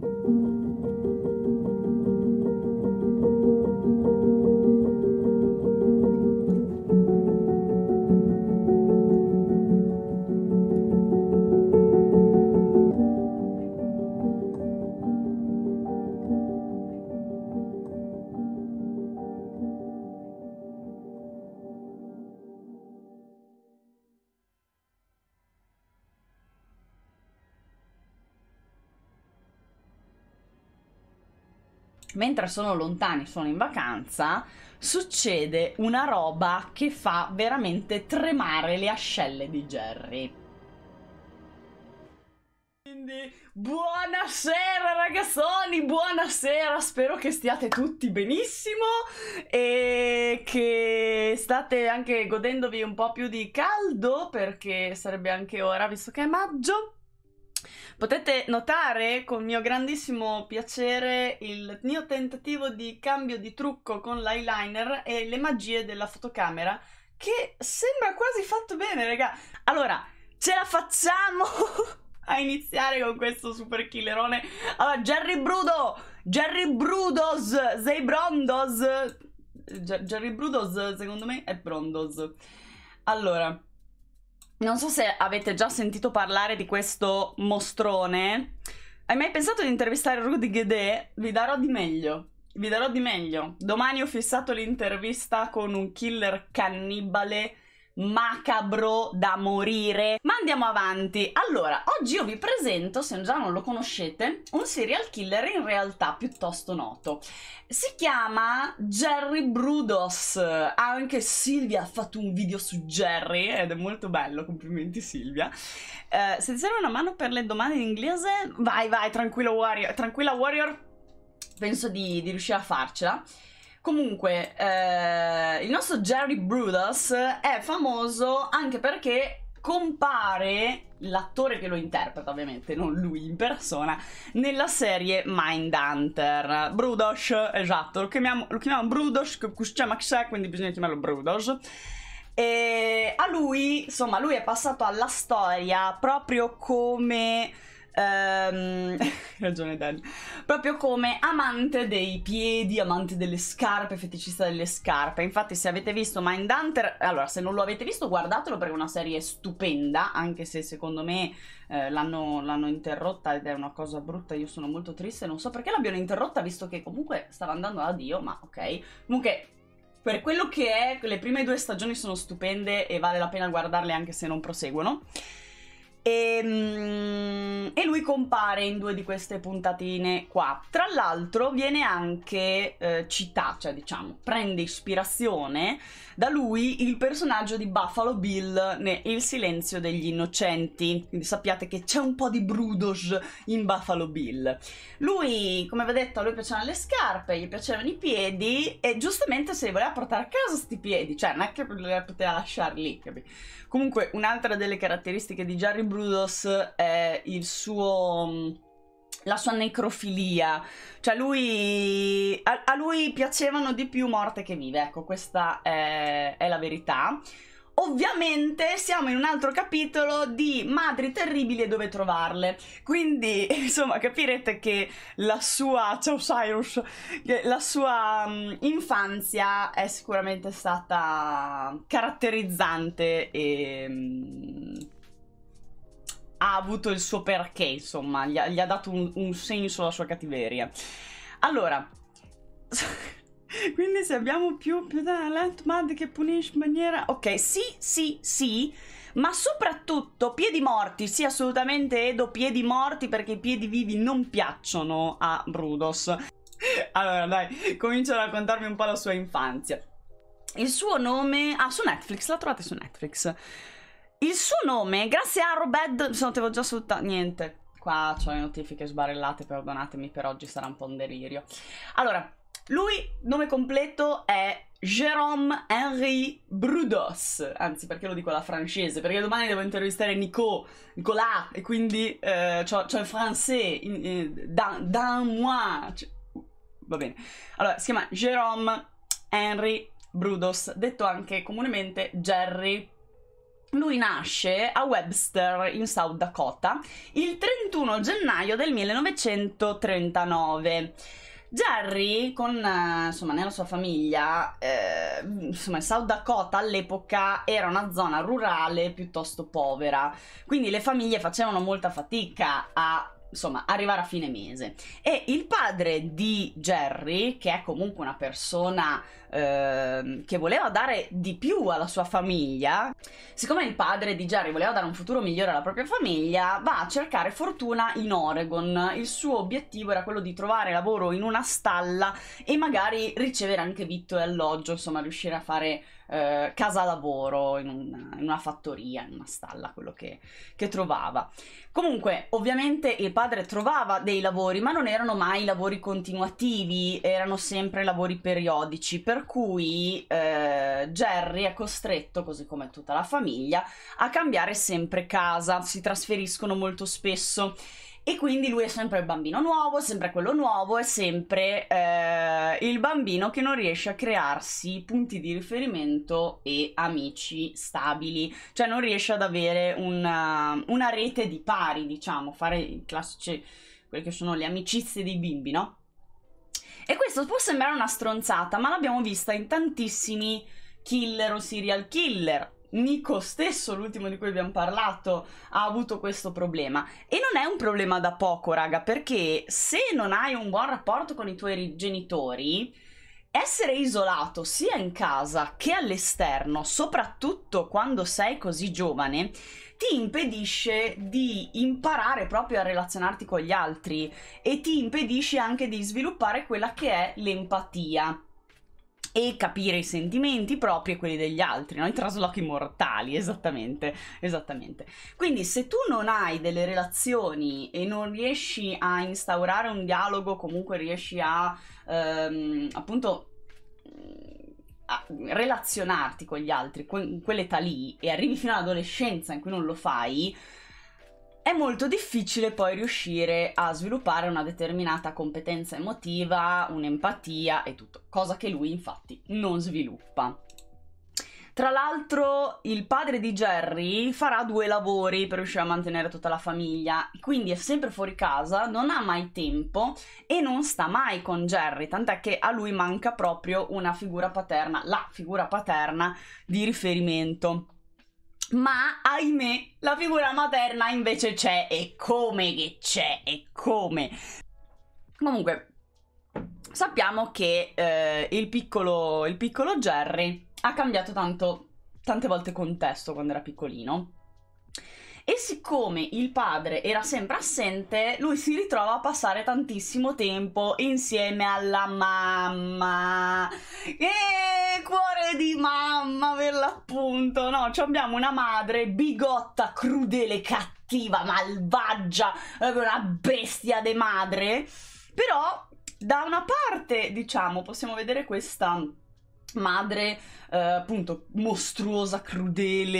Thank you. mentre sono lontani, sono in vacanza, succede una roba che fa veramente tremare le ascelle di Jerry. Quindi, buonasera ragazzoni, buonasera, spero che stiate tutti benissimo e che state anche godendovi un po' più di caldo perché sarebbe anche ora, visto che è maggio. Potete notare con mio grandissimo piacere il mio tentativo di cambio di trucco con l'eyeliner e le magie della fotocamera, che sembra quasi fatto bene, raga. Allora, ce la facciamo a iniziare con questo super killerone. Allora, Jerry Brudo, Jerry Brudos, sei Brondos. Jerry Brudos, secondo me, è Brondos. Allora, non so se avete già sentito parlare di questo mostrone. Hai mai pensato di intervistare Rudy Guedé? Vi darò di meglio. Vi darò di meglio. Domani ho fissato l'intervista con un killer cannibale macabro da morire. Ma andiamo avanti. Allora, oggi io vi presento, se già non lo conoscete, un serial killer in realtà piuttosto noto. Si chiama Jerry Brudos. Anche Silvia ha fatto un video su Jerry ed è molto bello, complimenti Silvia. Eh, se ti serve una mano per le domande in inglese, vai vai, tranquillo Warrior, tranquilla Warrior, penso di, di riuscire a farcela. Comunque, eh, il nostro Jerry Brudas è famoso anche perché compare l'attore che lo interpreta, ovviamente, non lui in persona, nella serie Mindhunter. Brudos, esatto, lo chiamiamo, lo chiamiamo Brudos, quindi bisogna chiamarlo Brudos. E a lui, insomma, lui è passato alla storia proprio come Um, ragione Dan. Proprio come amante dei piedi, amante delle scarpe, feticista delle scarpe. Infatti se avete visto Mindhunter, allora se non lo avete visto guardatelo perché è una serie stupenda, anche se secondo me eh, l'hanno, l'hanno interrotta ed è una cosa brutta, io sono molto triste, non so perché l'abbiano interrotta visto che comunque stava andando ad Dio, ma ok. Comunque per quello che è, le prime due stagioni sono stupende e vale la pena guardarle anche se non proseguono. E, ehm, e, lui compare in due di queste puntatine qua. Tra l'altro viene anche eh, citato, cioè diciamo, prende ispirazione da lui il personaggio di Buffalo Bill ne Il silenzio degli innocenti. Quindi sappiate che c'è un po' di Brudos in Buffalo Bill. Lui, come vi ho detto, a lui piacevano le scarpe, gli piacevano i piedi e giustamente se li voleva portare a casa sti piedi, cioè non è che li poteva lasciare lì, capì? Comunque un'altra delle caratteristiche di Jerry Brudos è il suo la sua necrofilia. Cioè, lui. A, a, lui piacevano di più morte che vive. Ecco, questa è, è, la verità. Ovviamente siamo in un altro capitolo di madri terribili e dove trovarle. Quindi, insomma, capirete che la sua. Ciao Cyrus! La sua um, infanzia è sicuramente stata caratterizzante e. Um, ha avuto il suo perché, insomma, gli ha, gli ha dato un, un senso alla sua cattiveria. Allora, quindi se abbiamo più, più da Landmad che punisce in maniera... Ok, sì, sì, sì, ma soprattutto piedi morti, sì assolutamente Edo, piedi morti perché i piedi vivi non piacciono a Brudos. allora dai, comincio a raccontarvi un po' la sua infanzia. Il suo nome... Ah, su Netflix, la trovate su Netflix. Il suo nome, grazie a Arrowbed, se non te l'ho già assolutamente... Niente, qua ho le notifiche sbarellate, perdonatemi, per oggi sarà un po' un delirio. Allora, lui, nome completo è Jérôme Henri Brudos, anzi perché lo dico alla francese, perché domani devo intervistare Nico, Nicolas, e quindi eh, c'ho, il francese, eh, d'un mois, cioè, va bene. Allora, si chiama Jérôme Henri Brudos, detto anche comunemente Jerry lui nasce a Webster, in South Dakota, il 31 gennaio del 1939. Jerry, con, eh, insomma, nella sua famiglia, eh, insomma, South Dakota all'epoca era una zona rurale piuttosto povera, quindi le famiglie facevano molta fatica a insomma, arrivare a fine mese. E il padre di Jerry, che è comunque una persona eh, che voleva dare di più alla sua famiglia, siccome il padre di Jerry voleva dare un futuro migliore alla propria famiglia, va a cercare fortuna in Oregon. Il suo obiettivo era quello di trovare lavoro in una stalla e magari ricevere anche vitto e alloggio, insomma, riuscire a fare eh, casa lavoro, in una, in una, fattoria, in una stalla, quello che, che trovava. Comunque, ovviamente il padre trovava dei lavori, ma non erano mai lavori continuativi, erano sempre lavori periodici, per cui eh, Jerry è costretto, così come tutta la famiglia, a cambiare sempre casa, si trasferiscono molto spesso e quindi lui è sempre il bambino nuovo, sempre quello nuovo, è sempre eh, il bambino che non riesce a crearsi punti di riferimento e amici stabili, cioè non riesce ad avere una, eh, una rete di pari, diciamo, fare i classici, quelle che sono le amicizie dei bimbi, no? E questo può sembrare una stronzata, ma l'abbiamo vista in tantissimi killer o serial killer Nico stesso, l'ultimo di cui abbiamo parlato, ha avuto questo problema. E non è un problema da poco, raga, perché se non hai un buon rapporto con i tuoi genitori, essere isolato sia in casa che all'esterno, soprattutto quando sei così giovane, ti impedisce di imparare proprio a relazionarti con gli altri e ti impedisce anche di sviluppare quella che è l'empatia e capire i sentimenti propri e quelli degli altri, no? i traslochi mortali, esattamente, esattamente. Quindi se tu non hai delle relazioni e non riesci a instaurare un dialogo, comunque riesci a ehm, appunto relazionarti con gli altri, que- quell'età lì, e arrivi fino all'adolescenza in cui non lo fai, è molto difficile poi riuscire a sviluppare una determinata competenza emotiva, un'empatia e tutto, cosa che lui infatti non sviluppa. Tra l'altro il padre di Jerry farà due lavori per riuscire a mantenere tutta la famiglia, quindi è sempre fuori casa, non ha mai tempo e non sta mai con Jerry, tant'è che a lui manca proprio una figura paterna, la figura paterna di riferimento ma ahimè la figura materna invece c'è e come che c'è e come comunque sappiamo che eh, il, piccolo, il piccolo Jerry ha cambiato tanto tante volte contesto quando era piccolino e siccome il padre era sempre assente, lui si ritrova a passare tantissimo tempo insieme alla mamma. E cuore di mamma per l'appunto, no? abbiamo una madre bigotta, crudele, cattiva, malvagia, una bestia de madre. Però da una parte, diciamo, possiamo vedere questa madre eh, appunto mostruosa, crudele,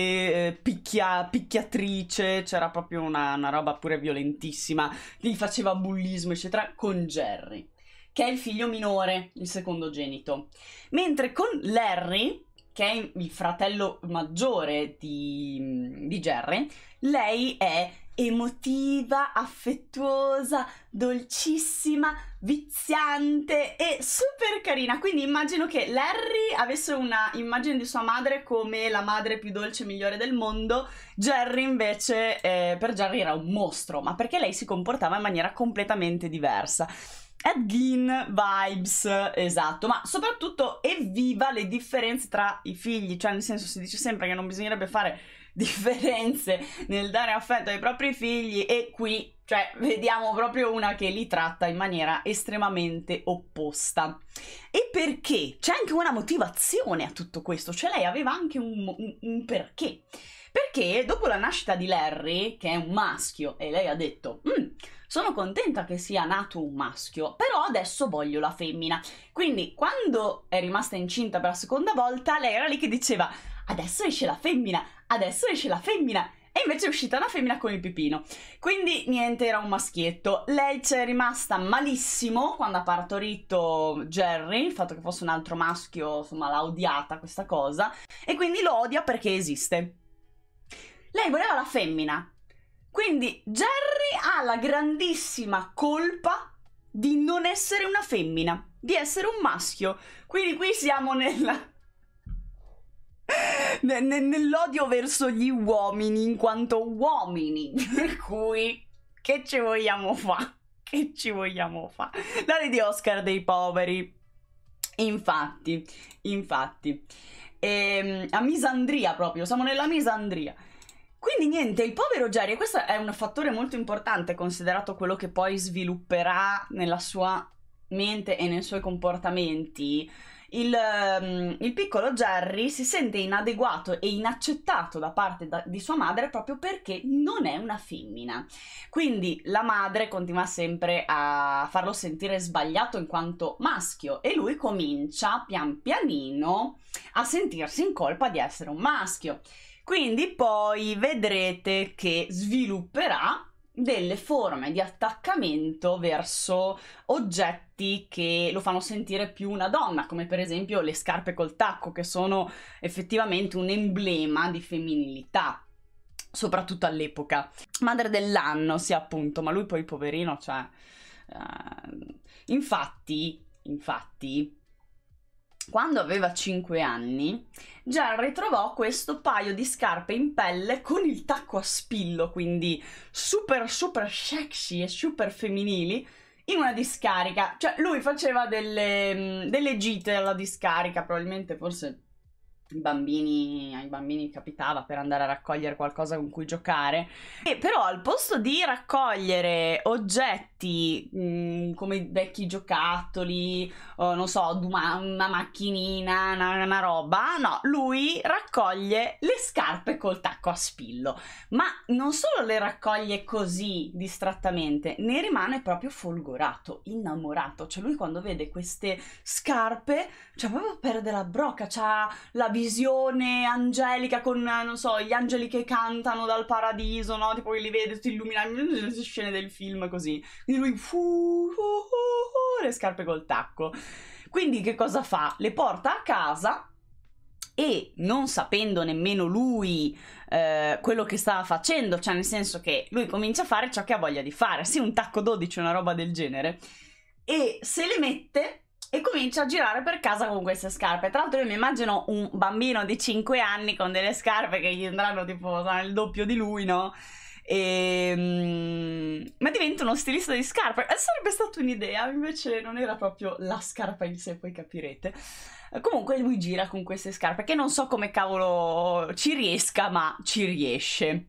eh, picchia, picchiatrice, c'era proprio una, una, roba pure violentissima, gli faceva bullismo eccetera con Jerry, che è il figlio minore, il secondo genito. Mentre con Larry, che è il fratello maggiore di, di Jerry, lei è emotiva, affettuosa, dolcissima, viziante e super carina. Quindi immagino che Larry avesse una immagine di sua madre come la madre più dolce e migliore del mondo. Jerry invece, eh, per Jerry era un mostro, ma perché lei si comportava in maniera completamente diversa. Ed Gein vibes, esatto, ma soprattutto evviva le differenze tra i figli, cioè nel senso si dice sempre che non bisognerebbe fare differenze nel dare affetto ai propri figli e qui cioè vediamo proprio una che li tratta in maniera estremamente opposta. E perché? C'è anche una motivazione a tutto questo, cioè lei aveva anche un, un, un perché. Perché dopo la nascita di Larry, che è un maschio, e lei ha detto, mm, sono contenta che sia nato un maschio, però adesso voglio la femmina. Quindi quando è rimasta incinta per la seconda volta, lei era lì che diceva, adesso esce la femmina, adesso esce la femmina. E invece è uscita una femmina con il pipino. Quindi niente, era un maschietto. Lei c'è rimasta malissimo quando ha partorito Jerry, il fatto che fosse un altro maschio, insomma, l'ha odiata questa cosa. E quindi lo odia perché esiste. Lei voleva la femmina. Quindi Jerry ha la grandissima colpa di non essere una femmina, di essere un maschio. Quindi qui siamo nella nell'odio verso gli uomini in quanto uomini. Per cui, che ci vogliamo fare? Che ci vogliamo fare? La Lady Oscar dei poveri. Infatti, infatti. E, ehm, a misandria proprio, siamo nella misandria. Quindi niente, il povero Jerry, questo è un fattore molto importante considerato quello che poi svilupperà nella sua mente e nei suoi comportamenti il, um, il piccolo Jerry si sente inadeguato e inaccettato da parte da, di sua madre proprio perché non è una femmina. Quindi la madre continua sempre a farlo sentire sbagliato in quanto maschio e lui comincia pian pianino a sentirsi in colpa di essere un maschio. Quindi poi vedrete che svilupperà delle forme di attaccamento verso oggetti che lo fanno sentire più una donna, come per esempio le scarpe col tacco, che sono effettivamente un emblema di femminilità, soprattutto all'epoca. Madre dell'anno, sì, appunto, ma lui poi poverino, cioè... Uh, infatti, infatti, quando aveva 5 anni, già ritrovò questo paio di scarpe in pelle con il tacco a spillo, quindi super super sexy e super femminili, in una discarica. Cioè lui faceva delle, mm, delle gite alla discarica, probabilmente forse Bambini, ai bambini capitava per andare a raccogliere qualcosa con cui giocare, e però al posto di raccogliere oggetti mh, come vecchi giocattoli, oh, non so, una, una macchinina, una, una, roba, no, lui raccoglie le scarpe col tacco a spillo, ma non solo le raccoglie così distrattamente, ne rimane proprio folgorato, innamorato, cioè lui quando vede queste scarpe, cioè proprio perde la brocca, c'ha la vita visione angelica con, non so, gli angeli che cantano dal paradiso, no? Tipo che li vede tutti illuminati, le scene del film così. Quindi lui, fu, fu, fu, le scarpe col tacco. Quindi che cosa fa? Le porta a casa e non sapendo nemmeno lui eh, quello che stava facendo, cioè nel senso che lui comincia a fare ciò che ha voglia di fare, sì un tacco 12, una roba del genere, e se le mette e comincia a girare per casa con queste scarpe. Tra l'altro io mi immagino un bambino di 5 anni con delle scarpe che gli andranno tipo il doppio di lui, no? E... Ehm, ma diventa uno stilista di scarpe. Eh, sarebbe stata un'idea, invece non era proprio la scarpa in sé, poi capirete. Comunque lui gira con queste scarpe che non so come cavolo ci riesca, ma ci riesce.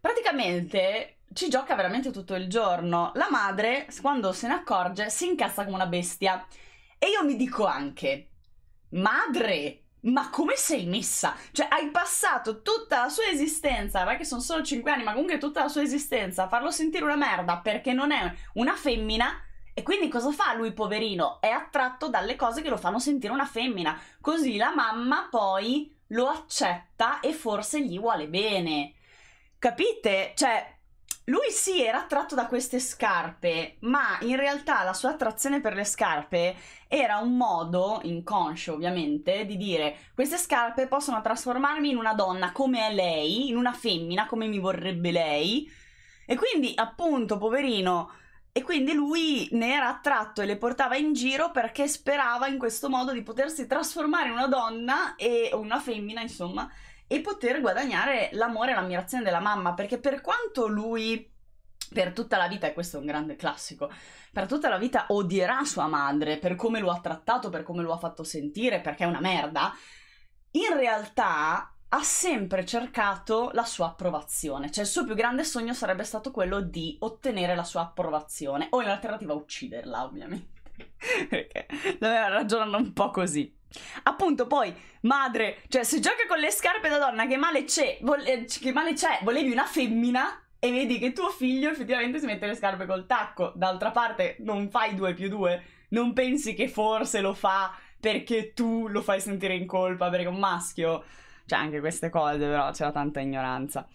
Praticamente ci gioca veramente tutto il giorno. La madre, quando se ne accorge, si incassa come una bestia. E io mi dico anche, madre, ma come sei messa? Cioè, hai passato tutta la sua esistenza, vai che sono solo 5 anni, ma comunque tutta la sua esistenza, a farlo sentire una merda perché non è una femmina. E quindi cosa fa lui, poverino? È attratto dalle cose che lo fanno sentire una femmina. Così la mamma poi lo accetta e forse gli vuole bene. Capite? Cioè, lui sì era attratto da queste scarpe, ma in realtà la sua attrazione per le scarpe era un modo, inconscio ovviamente, di dire queste scarpe possono trasformarmi in una donna come è lei, in una femmina come mi vorrebbe lei. E quindi appunto, poverino, e quindi lui ne era attratto e le portava in giro perché sperava in questo modo di potersi trasformare in una donna e una femmina, insomma, e poter guadagnare l'amore e l'ammirazione della mamma, perché per quanto lui per tutta la vita, e questo è un grande classico, per tutta la vita odierà sua madre per come lo ha trattato, per come lo ha fatto sentire, perché è una merda, in realtà ha sempre cercato la sua approvazione, cioè il suo più grande sogno sarebbe stato quello di ottenere la sua approvazione, o in alternativa ucciderla, ovviamente, perché doveva ragionare un po' così. Appunto, poi, madre, cioè, se gioca con le scarpe da donna, che male c'è? Vole- eh, che male c'è? Volevi una femmina? E vedi che tuo figlio effettivamente si mette le scarpe col tacco. D'altra parte, non fai due più due. Non pensi che forse lo fa perché tu lo fai sentire in colpa perché è un maschio. Cioè, anche queste cose, però, c'era tanta ignoranza.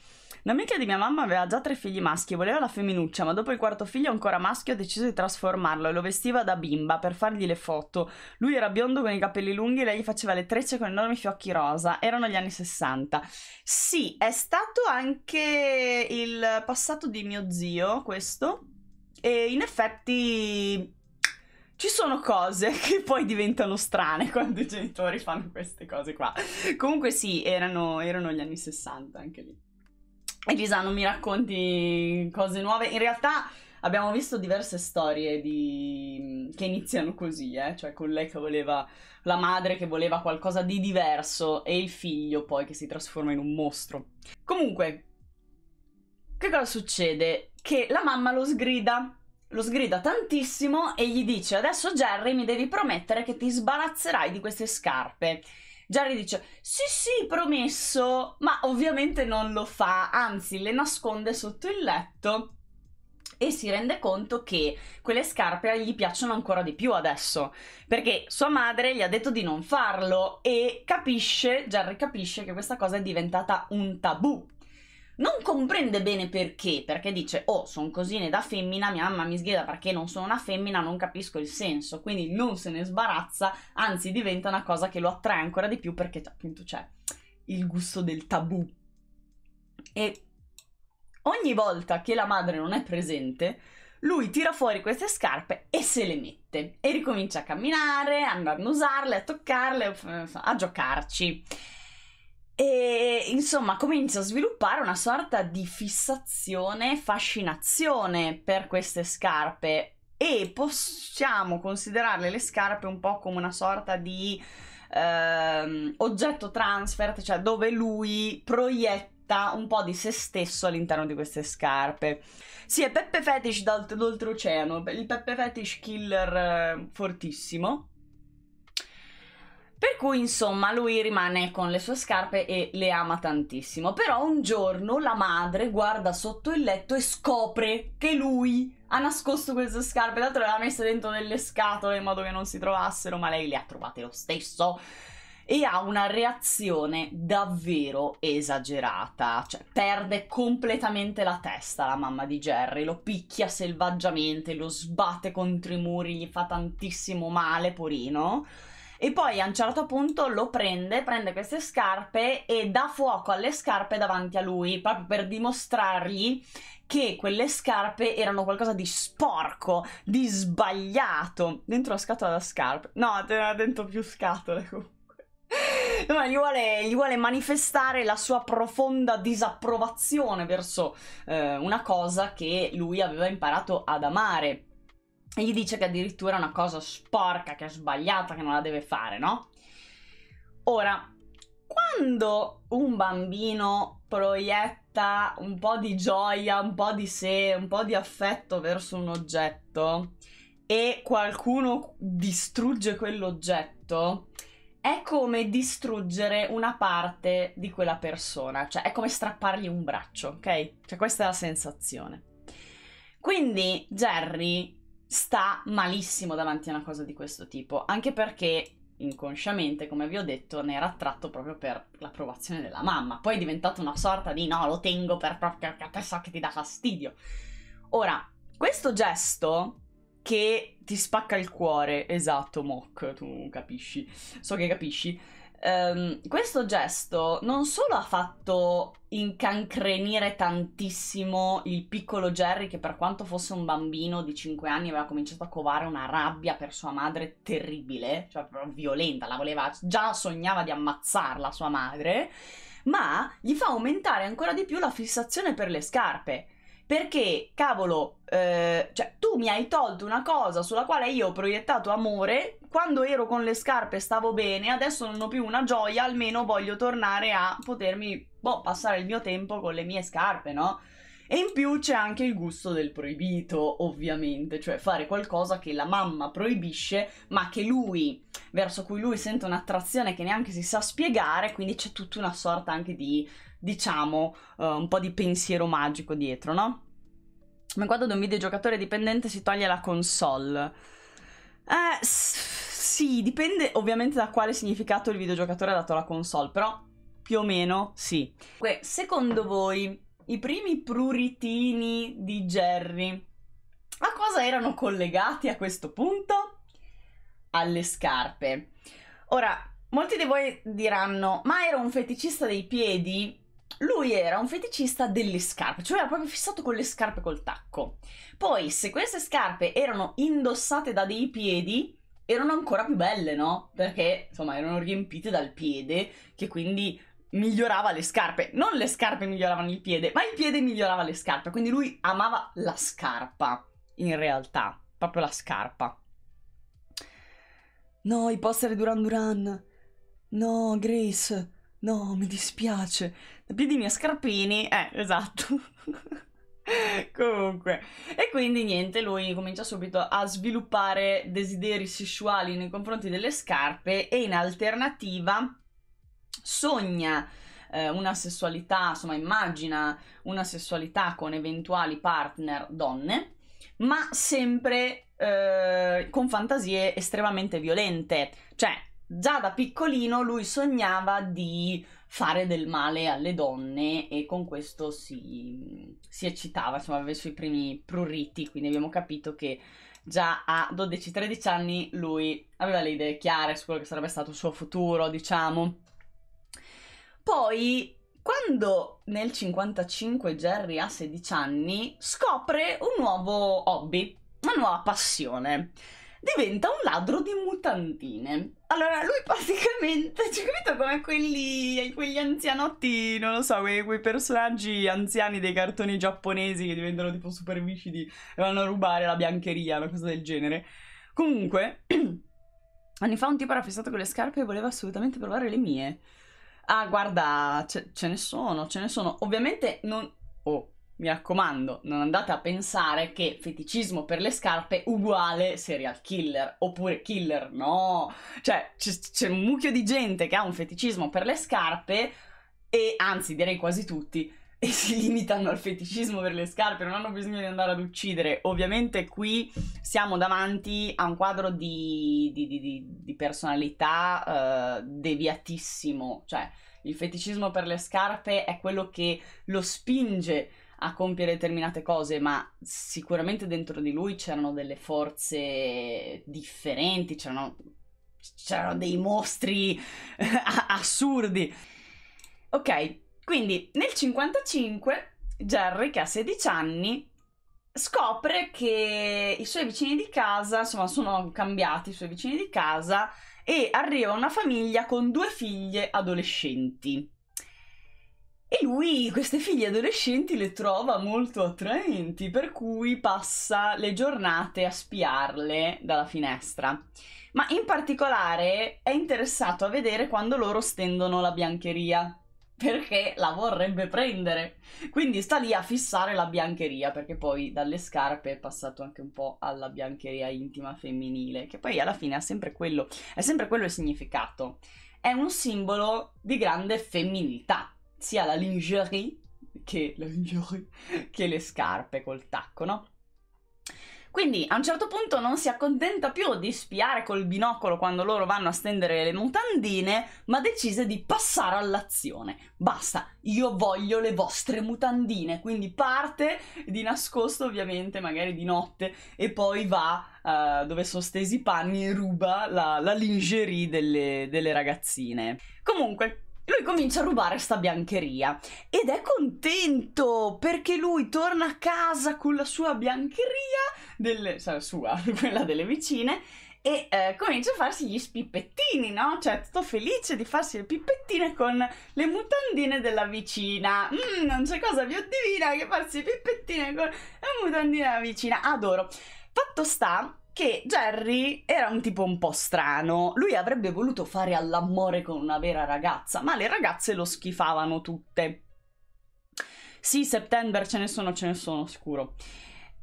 Un'amica di mia mamma aveva già tre figli maschi e voleva la femminuccia, ma dopo il quarto figlio ancora maschio ha deciso di trasformarlo e lo vestiva da bimba per fargli le foto. Lui era biondo con i capelli lunghi e lei gli faceva le trecce con enormi fiocchi rosa. Erano gli anni 60. Sì, è stato anche il passato di mio zio, questo. E in effetti ci sono cose che poi diventano strane quando i genitori fanno queste cose qua. Comunque sì, erano, erano gli anni 60 anche lì. Elisa, non mi racconti cose nuove. In realtà abbiamo visto diverse storie di... che iniziano così, eh? cioè con lei che voleva la madre che voleva qualcosa di diverso e il figlio poi che si trasforma in un mostro. Comunque, che cosa succede? Che la mamma lo sgrida. Lo sgrida tantissimo e gli dice: Adesso Jerry mi devi promettere che ti sbarazzerai di queste scarpe. Jerry dice sì sì promesso, ma ovviamente non lo fa, anzi le nasconde sotto il letto e si rende conto che quelle scarpe gli piacciono ancora di più adesso, perché sua madre gli ha detto di non farlo e capisce, Jerry capisce che questa cosa è diventata un tabù non comprende bene perché, perché dice, oh, sono cosine da femmina, mia mamma mi sgheda perché non sono una femmina, non capisco il senso, quindi non se ne sbarazza, anzi diventa una cosa che lo attrae ancora di più perché appunto c'è il gusto del tabù. E ogni volta che la madre non è presente, lui tira fuori queste scarpe e se le mette e ricomincia a camminare, a andare a usarle, a toccarle, a giocarci. E insomma comincia a sviluppare una sorta di fissazione, fascinazione per queste scarpe e possiamo considerarle le scarpe un po' come una sorta di ehm, oggetto transfert, cioè dove lui proietta un po' di se stesso all'interno di queste scarpe. Sì, è Peppe Fetish d'oltreoceano, il Peppe Fetish killer eh, fortissimo. Per cui, insomma, lui rimane con le sue scarpe e le ama tantissimo. Però un giorno la madre guarda sotto il letto e scopre che lui ha nascosto queste scarpe. D'altro le ha messe dentro delle scatole in modo che non si trovassero, ma lei le ha trovate lo stesso. E ha una reazione davvero esagerata, cioè perde completamente la testa la mamma di Jerry, lo picchia selvaggiamente, lo sbatte contro i muri, gli fa tantissimo male, porino e poi a un certo punto lo prende, prende queste scarpe e dà fuoco alle scarpe davanti a lui, proprio per dimostrargli che quelle scarpe erano qualcosa di sporco, di sbagliato. Dentro la scatola da scarpe. No, teneva dentro più scatole comunque. No, gli, vuole, gli, vuole, manifestare la sua profonda disapprovazione verso eh, una cosa che lui aveva imparato ad amare e gli dice che addirittura è una cosa sporca, che è sbagliata, che non la deve fare, no? Ora, quando un bambino proietta un po' di gioia, un po' di sé, un po' di affetto verso un oggetto e qualcuno distrugge quell'oggetto, è come distruggere una parte di quella persona, cioè è come strappargli un braccio, ok? Cioè questa è la sensazione. Quindi Jerry sta malissimo davanti a una cosa di questo tipo, anche perché inconsciamente, come vi ho detto, ne era attratto proprio per l'approvazione della mamma. Poi è diventato una sorta di no, lo tengo per proprio perché so che ti dà fastidio. Ora, questo gesto che ti spacca il cuore, esatto, Mock, tu capisci, so che capisci, Um, questo gesto non solo ha fatto incancrenire tantissimo il piccolo Jerry che per quanto fosse un bambino di 5 anni aveva cominciato a covare una rabbia per sua madre terribile, cioè proprio violenta, la voleva, già sognava di ammazzarla sua madre, ma gli fa aumentare ancora di più la fissazione per le scarpe perché, cavolo, eh, cioè, tu mi hai tolto una cosa sulla quale io ho proiettato amore, quando ero con le scarpe stavo bene, adesso non ho più una gioia, almeno voglio tornare a potermi, boh, passare il mio tempo con le mie scarpe, no? E in più c'è anche il gusto del proibito, ovviamente, cioè fare qualcosa che la mamma proibisce, ma che lui, verso cui lui sente un'attrazione che neanche si sa spiegare, quindi c'è tutta una sorta anche di diciamo, uh, un po' di pensiero magico dietro, no? Ma quando da un videogiocatore dipendente si toglie la console. Eh, sì, dipende ovviamente da quale significato il videogiocatore ha dato alla console, però più o meno sì. Que, secondo voi, i primi pruritini di Jerry a cosa erano collegati a questo punto? Alle scarpe. Ora, molti di voi diranno, ma era un feticista dei piedi? lui era un feticista delle scarpe, cioè era proprio fissato con le scarpe col tacco. Poi, se queste scarpe erano indossate da dei piedi, erano ancora più belle, no? Perché, insomma, erano riempite dal piede, che quindi migliorava le scarpe. Non le scarpe miglioravano il piede, ma il piede migliorava le scarpe. Quindi lui amava la scarpa, in realtà. Proprio la scarpa. No, i poster di Duran Duran. No, Grace. No, mi dispiace. Da piedini a scarpini, eh, esatto. Comunque, e quindi niente, lui comincia subito a sviluppare desideri sessuali nei confronti delle scarpe e in alternativa sogna eh, una sessualità, insomma immagina una sessualità con eventuali partner donne, ma sempre eh, con fantasie estremamente violente, cioè già da piccolino lui sognava di fare del male alle donne e con questo si, si eccitava, insomma aveva i suoi primi pruriti, quindi abbiamo capito che già a 12-13 anni lui aveva le idee chiare su quello che sarebbe stato il suo futuro, diciamo. Poi, quando nel 55 Jerry ha 16 anni, scopre un nuovo hobby, una nuova passione diventa un ladro di mutantine. Allora, lui praticamente, cioè, capito come quelli, quegli anzianotti, non lo so, quei, quei, personaggi anziani dei cartoni giapponesi che diventano tipo super vicidi e vanno a rubare la biancheria, una cosa del genere. Comunque, anni fa un tipo era fissato con le scarpe e voleva assolutamente provare le mie. Ah, guarda, ce, ce ne sono, ce ne sono. Ovviamente non... Oh, mi raccomando, non andate a pensare che feticismo per le scarpe uguale serial killer, oppure killer, no! Cioè, c'è, c'è un mucchio di gente che ha un feticismo per le scarpe, e anzi direi quasi tutti, e si limitano al feticismo per le scarpe, non hanno bisogno di andare ad uccidere. Ovviamente qui siamo davanti a un quadro di, di, di, di personalità uh, deviatissimo, cioè il feticismo per le scarpe è quello che lo spinge a compiere determinate cose, ma sicuramente dentro di lui c'erano delle forze differenti, c'erano, c'erano dei mostri assurdi. Ok, quindi nel 55 Jerry, che ha 16 anni, scopre che i suoi vicini di casa, insomma, sono cambiati i suoi vicini di casa e arriva una famiglia con due figlie adolescenti. E lui queste figlie adolescenti le trova molto attraenti, per cui passa le giornate a spiarle dalla finestra. Ma in particolare è interessato a vedere quando loro stendono la biancheria, perché la vorrebbe prendere. Quindi sta lì a fissare la biancheria, perché poi dalle scarpe è passato anche un po' alla biancheria intima femminile, che poi alla fine ha sempre quello, è sempre quello il significato. È un simbolo di grande femminilità sia la lingerie che, la lingerie che le scarpe col tacco, no? Quindi a un certo punto non si accontenta più di spiare col binocolo quando loro vanno a stendere le mutandine, ma decise di passare all'azione. Basta, io voglio le vostre mutandine. Quindi parte di nascosto, ovviamente, magari di notte, e poi va uh, dove sono stesi i panni e ruba la, la lingerie delle, delle ragazzine. Comunque, lui comincia a rubare sta biancheria ed è contento perché lui torna a casa con la sua biancheria, delle, cioè sua, quella delle vicine, e eh, comincia a farsi gli spippettini, no? Cioè, tutto felice di farsi le pippettine con le mutandine della vicina. Mm, non c'è cosa più divina che farsi le pippettine con le mutandine della vicina. Adoro. Fatto sta che Jerry era un tipo un po' strano. Lui avrebbe voluto fare all'amore con una vera ragazza, ma le ragazze lo schifavano tutte. Sì, settembre ce ne sono, ce ne sono sicuro.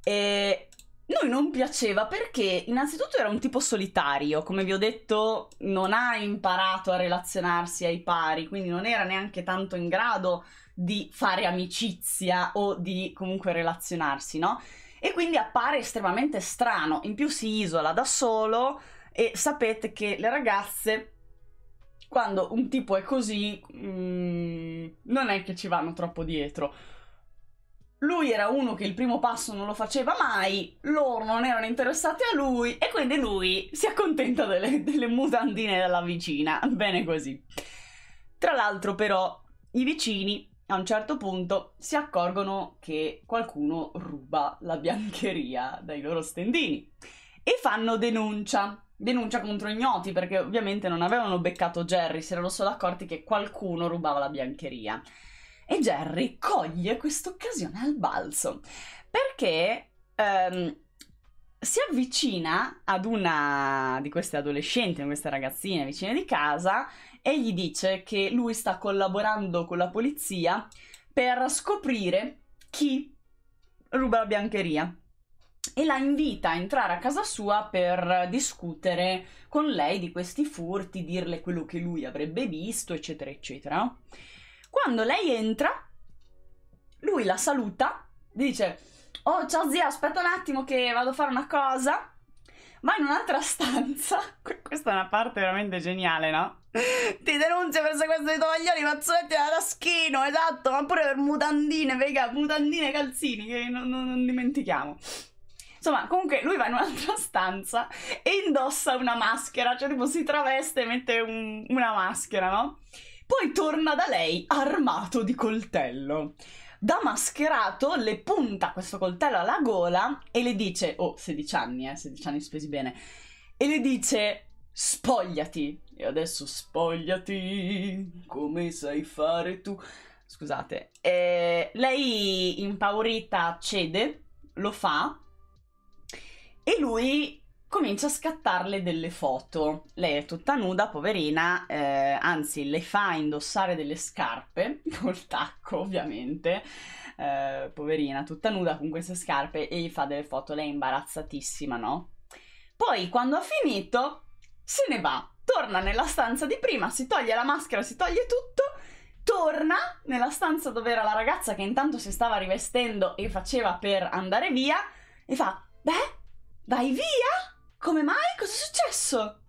E lui non piaceva perché innanzitutto era un tipo solitario, come vi ho detto, non ha imparato a relazionarsi ai pari, quindi non era neanche tanto in grado di fare amicizia o di comunque relazionarsi, no? E quindi appare estremamente strano. In più si isola da solo e sapete che le ragazze quando un tipo è così, mm, non è che ci vanno troppo dietro. Lui era uno che il primo passo non lo faceva mai, loro non erano interessati a lui e quindi lui si accontenta delle, delle mutandine della vicina. Bene così. Tra l'altro però i vicini a un certo punto si accorgono che qualcuno ruba la biancheria dai loro stendini e fanno denuncia. Denuncia contro ignoti perché ovviamente non avevano beccato Jerry, si erano solo accorti che qualcuno rubava la biancheria. E Jerry coglie quest'occasione al balzo perché ehm, si avvicina ad una di queste adolescenti, di queste ragazzine vicine di casa e gli dice che lui sta collaborando con la polizia per scoprire chi ruba la biancheria e la invita a entrare a casa sua per discutere con lei di questi furti, dirle quello che lui avrebbe visto, eccetera, eccetera. Quando lei entra, lui la saluta, dice, oh ciao zia, aspetta un attimo che vado a fare una cosa, ma in un'altra stanza, questa è una parte veramente geniale, no? Ti denuncia per sequestro di tovaglioli, mazzoletti da taschino, esatto, ma pure per mutandine, vega, mutandine e calzini, che non, non, non dimentichiamo. Insomma, comunque lui va in un'altra stanza e indossa una maschera, cioè tipo si traveste e mette un, una maschera, no? Poi torna da lei armato di coltello da mascherato le punta questo coltello alla gola e le dice, oh 16 anni, eh, 16 anni spesi bene, e le dice spogliati. E adesso spogliati come sai fare tu. Scusate. E lei impaurita cede, lo fa e lui comincia a scattarle delle foto. Lei è tutta nuda, poverina, eh, anzi le fa indossare delle scarpe, col tacco ovviamente, eh, poverina, tutta nuda con queste scarpe e gli fa delle foto, lei è imbarazzatissima, no? Poi quando ha finito se ne va, torna nella stanza di prima, si toglie la maschera, si toglie tutto, torna nella stanza dove era la ragazza che intanto si stava rivestendo e faceva per andare via e fa, beh, vai via? Come mai? Cosa è successo?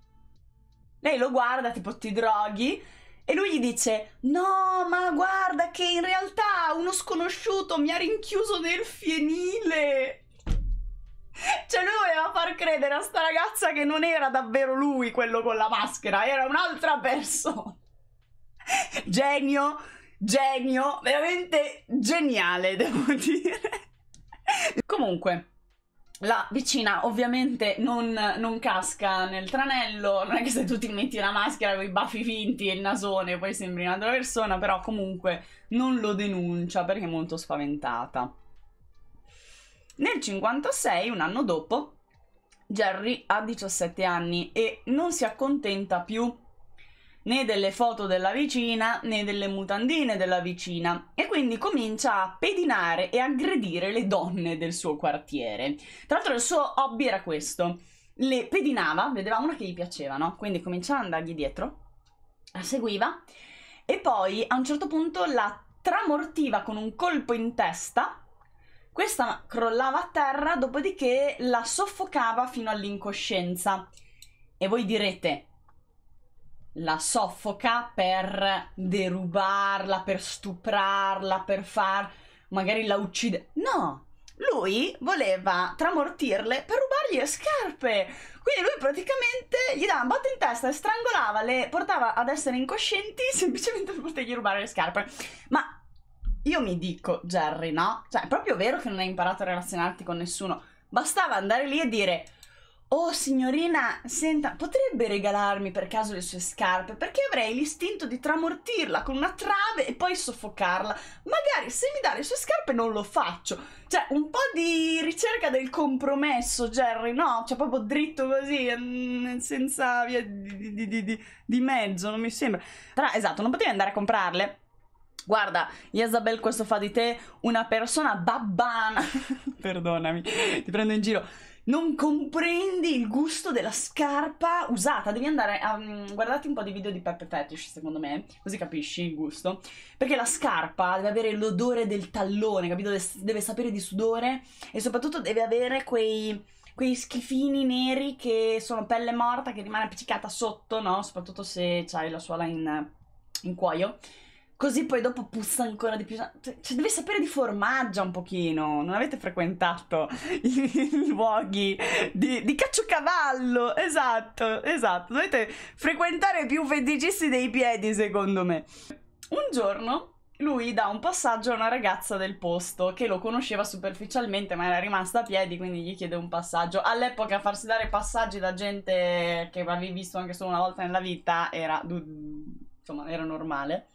Lei lo guarda, tipo ti droghi, e lui gli dice: No, ma guarda che in realtà uno sconosciuto mi ha rinchiuso nel fienile. Cioè, lui voleva far credere a sta ragazza che non era davvero lui quello con la maschera, era un'altra persona. Genio, genio, veramente geniale, devo dire. Comunque, la vicina ovviamente non, non, casca nel tranello, non è che se tu ti metti una maschera con i baffi finti e il nasone poi sembri un'altra persona, però comunque non lo denuncia perché è molto spaventata. Nel 56, un anno dopo, Jerry ha 17 anni e non si accontenta più né delle foto della vicina né delle mutandine della vicina e quindi comincia a pedinare e aggredire le donne del suo quartiere. Tra l'altro il suo hobby era questo, le pedinava, vedeva una che gli piaceva, no? Quindi cominciava ad andargli dietro, la seguiva e poi a un certo punto la tramortiva con un colpo in testa questa crollava a terra, dopodiché la soffocava fino all'incoscienza. E voi direte, la soffoca per derubarla, per stuprarla, per far magari la uccide. No, lui voleva tramortirle per rubargli le scarpe. Quindi lui praticamente gli dava un botto in testa e strangolava, le portava ad essere incoscienti semplicemente per potergli rubare le scarpe. Ma io mi dico, Jerry, no? Cioè, è proprio vero che non hai imparato a relazionarti con nessuno. Bastava andare lì e dire Oh signorina, senta, potrebbe regalarmi per caso le sue scarpe? Perché avrei l'istinto di tramortirla con una trave e poi soffocarla. Magari se mi dà le sue scarpe non lo faccio. Cioè, un po' di ricerca del compromesso, Jerry, no? Cioè, proprio dritto così, mm, senza via di, di, di, di mezzo, non mi sembra. Tra, esatto, non potevi andare a comprarle? Guarda, Isabel, questo fa di te una persona babbana. Perdonami, ti prendo in giro non comprendi il gusto della scarpa usata. Devi andare a um, guardarti un po' di video di Pepe Fetish, secondo me, così capisci il gusto. Perché la scarpa deve avere l'odore del tallone, capito? Deve, deve sapere di sudore e soprattutto deve avere quei, quei schifini neri che sono pelle morta che rimane appiccicata sotto, no? Soprattutto se hai la suola in, in cuoio. Così poi dopo puzza ancora di più. Cioè, cioè sapere di formaggio un pochino. Non avete frequentato i, luoghi di, di caciocavallo. Esatto, esatto. Dovete frequentare più feticisti dei piedi, secondo me. Un giorno lui dà un passaggio a una ragazza del posto che lo conosceva superficialmente ma era rimasta a piedi quindi gli chiede un passaggio all'epoca farsi dare passaggi da gente che avevi visto anche solo una volta nella vita era insomma era normale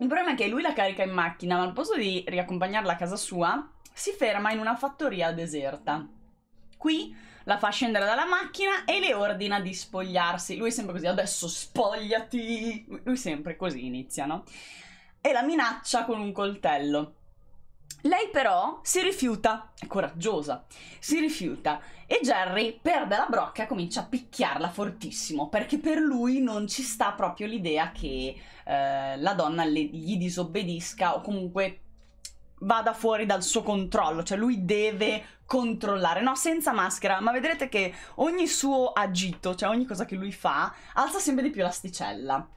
il problema è che lui la carica in macchina, ma al posto di riaccompagnarla a casa sua, si ferma in una fattoria deserta. Qui la fa scendere dalla macchina e le ordina di spogliarsi. Lui è sempre così, adesso spogliati! Lui sempre così inizia, no? E la minaccia con un coltello. Lei però si rifiuta, è coraggiosa, si rifiuta e Jerry perde la brocca e comincia a picchiarla fortissimo perché per lui non ci sta proprio l'idea che eh, la donna le, gli disobbedisca o comunque vada fuori dal suo controllo, cioè lui deve controllare, no, senza maschera, ma vedrete che ogni suo agito, cioè ogni cosa che lui fa, alza sempre di più l'asticella.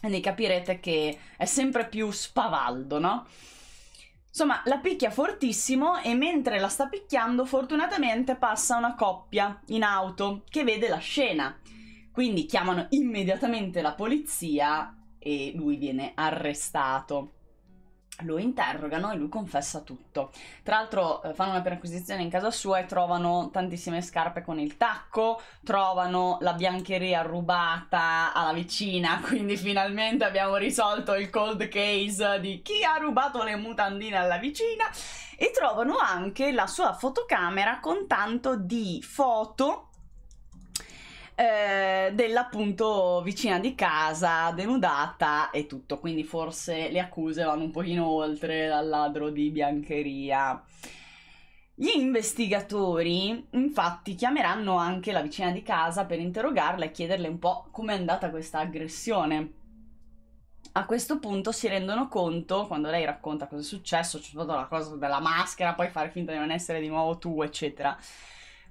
Quindi capirete che è sempre più spavaldo, no? Insomma, la picchia fortissimo e mentre la sta picchiando fortunatamente passa una coppia in auto che vede la scena. Quindi chiamano immediatamente la polizia e lui viene arrestato lo interrogano e lui confessa tutto. Tra l'altro eh, fanno una perquisizione in casa sua e trovano tantissime scarpe con il tacco, trovano la biancheria rubata alla vicina, quindi finalmente abbiamo risolto il cold case di chi ha rubato le mutandine alla vicina e trovano anche la sua fotocamera con tanto di foto eh, dell'appunto vicina di casa denudata e tutto, quindi forse le accuse vanno un pochino oltre dal ladro di biancheria. Gli investigatori infatti chiameranno anche la vicina di casa per interrogarla e chiederle un po' com'è andata questa aggressione. A questo punto si rendono conto, quando lei racconta cosa è successo, c'è stata la cosa della maschera, poi fare finta di non essere di nuovo tu, eccetera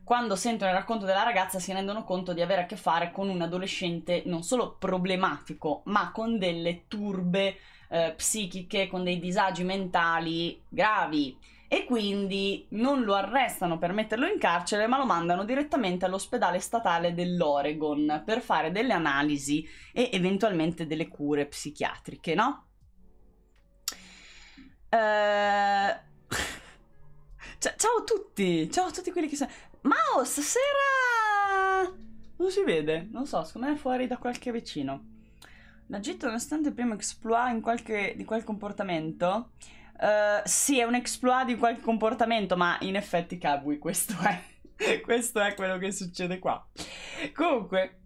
quando sentono il racconto della ragazza si rendono conto di avere a che fare con un adolescente non solo problematico, ma con delle turbe eh, psichiche, con dei disagi mentali gravi. E quindi non lo arrestano per metterlo in carcere, ma lo mandano direttamente all'ospedale statale dell'Oregon per fare delle analisi e eventualmente delle cure psichiatriche, no? Uh... Ciao a tutti, ciao a tutti quelli che sono. Mao, stasera... Non si vede, non so, secondo me è fuori da qualche vicino. La L'agito, nonostante il primo exploit qualche, di quel comportamento... Uh, sì, è un exploit di qualche comportamento, ma in effetti Kabui, questo è... questo è quello che succede qua. Comunque,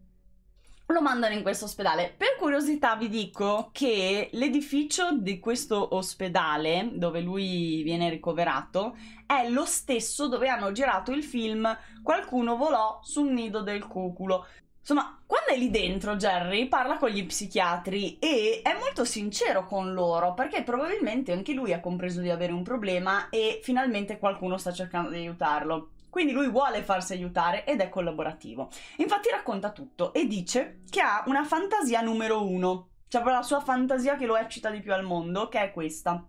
lo mandano in questo ospedale. Per curiosità vi dico che l'edificio di questo ospedale dove lui viene ricoverato è lo stesso dove hanno girato il film Qualcuno volò sul nido del cuculo. Insomma, quando è lì dentro Jerry parla con gli psichiatri e è molto sincero con loro perché probabilmente anche lui ha compreso di avere un problema e finalmente qualcuno sta cercando di aiutarlo. Quindi lui vuole farsi aiutare ed è collaborativo. Infatti racconta tutto e dice che ha una fantasia numero uno, cioè la sua fantasia che lo eccita di più al mondo, che è questa.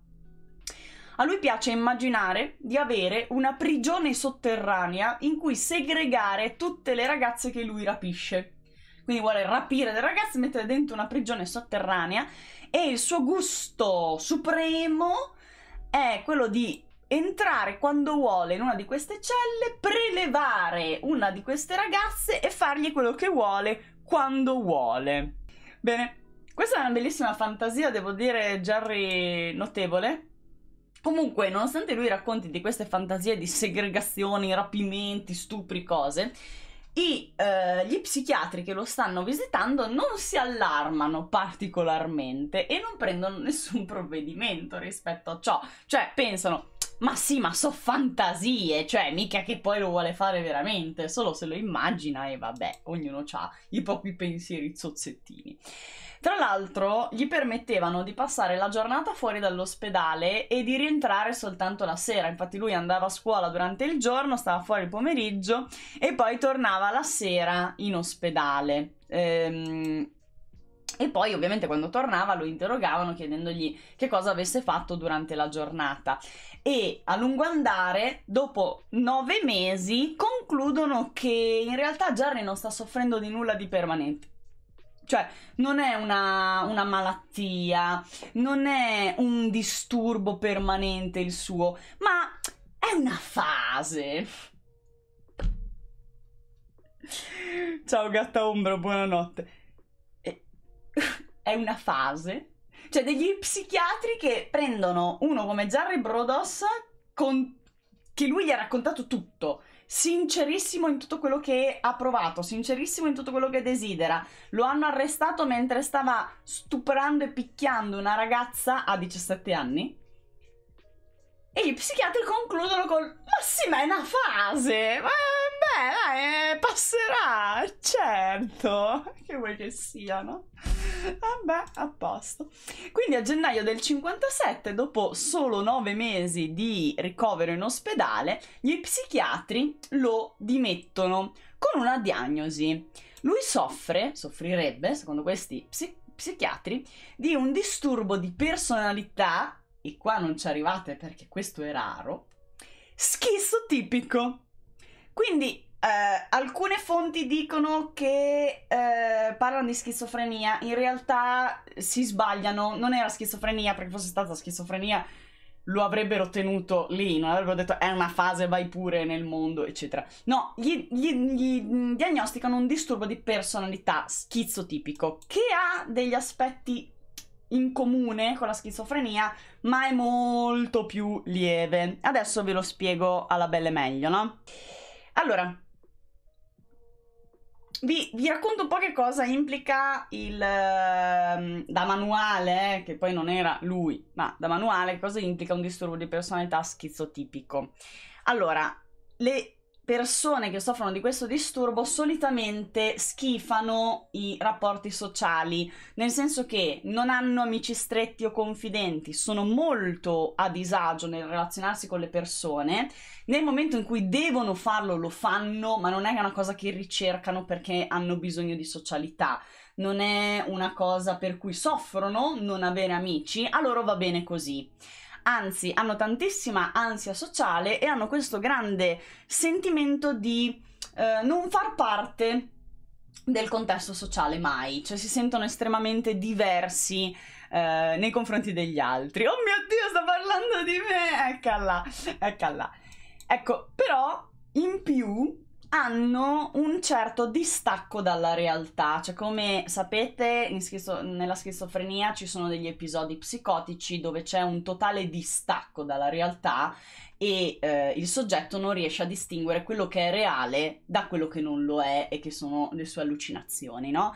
A lui piace immaginare di avere una prigione sotterranea in cui segregare tutte le ragazze che lui rapisce. Quindi vuole rapire le ragazze, mettere dentro una prigione sotterranea e il suo gusto supremo è quello di entrare quando vuole in una di queste celle, prelevare una di queste ragazze e fargli quello che vuole quando vuole. Bene, questa è una bellissima fantasia, devo dire, Jerry notevole. Comunque, nonostante lui racconti di queste fantasie di segregazioni, rapimenti, stupri, cose, i, eh, gli psichiatri che lo stanno visitando non si allarmano particolarmente e non prendono nessun provvedimento rispetto a ciò. Cioè, pensano, ma sì, ma so fantasie, cioè mica che poi lo vuole fare veramente, solo se lo immagina e vabbè, ognuno ha i propri pensieri zozzettini. Tra l'altro gli permettevano di passare la giornata fuori dall'ospedale e di rientrare soltanto la sera, infatti lui andava a scuola durante il giorno, stava fuori il pomeriggio e poi tornava la sera in ospedale. Ehm, e poi ovviamente quando tornava lo interrogavano chiedendogli che cosa avesse fatto durante la giornata. E a lungo andare, dopo nove mesi, concludono che in realtà Jerry non sta soffrendo di nulla di permanente. Cioè, non è una, una malattia, non è un disturbo permanente il suo, ma è una fase. Ciao gatta ombra, buonanotte è una fase. Cioè, degli psichiatri che prendono uno come Jarry Brodos, con... che lui gli ha raccontato tutto, sincerissimo in tutto quello che ha provato, sincerissimo in tutto quello che desidera. Lo hanno arrestato mentre stava stuprando e picchiando una ragazza a 17 anni. E gli psichiatri concludono col Ma sì, ma è una fase! Ma beh, dai, eh, passerà, certo! Che vuoi che sia, no? Vabbè, a posto. Quindi a gennaio del 57, dopo solo nove mesi di ricovero in ospedale, gli psichiatri lo dimettono con una diagnosi. Lui soffre, soffrirebbe, secondo questi psi psichiatri, di un disturbo di personalità e qua non ci arrivate perché questo è raro, schisso tipico. Quindi eh, alcune fonti dicono che eh, parlano di schizofrenia, in realtà si sbagliano, non era schizofrenia perché fosse stata schizofrenia lo avrebbero tenuto lì, non avrebbero detto è una fase, vai pure nel mondo, eccetera. No, gli, gli, gli diagnosticano un disturbo di personalità schizotipico che ha degli aspetti in comune con la schizofrenia, ma è molto più lieve. Adesso ve lo spiego alla belle meglio, no? Allora, vi, vi, racconto un po' che cosa implica il ehm, da manuale, che poi non era lui, ma da manuale, cosa implica un disturbo di personalità schizotipico. Allora, le persone che soffrono di questo disturbo solitamente schifano i rapporti sociali, nel senso che non hanno amici stretti o confidenti, sono molto a disagio nel relazionarsi con le persone, nel momento in cui devono farlo lo fanno, ma non è una cosa che ricercano perché hanno bisogno di socialità, non è una cosa per cui soffrono non avere amici, a loro va bene così anzi hanno tantissima ansia sociale e hanno questo grande sentimento di eh, non far parte del contesto sociale mai, cioè si sentono estremamente diversi eh, nei confronti degli altri. Oh mio Dio, sta parlando di me! Eccola, eccola. Ecco, però in più hanno un certo distacco dalla realtà, cioè come sapete schizo- nella schizofrenia ci sono degli episodi psicotici dove c'è un totale distacco dalla realtà e eh, il soggetto non riesce a distinguere quello che è reale da quello che non lo è e che sono le sue allucinazioni, no?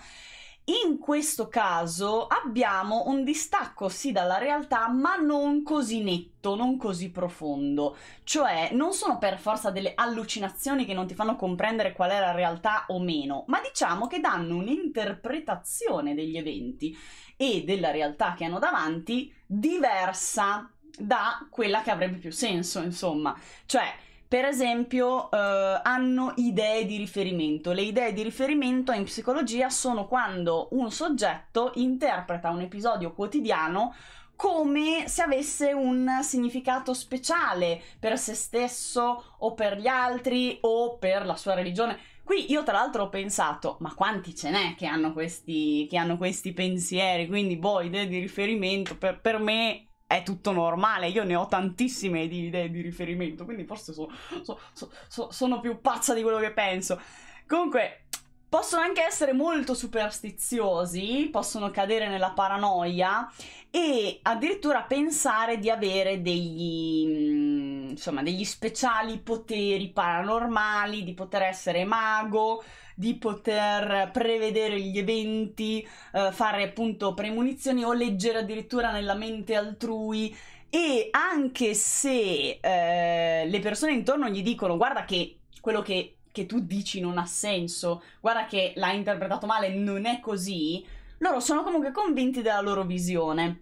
In questo caso abbiamo un distacco sì dalla realtà, ma non così netto, non così profondo. Cioè, non sono per forza delle allucinazioni che non ti fanno comprendere qual è la realtà o meno, ma diciamo che danno un'interpretazione degli eventi e della realtà che hanno davanti diversa da quella che avrebbe più senso, insomma. Cioè, per esempio, eh, hanno idee di riferimento. Le idee di riferimento in psicologia sono quando un soggetto interpreta un episodio quotidiano come se avesse un significato speciale per se stesso o per gli altri o per la sua religione. Qui io tra l'altro ho pensato, ma quanti ce n'è che hanno questi, che hanno questi pensieri? Quindi, boh, idee di riferimento per, per me è tutto normale. Io ne ho tantissime di idee di riferimento, quindi forse so, so, so, sono più pazza di quello che penso. Comunque, possono anche essere molto superstiziosi, possono cadere nella paranoia e addirittura pensare di avere degli insomma, degli speciali poteri paranormali, di poter essere mago, di poter prevedere gli eventi, eh, fare appunto premonizioni o leggere addirittura nella mente altrui. E anche se eh, le persone intorno gli dicono guarda che quello che, che tu dici non ha senso, guarda che l'ha interpretato male, non è così, loro sono comunque convinti della loro visione.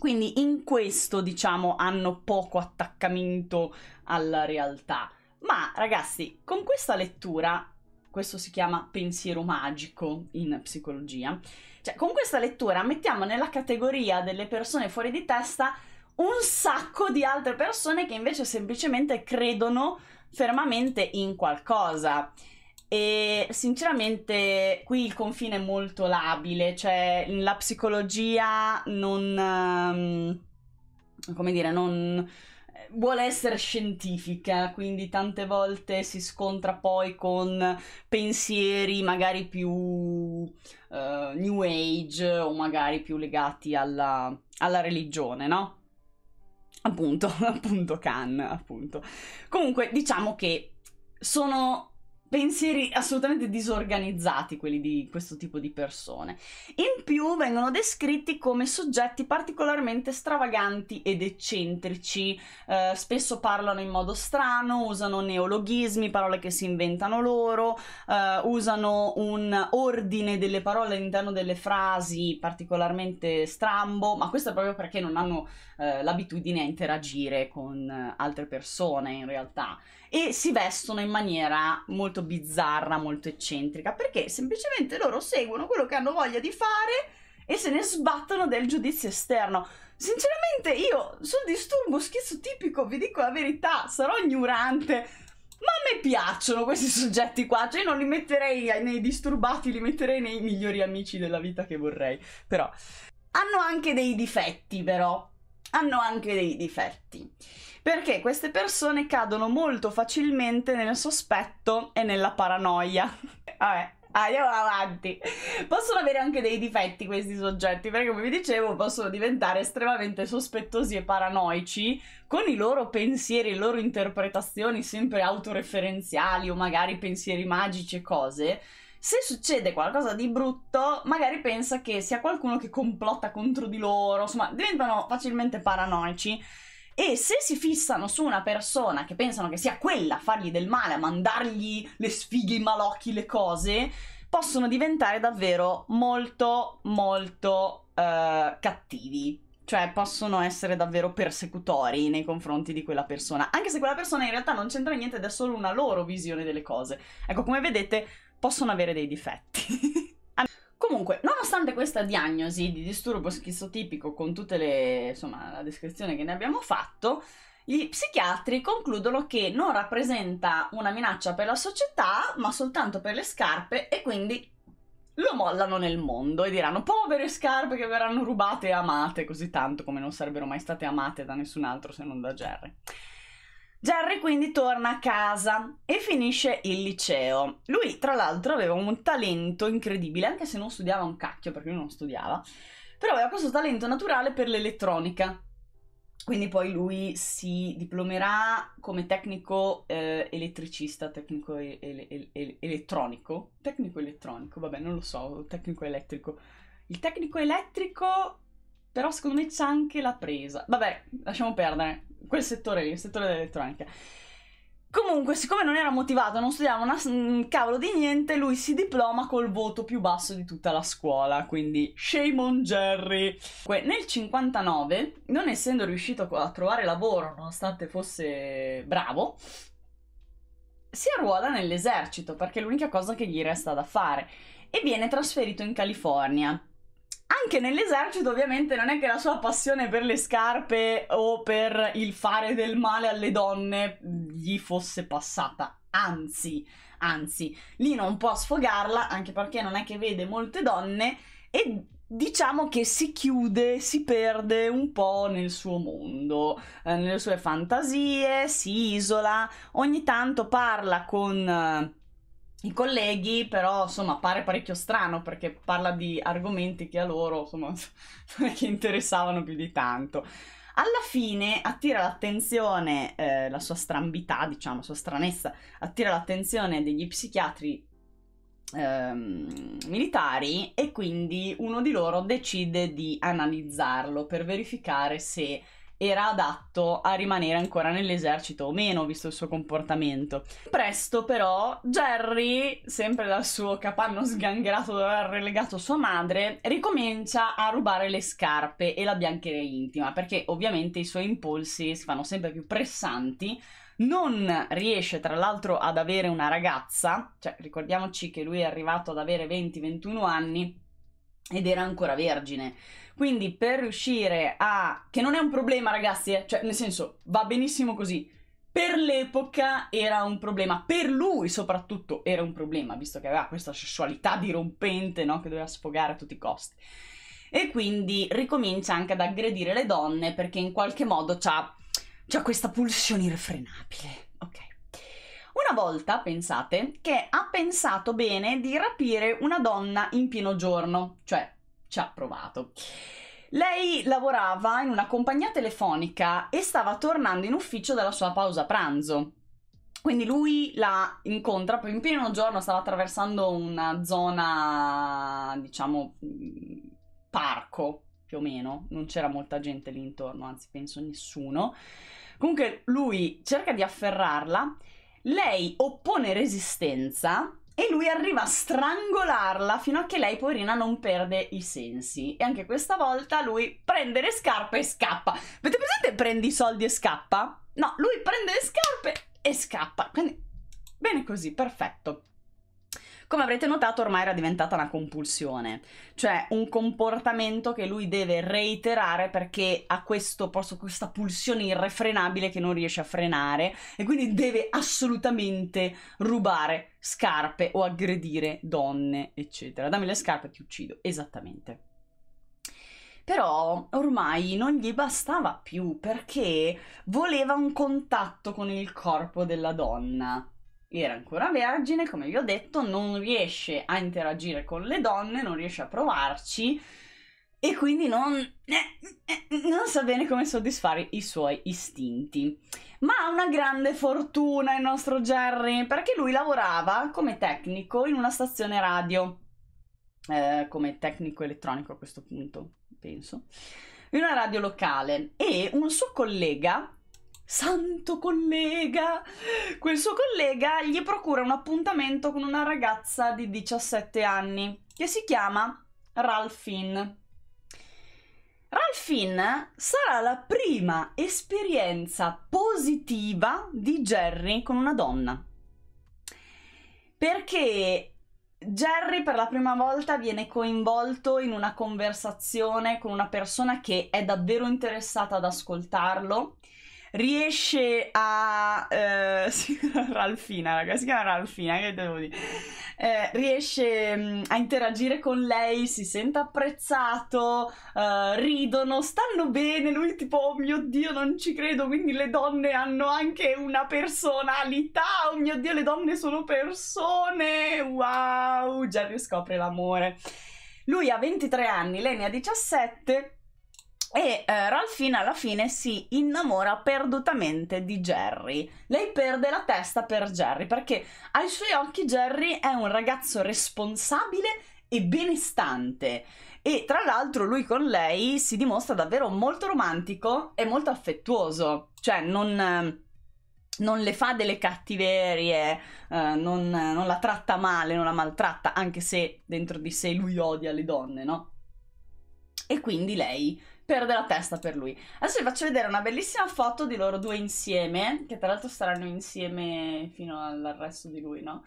Quindi in questo, diciamo, hanno poco attaccamento alla realtà. Ma ragazzi, con questa lettura, questo si chiama pensiero magico in psicologia, cioè con questa lettura mettiamo nella categoria delle persone fuori di testa un sacco di altre persone che invece semplicemente credono fermamente in qualcosa. E sinceramente qui il confine è molto labile, cioè la psicologia non... Ehm, come dire, non eh, vuole essere scientifica, quindi tante volte si scontra poi con pensieri magari più uh, new age o magari più legati alla, alla religione, no? Appunto, appunto Khan, appunto. Comunque diciamo che sono pensieri assolutamente disorganizzati quelli di questo tipo di persone. In più vengono descritti come soggetti particolarmente stravaganti ed eccentrici, eh, spesso parlano in modo strano, usano neologismi, parole che si inventano loro, eh, usano un ordine delle parole all'interno delle frasi particolarmente strambo, ma questo è proprio perché non hanno eh, l'abitudine a interagire con eh, altre persone in realtà e si vestono in maniera molto bizzarra, molto eccentrica, perché semplicemente loro seguono quello che hanno voglia di fare e se ne sbattono del giudizio esterno. Sinceramente io sul disturbo schizzo tipico, vi dico la verità, sarò ignorante, ma a me piacciono questi soggetti qua, cioè non li metterei nei disturbati, li metterei nei migliori amici della vita che vorrei, però. Hanno anche dei difetti, però. Hanno anche dei difetti perché queste persone cadono molto facilmente nel sospetto e nella paranoia. Vabbè, andiamo avanti. Possono avere anche dei difetti questi soggetti, perché come vi dicevo possono diventare estremamente sospettosi e paranoici con i loro pensieri, le loro interpretazioni sempre autoreferenziali o magari pensieri magici e cose. Se succede qualcosa di brutto, magari pensa che sia qualcuno che complotta contro di loro, insomma, diventano facilmente paranoici e se si fissano su una persona che pensano che sia quella a fargli del male, a mandargli le sfighe, i malocchi, le cose, possono diventare davvero molto, molto uh, cattivi cioè possono essere davvero persecutori nei confronti di quella persona, anche se quella persona in realtà non c'entra niente ed è solo una loro visione delle cose. Ecco, come vedete, possono avere dei difetti. Comunque, nonostante questa diagnosi di disturbo schizotipico con tutte le, insomma, la descrizione che ne abbiamo fatto, gli psichiatri concludono che non rappresenta una minaccia per la società, ma soltanto per le scarpe e quindi lo mollano nel mondo e diranno povere scarpe che verranno rubate e amate così tanto come non sarebbero mai state amate da nessun altro se non da Jerry. Jerry quindi torna a casa e finisce il liceo. Lui, tra l'altro, aveva un talento incredibile, anche se non studiava un cacchio, perché lui non studiava, però aveva questo talento naturale per l'elettronica. Quindi poi lui si diplomerà come tecnico eh, elettricista, tecnico e- e- e- elettronico, tecnico elettronico, vabbè non lo so, tecnico elettrico. Il tecnico elettrico però secondo me c'è anche la presa. Vabbè, lasciamo perdere quel settore lì, il settore dell'elettronica. Comunque, siccome non era motivato, non studiava una, un cavolo di niente, lui si diploma col voto più basso di tutta la scuola, quindi shame on Jerry. Nel 59, non essendo riuscito a trovare lavoro, nonostante fosse bravo, si arruola nell'esercito perché è l'unica cosa che gli resta da fare e viene trasferito in California anche nell'esercito ovviamente non è che la sua passione per le scarpe o per il fare del male alle donne gli fosse passata. Anzi, anzi, lì non può sfogarla anche perché non è che vede molte donne e diciamo che si chiude, si perde un po' nel suo mondo, eh, nelle sue fantasie, si isola, ogni tanto parla con eh, i colleghi, però, insomma, pare parecchio strano perché parla di argomenti che a loro, insomma, che interessavano più di tanto. Alla fine attira l'attenzione, eh, la sua strambità, diciamo, la sua stranezza, attira l'attenzione degli psichiatri ehm, militari e quindi uno di loro decide di analizzarlo per verificare se era adatto a rimanere ancora nell'esercito o meno, visto il suo comportamento. Presto però Jerry, sempre dal suo capanno sgangherato dove aveva relegato sua madre, ricomincia a rubare le scarpe e la biancheria intima, perché ovviamente i suoi impulsi si fanno sempre più pressanti non riesce tra l'altro ad avere una ragazza, cioè ricordiamoci che lui è arrivato ad avere 20-21 anni ed era ancora vergine, quindi per riuscire a... che non è un problema ragazzi, eh? cioè nel senso va benissimo così. Per l'epoca era un problema, per lui soprattutto era un problema, visto che aveva questa sessualità dirompente, no? Che doveva sfogare a tutti i costi. E quindi ricomincia anche ad aggredire le donne perché in qualche modo ha questa pulsione irrefrenabile. Ok. Una volta, pensate, che ha pensato bene di rapire una donna in pieno giorno, cioè ci ha provato. Lei lavorava in una compagnia telefonica e stava tornando in ufficio dalla sua pausa pranzo. Quindi lui la incontra proprio in pieno giorno, stava attraversando una zona, diciamo, parco più o meno, non c'era molta gente lì intorno, anzi penso nessuno. Comunque lui cerca di afferrarla, lei oppone resistenza e lui arriva a strangolarla fino a che lei, poverina, non perde i sensi. E anche questa volta lui prende le scarpe e scappa. Avete presente prendi i soldi e scappa? No, lui prende le scarpe e scappa. Quindi, bene così, perfetto. Come avrete notato ormai era diventata una compulsione, cioè un comportamento che lui deve reiterare perché ha questo, posso, questa pulsione irrefrenabile che non riesce a frenare e quindi deve assolutamente rubare scarpe o aggredire donne, eccetera. Dammi le scarpe e ti uccido, esattamente. Però ormai non gli bastava più perché voleva un contatto con il corpo della donna era ancora vergine, come vi ho detto, non riesce a interagire con le donne, non riesce a provarci e quindi non, eh, eh, non sa bene come soddisfare i suoi istinti. Ma ha una grande fortuna il nostro Jerry, perché lui lavorava come tecnico in una stazione radio, eh, come tecnico elettronico a questo punto, penso, in una radio locale e un suo collega santo collega. Quel suo collega gli procura un appuntamento con una ragazza di 17 anni che si chiama Ralphine. Ralphine sarà la prima esperienza positiva di Jerry con una donna. Perché Jerry per la prima volta viene coinvolto in una conversazione con una persona che è davvero interessata ad ascoltarlo riesce a... Eh, si Ralfina, ragazzi, si chiama Ralfina, che devo dire? Eh, riesce mh, mm, a interagire con lei, si sente apprezzato, eh, ridono, stanno bene, lui tipo, oh mio Dio, non ci credo, quindi le donne hanno anche una personalità, oh mio Dio, le donne sono persone, wow, Jerry scopre l'amore. Lui ha 23 anni, lei ne ha 17 e eh, Ralphine alla fine si innamora perdutamente di Jerry. Lei perde la testa per Jerry perché ai suoi occhi Jerry è un ragazzo responsabile e benestante. E tra l'altro lui con lei si dimostra davvero molto romantico e molto affettuoso. Cioè non ehm, non le fa delle cattiverie, eh, non, non, la tratta male, non la maltratta, anche se dentro di sé lui odia le donne, no? E quindi lei perde la testa per lui. Adesso vi faccio vedere una bellissima foto di loro due insieme, che tra l'altro staranno insieme fino al resto di lui, no?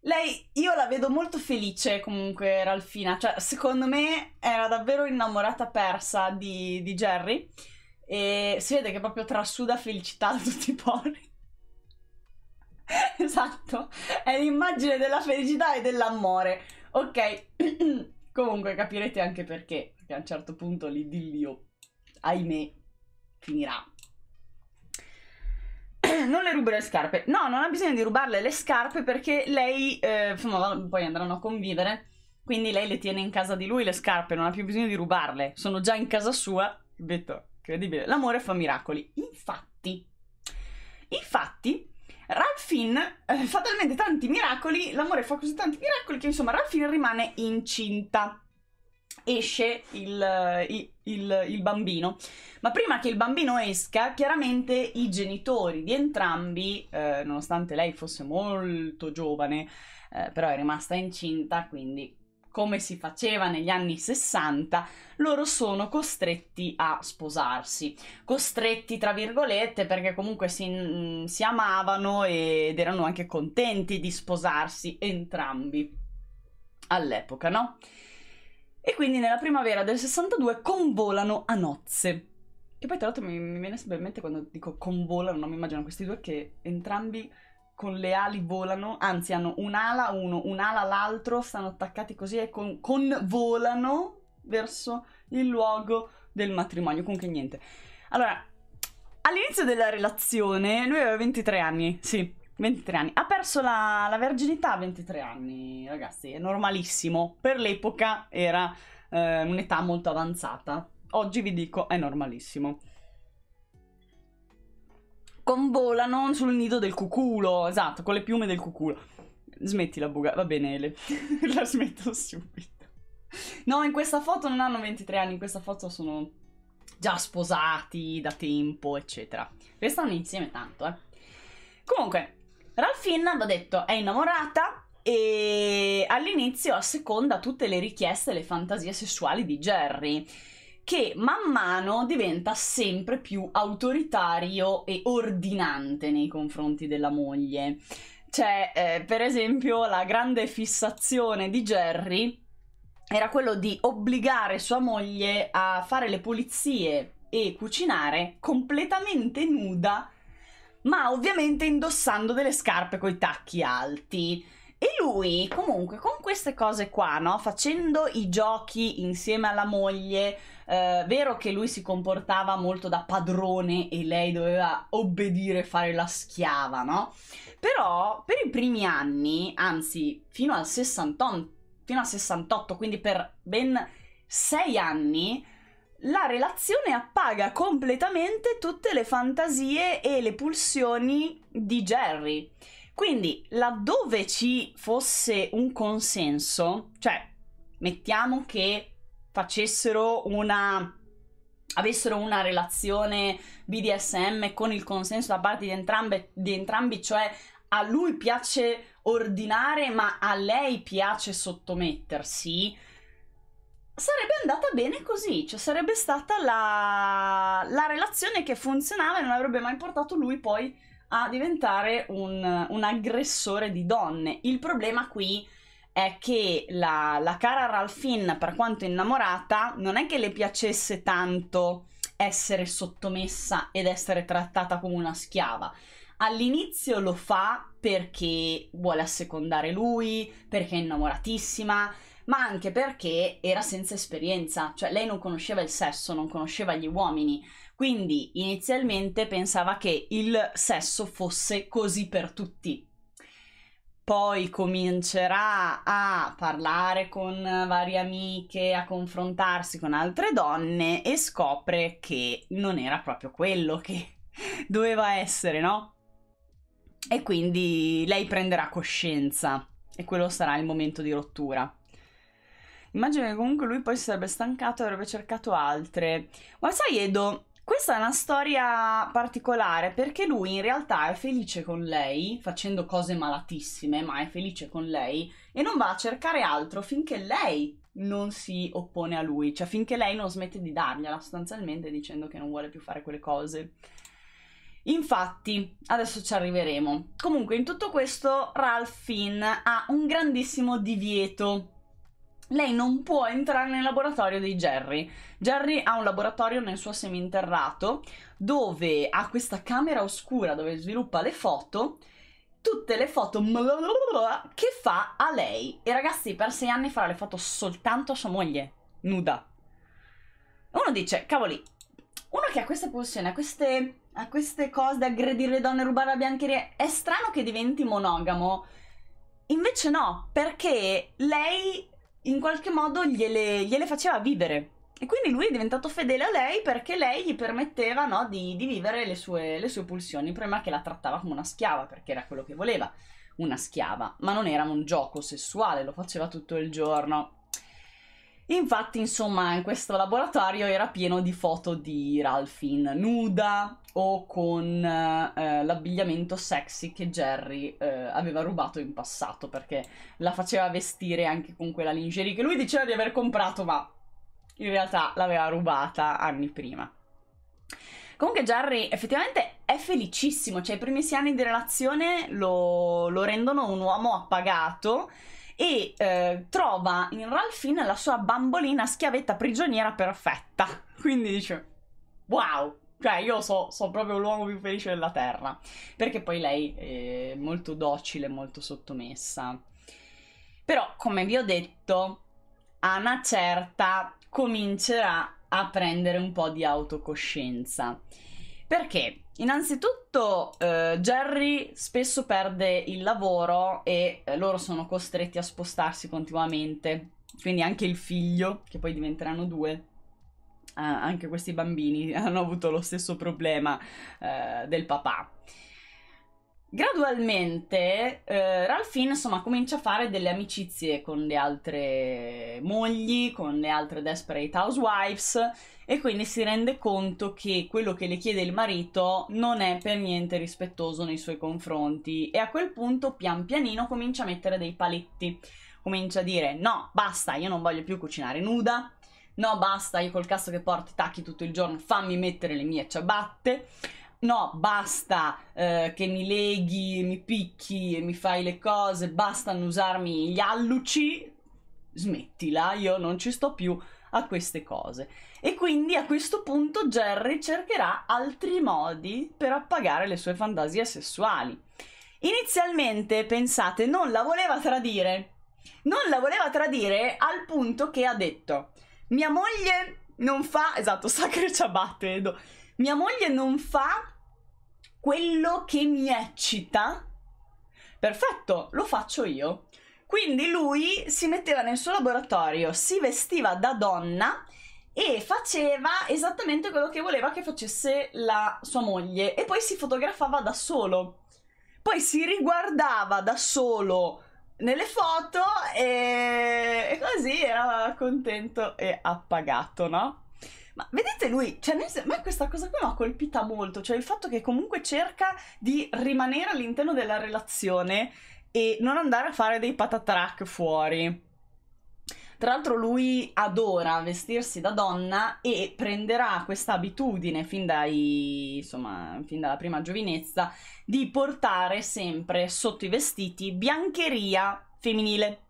Lei, io la vedo molto felice comunque, Ralfina, cioè secondo me era davvero innamorata persa di, di Jerry e si vede che proprio trasuda felicità da tutti i pori. esatto, è l'immagine della felicità e dell'amore. Ok, comunque capirete anche perché, perché a un certo punto l'idillio ahimè, finirà. Non le rubano le scarpe. No, non ha bisogno di rubarle le scarpe perché lei, eh, insomma, poi andranno a convivere. Quindi lei le tiene in casa di lui le scarpe, non ha più bisogno di rubarle. Sono già in casa sua. Detto, credibile. L'amore fa miracoli. Infatti, infatti, Ralph eh, fa talmente tanti miracoli, l'amore fa così tanti miracoli che insomma Ralph rimane incinta esce il, il, il, il bambino. Ma prima che il bambino esca, chiaramente i genitori di entrambi, eh, nonostante lei fosse molto giovane, eh, però è rimasta incinta, quindi come si faceva negli anni 60, loro sono costretti a sposarsi. Costretti, tra virgolette, perché comunque si, mm, si amavano ed erano anche contenti di sposarsi entrambi all'epoca, no? E quindi nella primavera del 62 convolano a nozze. Che poi tra l'altro mi, mi viene sempre in mente quando dico convolano, non mi immagino questi due che entrambi con le ali volano, anzi hanno un'ala uno, un'ala l'altro, stanno attaccati così e con, convolano verso il luogo del matrimonio. Comunque niente. Allora, all'inizio della relazione lui aveva 23 anni, sì, 23 anni. Ha perso la, la verginità a 23 anni, ragazzi, è normalissimo. Per l'epoca era eh, un'età molto avanzata. Oggi vi dico è normalissimo. Convolano sul nido del cuculo, esatto, con le piume del cuculo. Smetti la buga, va bene Ele, la smetto subito. No, in questa foto non hanno 23 anni, in questa foto sono già sposati da tempo, eccetera. Restano insieme tanto, eh. Comunque, Ralphine Finn, detto, è innamorata e all'inizio asseconda tutte le richieste e le fantasie sessuali di Jerry che man mano diventa sempre più autoritario e ordinante nei confronti della moglie. Cioè, eh, per esempio la grande fissazione di Jerry era quello di obbligare sua moglie a fare le pulizie e cucinare completamente nuda ma ovviamente indossando delle scarpe con i tacchi alti. E lui, comunque, con queste cose qua, no? Facendo i giochi insieme alla moglie, eh, vero che lui si comportava molto da padrone e lei doveva obbedire e fare la schiava, no? Però per i primi anni, anzi fino al 68, fino al 68 quindi per ben sei anni, la relazione appaga completamente tutte le fantasie e le pulsioni di Jerry. Quindi, laddove ci fosse un consenso, cioè mettiamo che facessero una avessero una relazione BDSM con il consenso da parte di, entrambe, di entrambi, cioè a lui piace ordinare, ma a lei piace sottomettersi sarebbe andata bene così, cioè sarebbe stata la, la relazione che funzionava e non avrebbe mai portato lui poi a diventare un, un aggressore di donne. Il problema qui è che la, la cara Ralphin, per quanto innamorata, non è che le piacesse tanto essere sottomessa ed essere trattata come una schiava. All'inizio lo fa perché vuole assecondare lui, perché è innamoratissima, ma anche perché era senza esperienza, cioè lei non conosceva il sesso, non conosceva gli uomini, quindi inizialmente pensava che il sesso fosse così per tutti. Poi comincerà a parlare con varie amiche, a confrontarsi con altre donne e scopre che non era proprio quello che doveva essere, no? E quindi lei prenderà coscienza e quello sarà il momento di rottura. Immagino che comunque lui poi si sarebbe stancato e avrebbe cercato altre. Ma sai, Edo, questa è una storia particolare perché lui in realtà è felice con lei, facendo cose malatissime, ma è felice con lei e non va a cercare altro finché lei non si oppone a lui, cioè finché lei non smette di dargliela sostanzialmente dicendo che non vuole più fare quelle cose. Infatti, adesso ci arriveremo. Comunque, in tutto questo, Ralph Finn ha un grandissimo divieto lei non può entrare nel laboratorio di Jerry. Jerry ha un laboratorio nel suo seminterrato dove ha questa camera oscura dove sviluppa le foto tutte le foto che fa a lei. E ragazzi, per sei anni farà le foto soltanto a sua moglie, nuda. Uno dice, cavoli, uno che ha queste pulsioni, ha queste, ha queste cose aggredire le donne, rubare la biancheria, è strano che diventi monogamo. Invece no, perché lei in qualche modo gliele, gliele faceva vivere. E quindi lui è diventato fedele a lei perché lei gli permetteva no, di, di, vivere le sue, le sue pulsioni. Il problema è che la trattava come una schiava perché era quello che voleva, una schiava. Ma non era un gioco sessuale, lo faceva tutto il giorno. Infatti, insomma, in questo laboratorio era pieno di foto di Ralphin nuda, o con eh, l'abbigliamento sexy che Jerry eh, aveva rubato in passato perché la faceva vestire anche con quella lingerie che lui diceva di aver comprato ma in realtà l'aveva rubata anni prima. Comunque Jerry effettivamente è felicissimo, cioè i primi sei anni di relazione lo, lo rendono un uomo appagato e eh, trova in Ralphine la sua bambolina schiavetta prigioniera perfetta. Quindi dice, wow, cioè, io so, so proprio l'uomo più felice della terra. Perché poi lei è molto docile, molto sottomessa. Però, come vi ho detto, a una certa comincerà a prendere un po' di autocoscienza. Perché? Innanzitutto eh, Jerry spesso perde il lavoro e eh, loro sono costretti a spostarsi continuamente, quindi anche il figlio, che poi diventeranno due, eh, anche questi bambini hanno avuto lo stesso problema eh, del papà. Gradualmente eh, Ralphine insomma comincia a fare delle amicizie con le altre mogli, con le altre desperate housewives e quindi si rende conto che quello che le chiede il marito non è per niente rispettoso nei suoi confronti e a quel punto pian pianino comincia a mettere dei paletti, comincia a dire no basta io non voglio più cucinare nuda, no basta, io col cazzo che porti tacchi tutto il giorno, fammi mettere le mie ciabatte, no basta eh, che mi leghi, e mi picchi e mi fai le cose, basta usarmi gli alluci, smettila, io non ci sto più a queste cose. E quindi a questo punto Jerry cercherà altri modi per appagare le sue fantasie sessuali. Inizialmente, pensate, non la voleva tradire. Non la voleva tradire al punto che ha detto mia moglie non fa, esatto, sacre ciabatte, vedo. Mia moglie non fa quello che mi eccita. Perfetto, lo faccio io. Quindi lui si metteva nel suo laboratorio, si vestiva da donna e faceva esattamente quello che voleva che facesse la sua moglie e poi si fotografava da solo. Poi si riguardava da solo nelle foto e così era contento e appagato, no? Ma vedete lui, cioè, nel, ma questa cosa qui mi ha colpita molto, cioè il fatto che comunque cerca di rimanere all'interno della relazione e non andare a fare dei patatrack fuori. Tra l'altro lui adora vestirsi da donna e prenderà questa abitudine fin, dai, insomma, fin dalla prima giovinezza di portare sempre sotto i vestiti biancheria femminile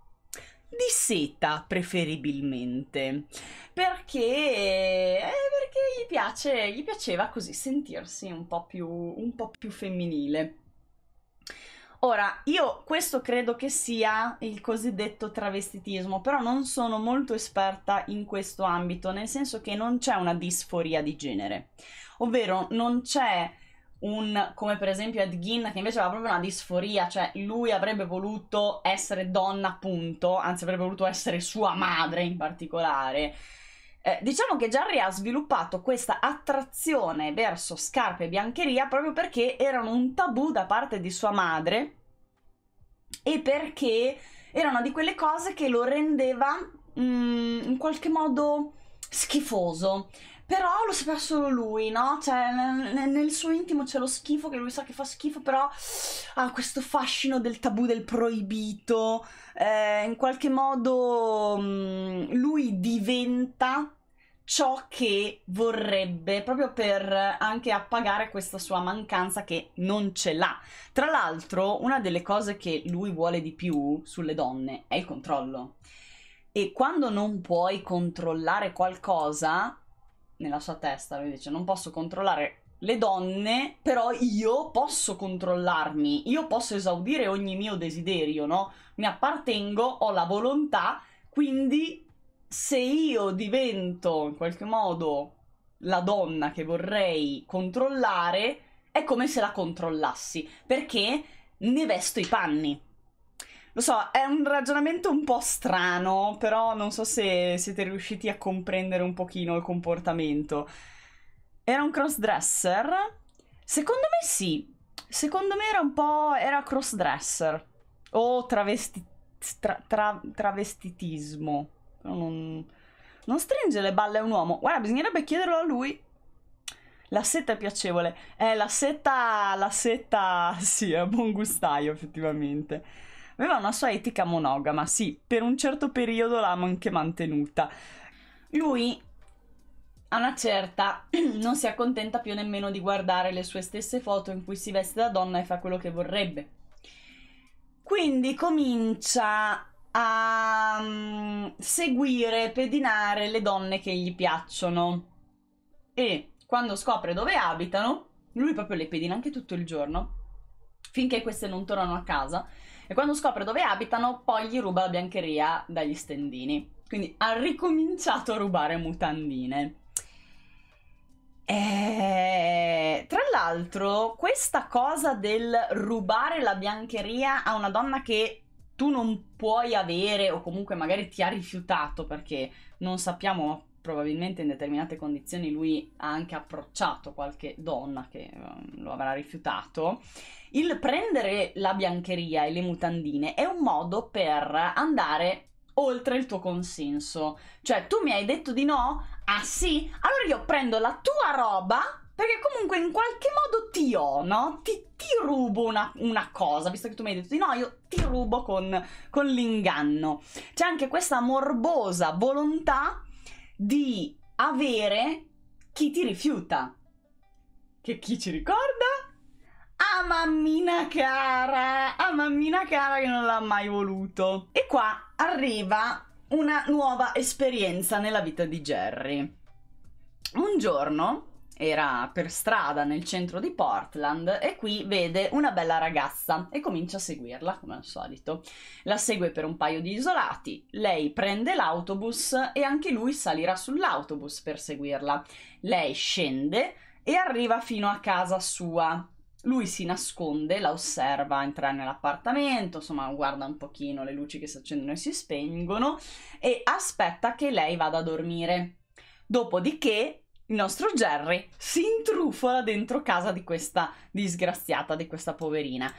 di seta preferibilmente perché, eh, perché gli, piace, gli piaceva così sentirsi un po' più, un po più femminile Ora, io questo credo che sia il cosiddetto travestitismo, però non sono molto esperta in questo ambito, nel senso che non c'è una disforia di genere, ovvero non c'è un, come per esempio Ed Gein che invece aveva proprio una disforia, cioè lui avrebbe voluto essere donna, punto, anzi avrebbe voluto essere sua madre in particolare. Eh, diciamo che Jarry ha sviluppato questa attrazione verso scarpe e biancheria proprio perché erano un tabù da parte di sua madre e perché erano di quelle cose che lo rendeva mm, in qualche modo schifoso. Però lo sapeva solo lui, no? Cioè, nel, nel, suo intimo c'è lo schifo che lui sa che fa schifo, però ha questo fascino del tabù del proibito. Eh, in qualche modo mm, lui diventa ciò che vorrebbe proprio per anche appagare questa sua mancanza che non ce l'ha. Tra l'altro, una delle cose che lui vuole di più sulle donne è il controllo. E quando non puoi controllare qualcosa, nella sua testa lui dice: Non posso controllare le donne, però io posso controllarmi, io posso esaudire ogni mio desiderio, no? Mi appartengo, ho la volontà, quindi se io divento in qualche modo la donna che vorrei controllare, è come se la controllassi, perché ne vesto i panni. Lo so, è un ragionamento un po' strano, però non so se siete riusciti a comprendere un pochino il comportamento. Era un crossdresser? Secondo me sì. Secondo me era un po'... era crossdresser. O travesti... tra... Tra... travestitismo non, non stringe le balle a un uomo. Guarda, bisognerebbe chiederlo a lui. La setta è piacevole. Eh, la setta, la setta, sì, è buon gustaio effettivamente. Aveva una sua etica monogama, sì, per un certo periodo l'ha anche mantenuta. Lui, a una certa, non si accontenta più nemmeno di guardare le sue stesse foto in cui si veste da donna e fa quello che vorrebbe. Quindi comincia a um, seguire, pedinare le donne che gli piacciono. E quando scopre dove abitano, lui proprio le pedina anche tutto il giorno, finché queste non tornano a casa. E quando scopre dove abitano, poi gli ruba la biancheria dagli stendini. Quindi ha ricominciato a rubare mutandine. E... Eh, tra l'altro, questa cosa del rubare la biancheria a una donna che tu non puoi avere o comunque magari ti ha rifiutato perché non sappiamo probabilmente in determinate condizioni lui ha anche approcciato qualche donna che ehm, lo avrà rifiutato. Il prendere la biancheria e le mutandine è un modo per andare oltre il tuo consenso. Cioè, tu mi hai detto di no? Ah sì? Allora io prendo la tua roba perché comunque in qualche modo ti ho, no? Ti, ti rubo una, una, cosa, visto che tu mi hai detto di no, io ti rubo con, con l'inganno. C'è anche questa morbosa volontà di avere chi ti rifiuta. Che chi ci ricorda? Ah mammina cara, ah mammina cara che non l'ha mai voluto. E qua arriva una nuova esperienza nella vita di Jerry. Un giorno era per strada nel centro di Portland e qui vede una bella ragazza e comincia a seguirla come al solito. La segue per un paio di isolati, lei prende l'autobus e anche lui salirà sull'autobus per seguirla. Lei scende e arriva fino a casa sua. Lui si nasconde, la osserva entrare nell'appartamento, insomma guarda un pochino le luci che si accendono e si spengono e aspetta che lei vada a dormire. Dopodiché il nostro Jerry si intrufola dentro casa di questa disgraziata, di questa poverina.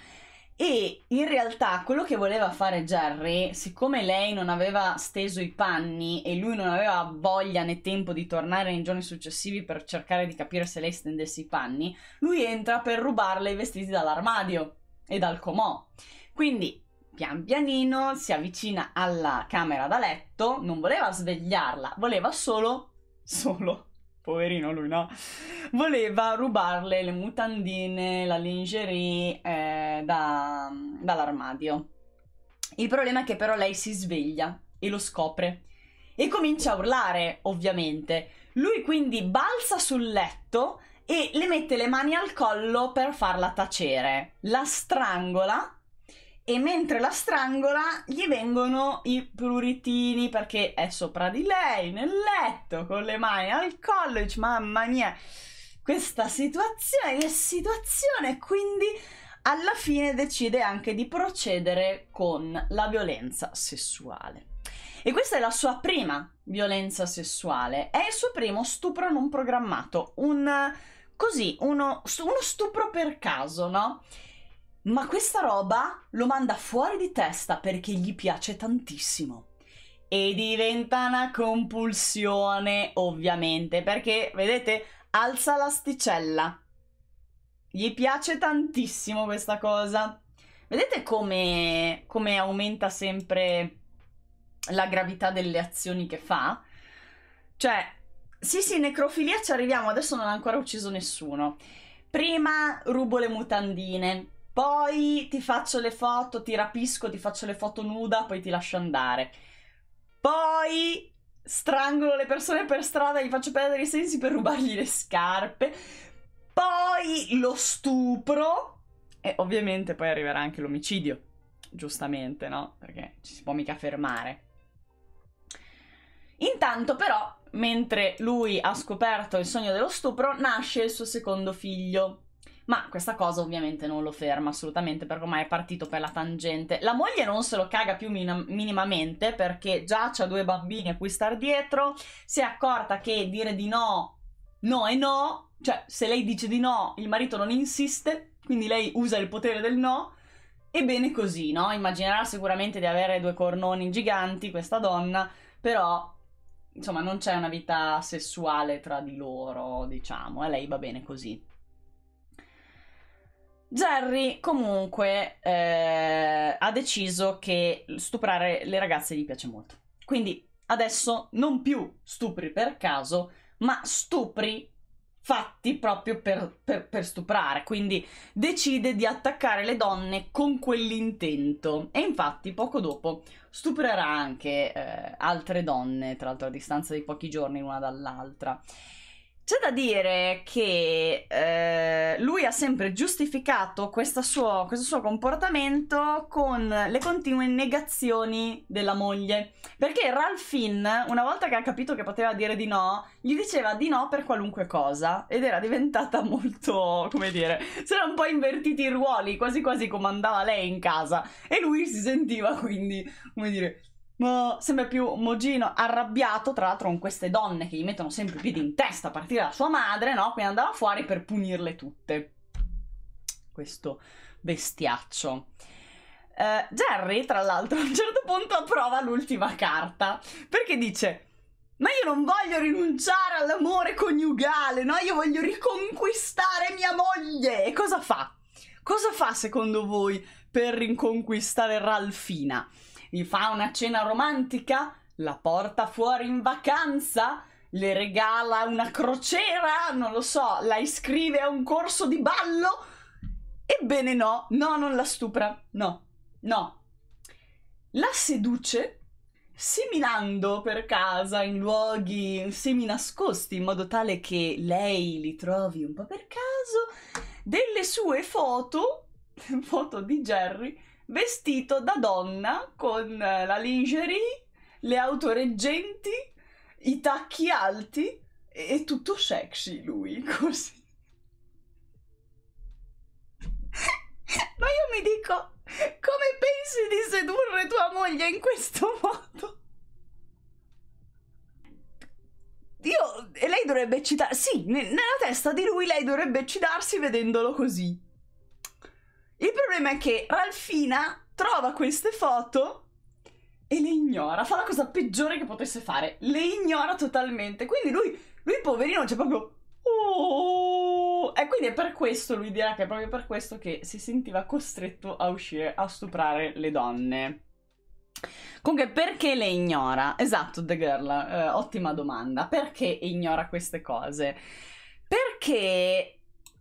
E in realtà quello che voleva fare Jerry, siccome lei non aveva steso i panni e lui non aveva voglia né tempo di tornare nei giorni successivi per cercare di capire se lei stendesse i panni, lui entra per rubarle i vestiti dall'armadio e dal comò. Quindi pian pianino si avvicina alla camera da letto, non voleva svegliarla, voleva solo, solo poverino lui no, voleva rubarle le mutandine, la lingerie eh, da, dall'armadio. Il problema è che però lei si sveglia e lo scopre e comincia a urlare, ovviamente. Lui quindi balza sul letto e le mette le mani al collo per farla tacere. La strangola e mentre la strangola gli vengono i pruritini perché è sopra di lei, nel letto, con le mani al college, mamma mia, questa situazione, che situazione, quindi alla fine decide anche di procedere con la violenza sessuale. E questa è la sua prima violenza sessuale, è il suo primo stupro non programmato, un così, uno, uno stupro per caso, no? Ma questa roba lo manda fuori di testa perché gli piace tantissimo. E diventa una compulsione, ovviamente, perché, vedete, alza l'asticella. Gli piace tantissimo questa cosa. Vedete come, come aumenta sempre la gravità delle azioni che fa? Cioè, sì, sì, necrofilia ci arriviamo, adesso non ha ancora ucciso nessuno. Prima rubo le mutandine, poi ti faccio le foto, ti rapisco, ti faccio le foto nuda, poi ti lascio andare. Poi strangolo le persone per strada, gli faccio perdere i sensi per rubargli le scarpe. Poi lo stupro e ovviamente poi arriverà anche l'omicidio, giustamente, no? Perché ci si può mica fermare. Intanto però, mentre lui ha scoperto il sogno dello stupro, nasce il suo secondo figlio ma questa cosa ovviamente non lo ferma assolutamente perché ormai è partito per la tangente. La moglie non se lo caga più min- minimamente perché già c'ha due bambini a cui star dietro, si è accorta che dire di no, no e no, cioè se lei dice di no il marito non insiste, quindi lei usa il potere del no. Ebbene così, no? Immaginerà sicuramente di avere due cornoni giganti questa donna, però insomma non c'è una vita sessuale tra di loro, diciamo, e lei va bene così. Jerry comunque eh, ha deciso che stuprare le ragazze gli piace molto. Quindi adesso non più stupri per caso, ma stupri fatti proprio per, per, per, stuprare, quindi decide di attaccare le donne con quell'intento e infatti poco dopo stuprerà anche eh, altre donne, tra l'altro a distanza di pochi giorni l'una dall'altra. C'è da dire che eh, lui ha sempre giustificato suo, questo suo comportamento con le continue negazioni della moglie. Perché Ralph una volta che ha capito che poteva dire di no, gli diceva di no per qualunque cosa. Ed era diventata molto, come dire, si erano un po' invertiti i ruoli, quasi quasi comandava lei in casa. E lui si sentiva quindi, come dire, boh, sempre più mogino, arrabbiato, tra l'altro con queste donne che gli mettono sempre i piedi in testa a partire da sua madre, no? Quindi andava fuori per punirle tutte. Questo bestiaccio. Uh, Jerry, tra l'altro, a un certo punto approva l'ultima carta perché dice: Ma io non voglio rinunciare all'amore coniugale, no? Io voglio riconquistare mia moglie. E cosa fa? Cosa fa secondo voi per riconquistare Ralfina? gli fa una cena romantica, la porta fuori in vacanza, le regala una crociera, non lo so, la iscrive a un corso di ballo. Ebbene no, no, non la stupra, no, no. La seduce seminando per casa in luoghi semi nascosti in modo tale che lei li trovi un po' per caso delle sue foto, foto di Jerry, vestito da donna con la lingerie, le autoreggenti, i tacchi alti e, tutto sexy lui, così. Ma io mi dico, come pensi di sedurre tua moglie in questo modo? Io, e lei dovrebbe eccitarsi, sì, nella testa di lui lei dovrebbe eccitarsi vedendolo così. Il problema è che Ralfina trova queste foto e le ignora. Fa la cosa peggiore che potesse fare. Le ignora totalmente. Quindi lui, lui poverino, c'è proprio... Oh! E quindi è per questo, lui dirà che è proprio per questo che si sentiva costretto a uscire a stuprare le donne. Comunque, perché le ignora? Esatto, The Girl, eh, ottima domanda. Perché ignora queste cose? Perché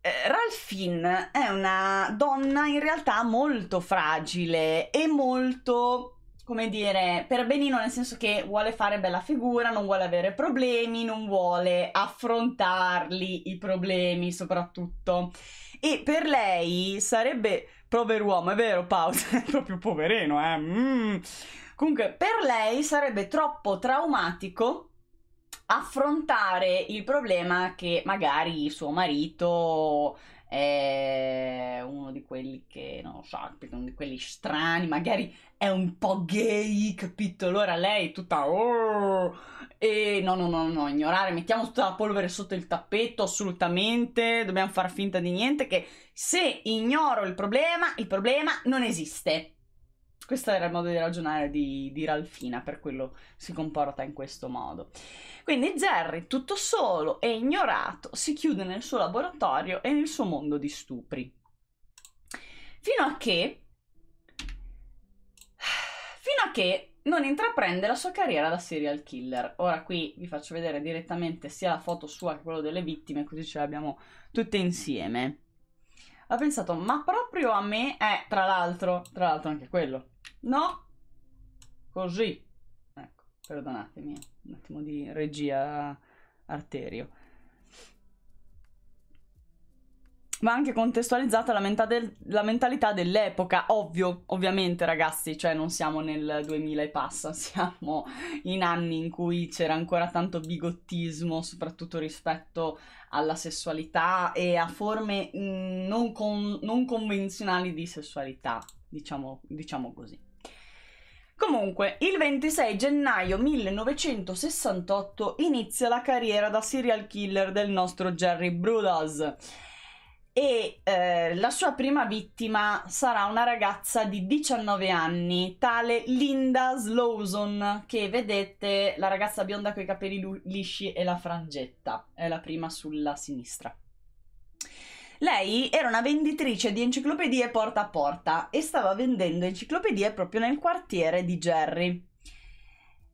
eh, Ralphine è una donna in realtà molto fragile e molto, come dire, per benino nel senso che vuole fare bella figura, non vuole avere problemi, non vuole affrontarli i problemi soprattutto. E per lei sarebbe pover'uomo, è vero pausa, è proprio poverino, eh. Mm. Comunque, per lei sarebbe troppo traumatico affrontare il problema che magari suo marito è uno di quelli che non lo so, uno di quelli strani, magari è un po' gay, capito? Allora lei è tutta oh! e no, no, no, no, ignorare, mettiamo tutta la polvere sotto il tappeto assolutamente, dobbiamo far finta di niente che se ignoro il problema, il problema non esiste. Questo era il modo di ragionare di, di Ralfina, per quello si comporta in questo modo. Quindi Jerry, tutto solo e ignorato, si chiude nel suo laboratorio e nel suo mondo di stupri. Fino a che... Fino a che non intraprende la sua carriera da serial killer. Ora qui vi faccio vedere direttamente sia la foto sua che quella delle vittime, così ce l'abbiamo tutte insieme. Ha pensato, ma proprio a me... Eh, tra l'altro, tra l'altro anche quello. No, così. Ecco, perdonatemi un attimo di regia arterio. Ma anche contestualizzata la, menta del, la mentalità dell'epoca, ovvio, ovviamente ragazzi, cioè non siamo nel 2000 e passa, siamo in anni in cui c'era ancora tanto bigottismo, soprattutto rispetto alla sessualità e a forme mm, non, con, non convenzionali di sessualità, diciamo, diciamo così. Comunque, il 26 gennaio 1968 inizia la carriera da serial killer del nostro Jerry Brudas e eh, la sua prima vittima sarà una ragazza di 19 anni, tale Linda Slowson, che vedete la ragazza bionda con i capelli lisci e la frangetta, è la prima sulla sinistra. Lei era una venditrice di enciclopedie porta a porta e stava vendendo enciclopedie proprio nel quartiere di Jerry.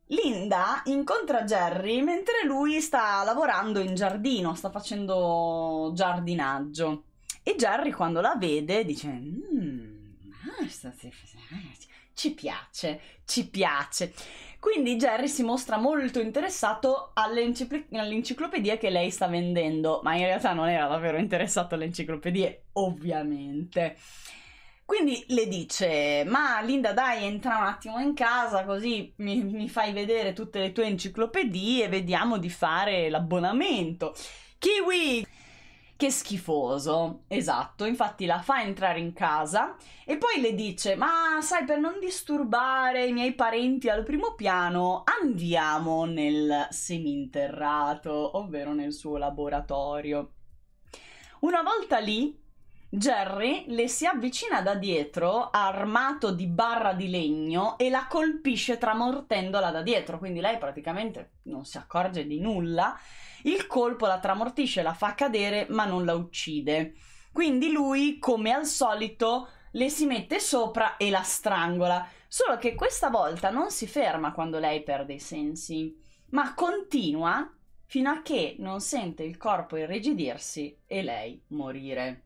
Linda incontra Jerry mentre lui sta lavorando in giardino, sta facendo giardinaggio. E Jerry quando la vede dice... Mm, ah, ci piace, ci piace. Quindi Jerry si mostra molto interessato all'encicl- all'enciclopedia che lei sta vendendo, ma in realtà non era davvero interessato alle enciclopedie, ovviamente. Quindi le dice, ma Linda dai entra un attimo in casa così mi, mi fai vedere tutte le tue enciclopedie, e vediamo di fare l'abbonamento. Kiwi che schifoso, esatto, infatti la fa entrare in casa e poi le dice ma sai per non disturbare i miei parenti al primo piano andiamo nel seminterrato, ovvero nel suo laboratorio. Una volta lì Jerry le si avvicina da dietro, armato di barra di legno, e la colpisce tramortendola da dietro. Quindi lei praticamente non si accorge di nulla il colpo la tramortisce, la fa cadere, ma non la uccide. Quindi lui, come al solito, le si mette sopra e la strangola. Solo che questa volta non si ferma quando lei perde i sensi, ma continua fino a che non sente il corpo irrigidirsi e lei morire.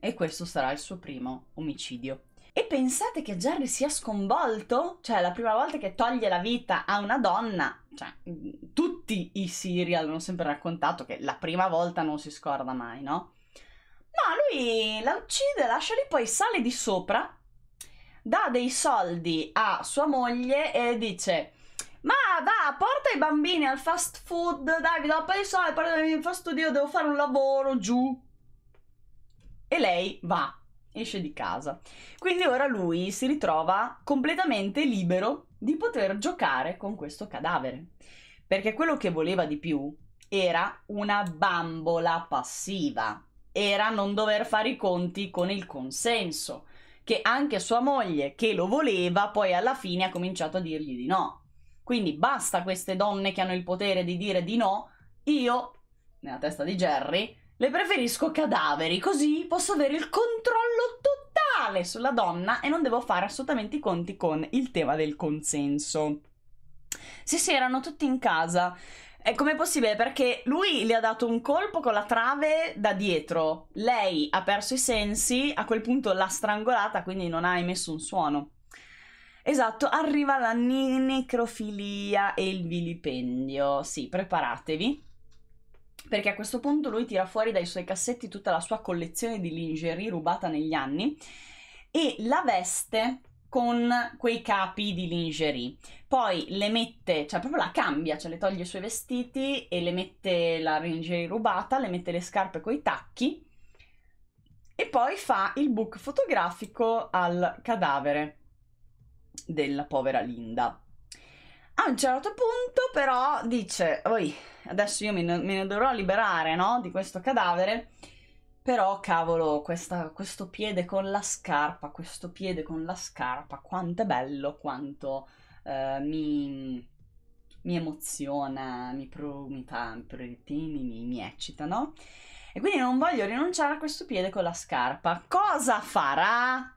E questo sarà il suo primo omicidio. E pensate che Jerry sia sconvolto? Cioè, la prima volta che toglie la vita a una donna, cioè, mhmm, tutti i serial hanno sempre raccontato che la prima volta non si scorda mai, no? No, lui la uccide, lascia lì, poi sale di sopra, dà dei soldi a sua moglie e dice... Ma va, porta i bambini al fast food, dai, vi do un po' di soldi, porta in fast food, io devo fare un lavoro giù. E lei va, esce di casa. Quindi ora lui si ritrova completamente libero di poter giocare con questo cadavere. Perché quello che voleva di più era una bambola passiva, era non dover fare i conti con il consenso, che anche sua moglie, che lo voleva, poi alla fine ha cominciato a dirgli di no. Quindi basta queste donne che hanno il potere di dire di no, io, nella testa di Jerry, le preferisco cadaveri, così posso avere il controllo totale sulla donna e non devo fare assolutamente i conti con il tema del consenso. Sì, sì, erano tutti in casa. E com'è possibile? Perché lui le ha dato un colpo con la trave da dietro. Lei ha perso i sensi, a quel punto l'ha strangolata, quindi non ha emesso un suono. Esatto, arriva la necrofilia e il vilipendio. Sì, preparatevi perché a questo punto lui tira fuori dai suoi cassetti tutta la sua collezione di lingerie rubata negli anni e la veste con quei capi di lingerie. Poi le mette, cioè proprio la cambia, cioè le toglie i suoi vestiti e le mette la lingerie rubata, le mette le scarpe con i tacchi e poi fa il book fotografico al cadavere della povera Linda. A un certo punto però dice, oi, adesso io me ne, me ne dovrò liberare, no? Di questo cadavere. Però, cavolo, questa, questo piede con la scarpa, questo piede con la scarpa, quanto è bello, quanto eh, mi, mi, emoziona, mi, pro, mi fa, mi, mi, mi eccita, no? E quindi non voglio rinunciare a questo piede con la scarpa. Cosa farà?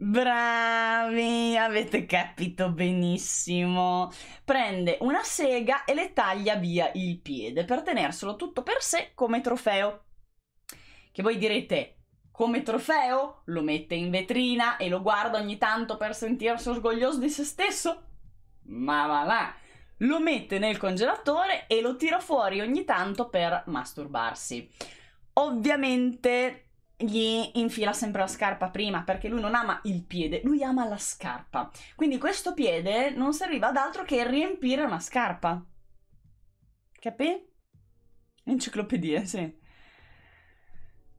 Bravi, avete capito benissimo. Prende una sega e le taglia via il piede per tenerselo tutto per sé come trofeo. Che voi direte, come trofeo? Lo mette in vetrina e lo guarda ogni tanto per sentirsi orgoglioso di se stesso? Ma va là! Lo mette nel congelatore e lo tira fuori ogni tanto per masturbarsi. Ovviamente gli infila sempre la scarpa prima perché lui non ama il piede, lui ama la scarpa. Quindi questo piede non serviva ad altro che riempire una scarpa. Capì? Enciclopedia, sì.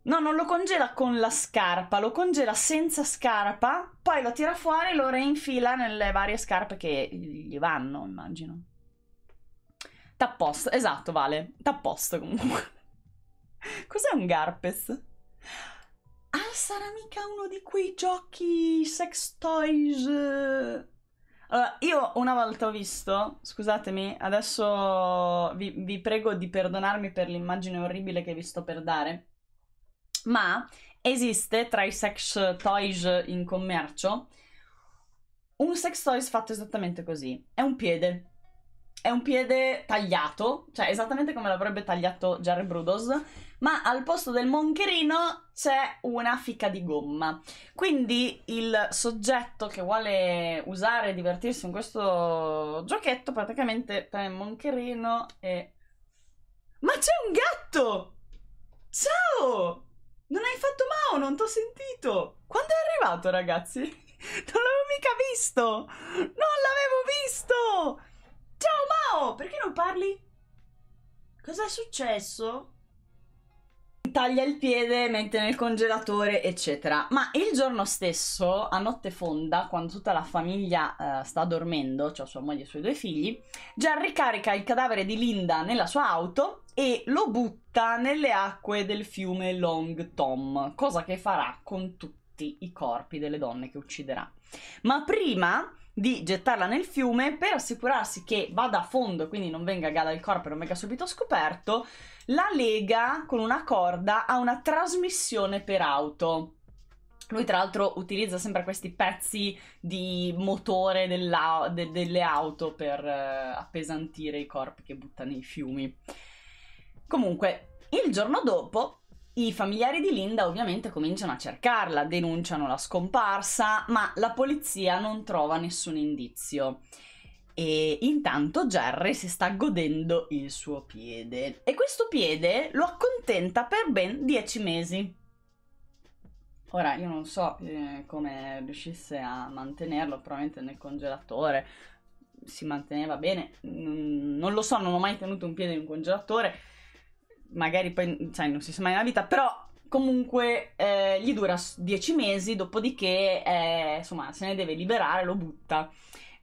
No, non lo congela con la scarpa, lo congela senza scarpa, poi lo tira fuori e lo reinfila nelle varie scarpe che gli vanno, immagino. T'apposto, esatto, vale. T'apposto comunque. Cos'è un garpes? Ah, sarà mica uno di quei giochi sex toys? Eh. Allora, io una volta ho visto, scusatemi, adesso vi, vi prego di perdonarmi per l'immagine orribile che vi sto per dare, ma esiste tra i sex toys in commercio un sex toys fatto esattamente così. È un piede. È un piede tagliato, cioè esattamente come l'avrebbe tagliato Jared Brudos ma al posto del moncherino c'è una fica di gomma. Quindi il soggetto che vuole usare e divertirsi in questo giochetto praticamente prende il moncherino e... Ma c'è un gatto! Ciao! Non hai fatto Mao, non t'ho sentito! Quando è arrivato ragazzi? Non l'avevo mica visto! Non l'avevo visto! Ciao Mao! Perché non parli? Cos'è successo? taglia il piede, mette nel congelatore, eccetera. Ma il giorno stesso, a notte fonda, quando tutta la famiglia eh, sta dormendo, cioè sua moglie e i suoi due figli, Jerry ricarica il cadavere di Linda nella sua auto e lo butta nelle acque del fiume Long Tom, cosa che farà con tutti i corpi delle donne che ucciderà. Ma prima di gettarla nel fiume per assicurarsi che vada a fondo, quindi non venga a galla il corpo e non venga subito scoperto, la lega con una corda a una trasmissione per auto. Lui tra l'altro utilizza sempre questi pezzi di motore de delle auto per eh, appesantire i corpi che butta nei fiumi. Comunque, il giorno dopo i familiari di Linda ovviamente cominciano a cercarla, denunciano la scomparsa, ma la polizia non trova nessun indizio e intanto Jerry si sta godendo il suo piede e questo piede lo accontenta per ben 10 mesi. Ora io non so eh, come riuscisse a mantenerlo, probabilmente nel congelatore si manteneva bene, non lo so, non ho mai tenuto un piede in un congelatore, magari poi sai, non si sa mai nella vita, però comunque eh, gli dura 10 mesi, dopodiché eh, insomma se ne deve liberare, lo butta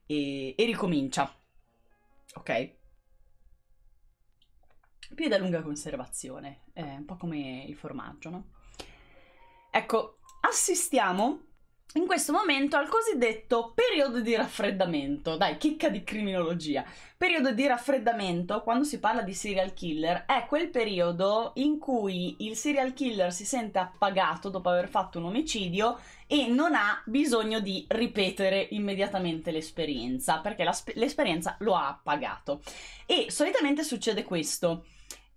e, e ricomincia. Ok? Più da lunga conservazione, è eh, un po' come il formaggio, no? Ecco, assistiamo in questo momento al cosiddetto periodo di raffreddamento. Dai, chicca di criminologia. Periodo di raffreddamento, quando si parla di serial killer, è quel periodo in cui il serial killer si sente appagato dopo aver fatto un omicidio e non ha bisogno di ripetere immediatamente l'esperienza, perché l'esperienza lo ha appagato. E solitamente succede questo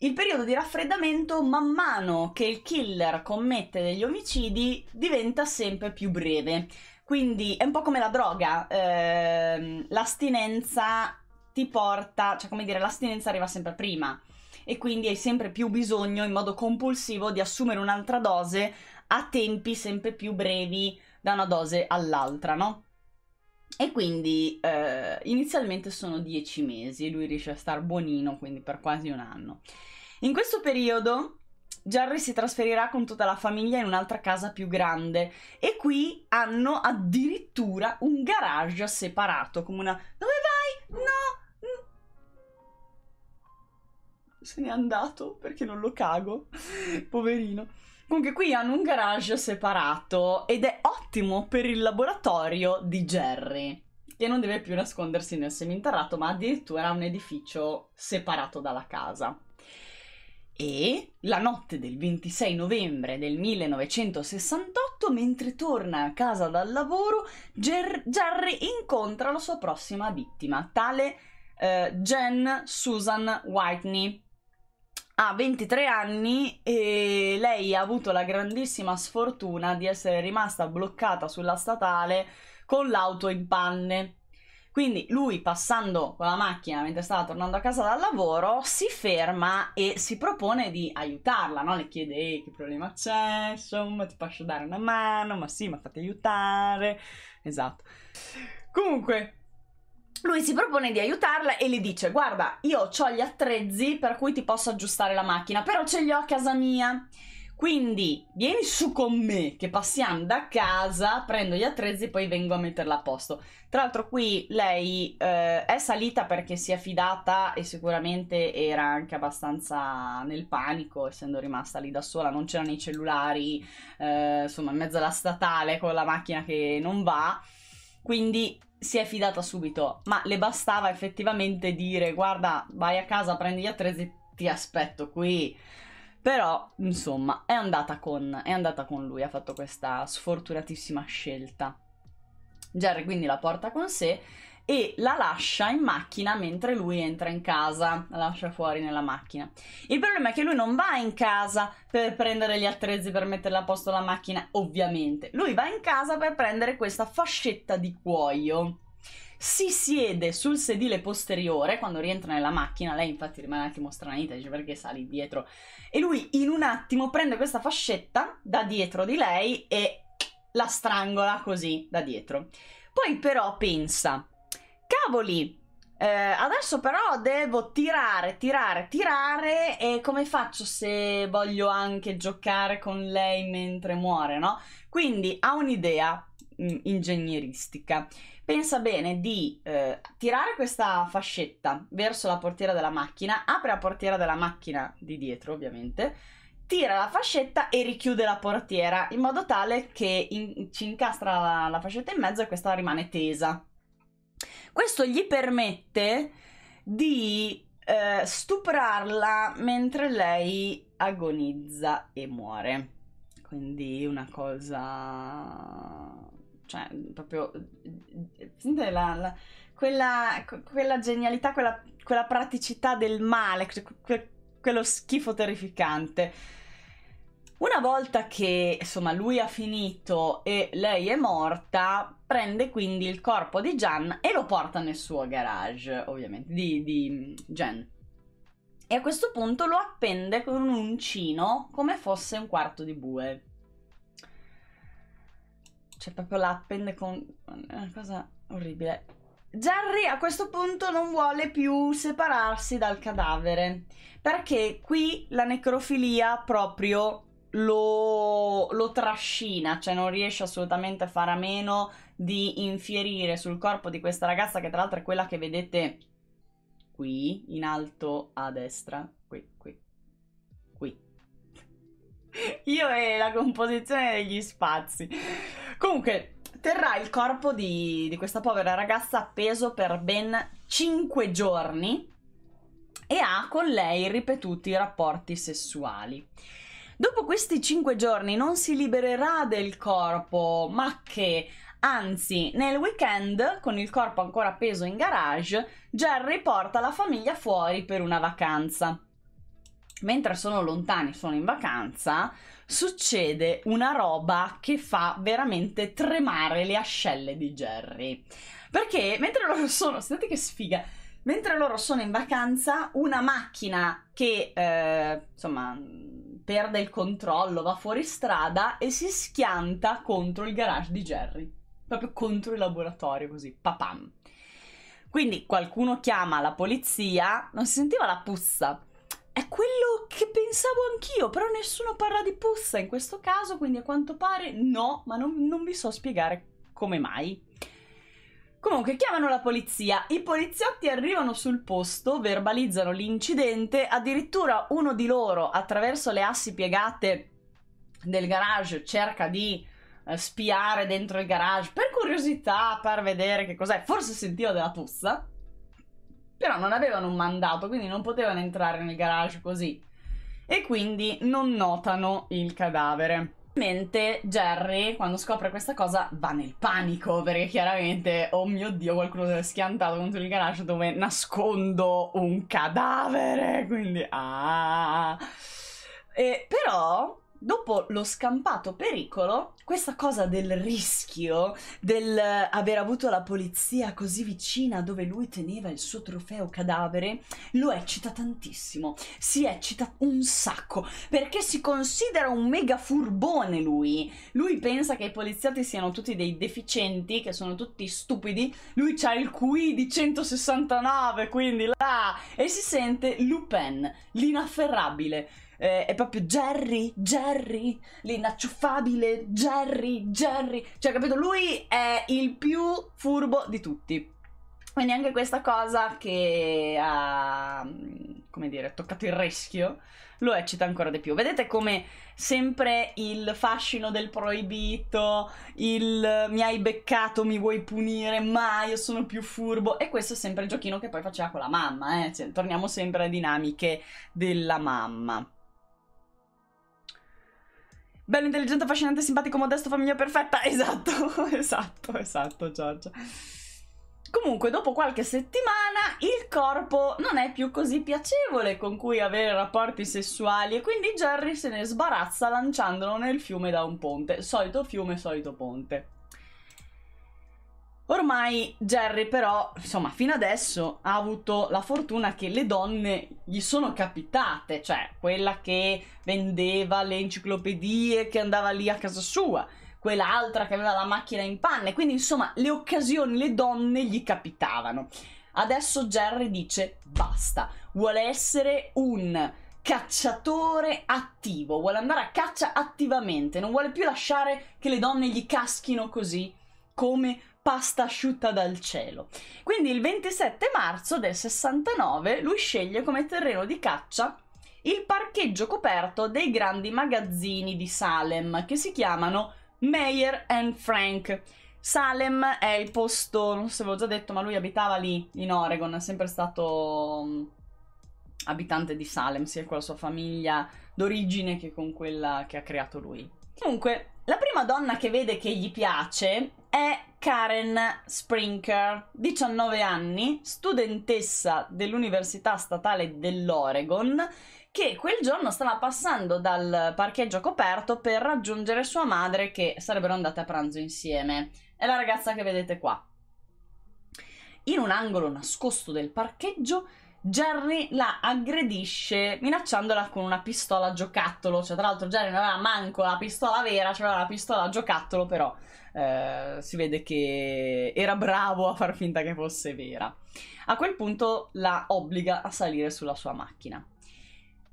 il periodo di raffreddamento, man mano che il killer commette degli omicidi, diventa sempre più breve. Quindi è un po' come la droga, ehm, l'astinenza ti porta, cioè come dire, l'astinenza arriva sempre prima e quindi hai sempre più bisogno in modo compulsivo di assumere un'altra dose a tempi sempre più brevi da una dose all'altra, no? E quindi eh, inizialmente sono dieci mesi e lui riesce a star buonino, quindi per quasi un anno. In questo periodo Jerry si trasferirà con tutta la famiglia in un'altra casa più grande e qui hanno addirittura un garage separato, come una... Dove vai? No! Se n'è andato perché non lo cago, poverino. Comunque qui hanno un garage separato ed è ottimo per il laboratorio di Jerry, che non deve più nascondersi nel seminterrato, ma addirittura ha un edificio separato dalla casa. E la notte del 26 novembre del 1968, mentre torna a casa dal lavoro, Jer- Jerry incontra la sua prossima vittima, tale eh, Jen Susan Whitney, ha 23 anni e lei ha avuto la grandissima sfortuna di essere rimasta bloccata sulla statale con l'auto in panne. Quindi lui passando con la macchina mentre stava tornando a casa dal lavoro si ferma e si propone di aiutarla, no? Le chiede Ehi, che problema c'è, insomma ti posso dare una mano, ma sì, ma fate aiutare. Esatto. Comunque, lui si propone di aiutarla e le dice guarda io ho gli attrezzi per cui ti posso aggiustare la macchina però ce li ho a casa mia quindi vieni su con me che passiamo da casa prendo gli attrezzi e poi vengo a metterla a posto tra l'altro qui lei eh, è salita perché si è fidata e sicuramente era anche abbastanza nel panico essendo rimasta lì da sola non c'erano i cellulari eh, insomma in mezzo alla statale con la macchina che non va quindi si è fidata subito, ma le bastava effettivamente dire guarda vai a casa, prendi gli attrezzi, ti aspetto qui. Però, insomma, è andata con, è andata con lui, ha fatto questa sfortunatissima scelta. Jerry quindi la porta con sé e la lascia in macchina mentre lui entra in casa, la lascia fuori nella macchina. Il problema è che lui non va in casa per prendere gli attrezzi per mettere a posto la macchina, ovviamente. Lui va in casa per prendere questa fascetta di cuoio si siede sul sedile posteriore quando rientra nella macchina, lei infatti rimane un attimo stranita, dice perché sali dietro, e lui in un attimo prende questa fascetta da dietro di lei e la strangola così da dietro. Poi però pensa, Cavoli! Eh, adesso però devo tirare, tirare, tirare e come faccio se voglio anche giocare con lei mentre muore, no? Quindi ha un'idea mm, ingegneristica. Pensa bene di eh, tirare questa fascetta verso la portiera della macchina, apre la portiera della macchina di dietro ovviamente, tira la fascetta e richiude la portiera in modo tale che in ci incastra la, la fascetta in mezzo e questa rimane tesa questo gli permette di eh, stuprarla mentre lei agonizza e muore. Quindi una cosa... Cioè, proprio... Sentite la, la... Quella, quella, genialità, quella, quella praticità del male, cioè, quello schifo terrificante una volta che insomma lui ha finito e lei è morta, prende quindi il corpo di Jan e lo porta nel suo garage, ovviamente, di, di Jen. E a questo punto lo appende con un uncino come fosse un quarto di bue. Cioè proprio la appende con... è una cosa orribile. Jerry a questo punto non vuole più separarsi dal cadavere perché qui la necrofilia proprio lo, lo, trascina, cioè non riesce assolutamente a fare a meno di infierire sul corpo di questa ragazza, che tra l'altro è quella che vedete qui, in alto a destra, qui, qui, qui. Io e la composizione degli spazi. Comunque, terrà il corpo di, di questa povera ragazza appeso per ben 5 giorni e ha con lei ripetuti rapporti sessuali. Dopo questi cinque giorni non si libererà del corpo, ma che Anzi, nel weekend, con il corpo ancora appeso in garage, Jerry porta la famiglia fuori per una vacanza. Mentre sono lontani, sono in vacanza, succede una roba che fa veramente tremare le ascelle di Jerry. Perché mentre loro sono, sentite che sfiga, mentre loro sono in vacanza, una macchina che, eh, insomma, perde il controllo, va fuori strada e si schianta contro il garage di Jerry. Proprio contro il laboratorio, così, papam. Quindi qualcuno chiama la polizia, non si sentiva la puzza. È quello che pensavo anch'io, però nessuno parla di puzza in questo caso, quindi a quanto pare no, ma non, non vi so spiegare come mai. Comunque chiamano la polizia, i poliziotti arrivano sul posto, verbalizzano l'incidente, addirittura uno di loro attraverso le assi piegate del garage cerca di eh, spiare dentro il garage per curiosità, per vedere che cos'è, forse sentiva della puzza, però non avevano un mandato, quindi non potevano entrare nel garage così e quindi non notano il cadavere. Ovviamente Jerry, quando scopre questa cosa, va nel panico perché chiaramente, oh mio dio, qualcuno si è schiantato contro il garage dove nascondo un cadavere. Quindi, ah. E, però Dopo lo scampato pericolo, questa cosa del rischio, del aver avuto la polizia così vicina dove lui teneva il suo trofeo cadavere, lo eccita tantissimo. Si eccita un sacco perché si considera un mega furbone lui. Lui pensa che i poliziotti siano tutti dei deficienti, che sono tutti stupidi. Lui ha il QI di 169, quindi là, e si sente Lupin, l'inafferrabile eh, è proprio Jerry, Jerry, l'inacciuffabile Jerry, Jerry, cioè capito, lui è il più furbo di tutti. Quindi anche questa cosa che ha, mm, come dire, toccato il rischio, lo eccita ancora di più. Vedete come sempre il fascino del proibito, il mi hai beccato, mi vuoi punire, ma io sono più furbo. E questo è sempre il giochino che poi faceva con la mamma, eh? cioè, torniamo sempre alle dinamiche della mamma. Bello, intelligente, affascinante, simpatico, modesto, famiglia perfetta. Esatto, esatto, esatto, Giorgia. Comunque, dopo qualche settimana il corpo non è più così piacevole con cui avere rapporti sessuali e quindi Jerry se ne sbarazza lanciandolo nel fiume da un ponte. Solito fiume, solito ponte. Ormai Jerry però, insomma, fino adesso ha avuto la fortuna che le donne gli sono capitate, cioè quella che vendeva le enciclopedie, che andava lì a casa sua, quell'altra che aveva la macchina in panne, quindi insomma le occasioni, le donne gli capitavano. Adesso Jerry dice basta, vuole essere un cacciatore attivo, vuole andare a caccia attivamente, non vuole più lasciare che le donne gli caschino così come pasta asciutta dal cielo. Quindi il 27 marzo del 69 lui sceglie come terreno di caccia il parcheggio coperto dei grandi magazzini di Salem che si chiamano Meyer and Frank. Salem è il posto, non so se avevo già detto, ma lui abitava lì in Oregon, è sempre stato mm, abitante di Salem, sia con la sua famiglia d'origine che con quella che ha creato lui. Comunque, la prima donna che vede che gli piace è Karen Sprinker, 19 anni, studentessa dell'Università Statale dell'Oregon, che quel giorno stava passando dal parcheggio coperto per raggiungere sua madre che sarebbero andate a pranzo insieme. È la ragazza che vedete qua. In un angolo nascosto del parcheggio Jerry la aggredisce minacciandola con una pistola giocattolo. Cioè, tra l'altro, Jerry non aveva manco la pistola vera, c'aveva cioè la pistola giocattolo, però eh, si vede che era bravo a far finta che fosse vera. A quel punto la obbliga a salire sulla sua macchina.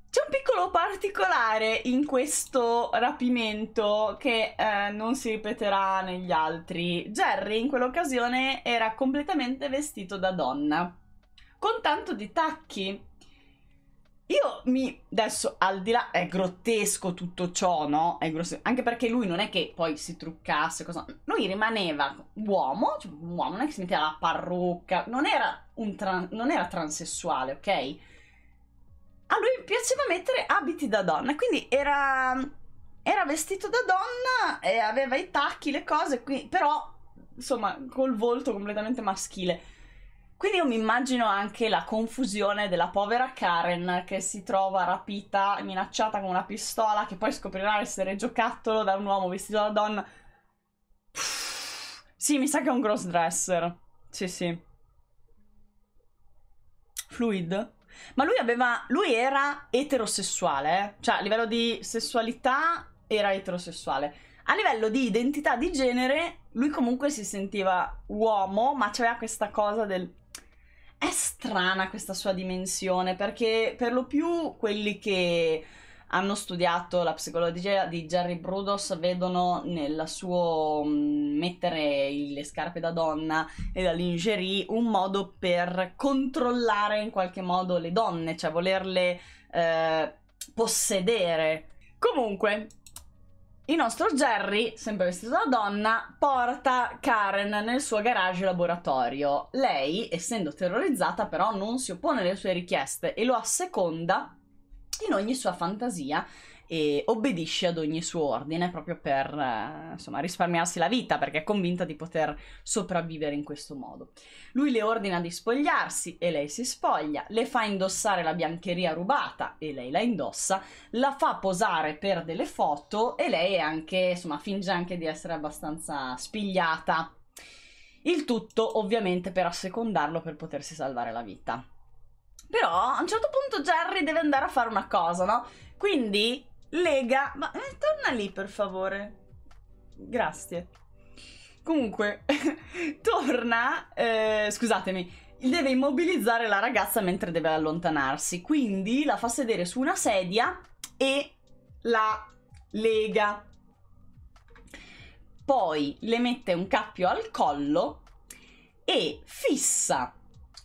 C'è un piccolo particolare in questo rapimento che eh, non si ripeterà negli altri. Jerry in quell'occasione era completamente vestito da donna con tanto di tacchi. Io mi adesso al di là è grottesco tutto ciò, no? È grottesco. Anche perché lui non è che poi si truccasse, cosa. Lui rimaneva uomo, cioè un uomo, non è che si metteva la parrucca, non era, un tran... non era transessuale, ok? A lui piaceva mettere abiti da donna, quindi era, era vestito da donna e aveva i tacchi, le cose, qui... però insomma col volto completamente maschile quindi io mi immagino anche la confusione della povera Karen che si trova rapita, minacciata con una pistola, che poi scoprirà essere giocattolo da un uomo vestito da donna. sì, mi sa che è un gross dresser. Sì, sì. Fluid. Ma lui aveva. Lui era eterosessuale, eh? cioè a livello di sessualità era eterosessuale. A livello di identità di genere, lui comunque si sentiva uomo, ma c'era questa cosa del è strana questa sua dimensione perché per lo più quelli che hanno studiato la psicologia di Jerry Brudos vedono nel suo mm, mettere le scarpe da donna e la lingerie un modo per controllare in qualche modo le donne, cioè volerle eh, possedere. Comunque, il nostro Jerry, sempre vestito da donna, porta Karen nel suo garage laboratorio. Lei, essendo terrorizzata, però non si oppone alle sue richieste e lo asseconda in ogni sua fantasia e obbedisce ad ogni suo ordine proprio per eh, insomma, risparmiarsi la vita perché è convinta di poter sopravvivere in questo modo. Lui le ordina di spogliarsi e lei si spoglia, le fa indossare la biancheria rubata e lei la indossa, la fa posare per delle foto e lei è anche, insomma, finge anche di essere abbastanza spigliata. Il tutto ovviamente per assecondarlo per potersi salvare la vita. Però a un certo punto Jerry deve andare a fare una cosa, no? Quindi Lega, ma eh, torna lì per favore. Grazie. Comunque, torna, eh, scusatemi, deve immobilizzare la ragazza mentre deve allontanarsi, quindi la fa sedere su una sedia e la lega. Poi le mette un cappio al collo e fissa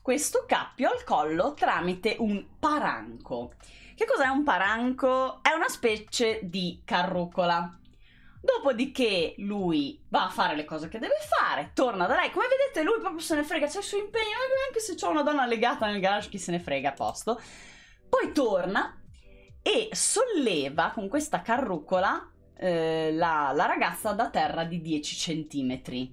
questo cappio al collo tramite un paranco. Che cos'è un paranco? È una specie di carrucola. Dopodiché lui va a fare le cose che deve fare, torna da lei. Come vedete, lui proprio se ne frega, c'è il suo impegno. Anche se c'è una donna legata nel garage, chi se ne frega a posto. Poi torna e solleva con questa carrucola eh, la, la ragazza da terra di 10 centimetri.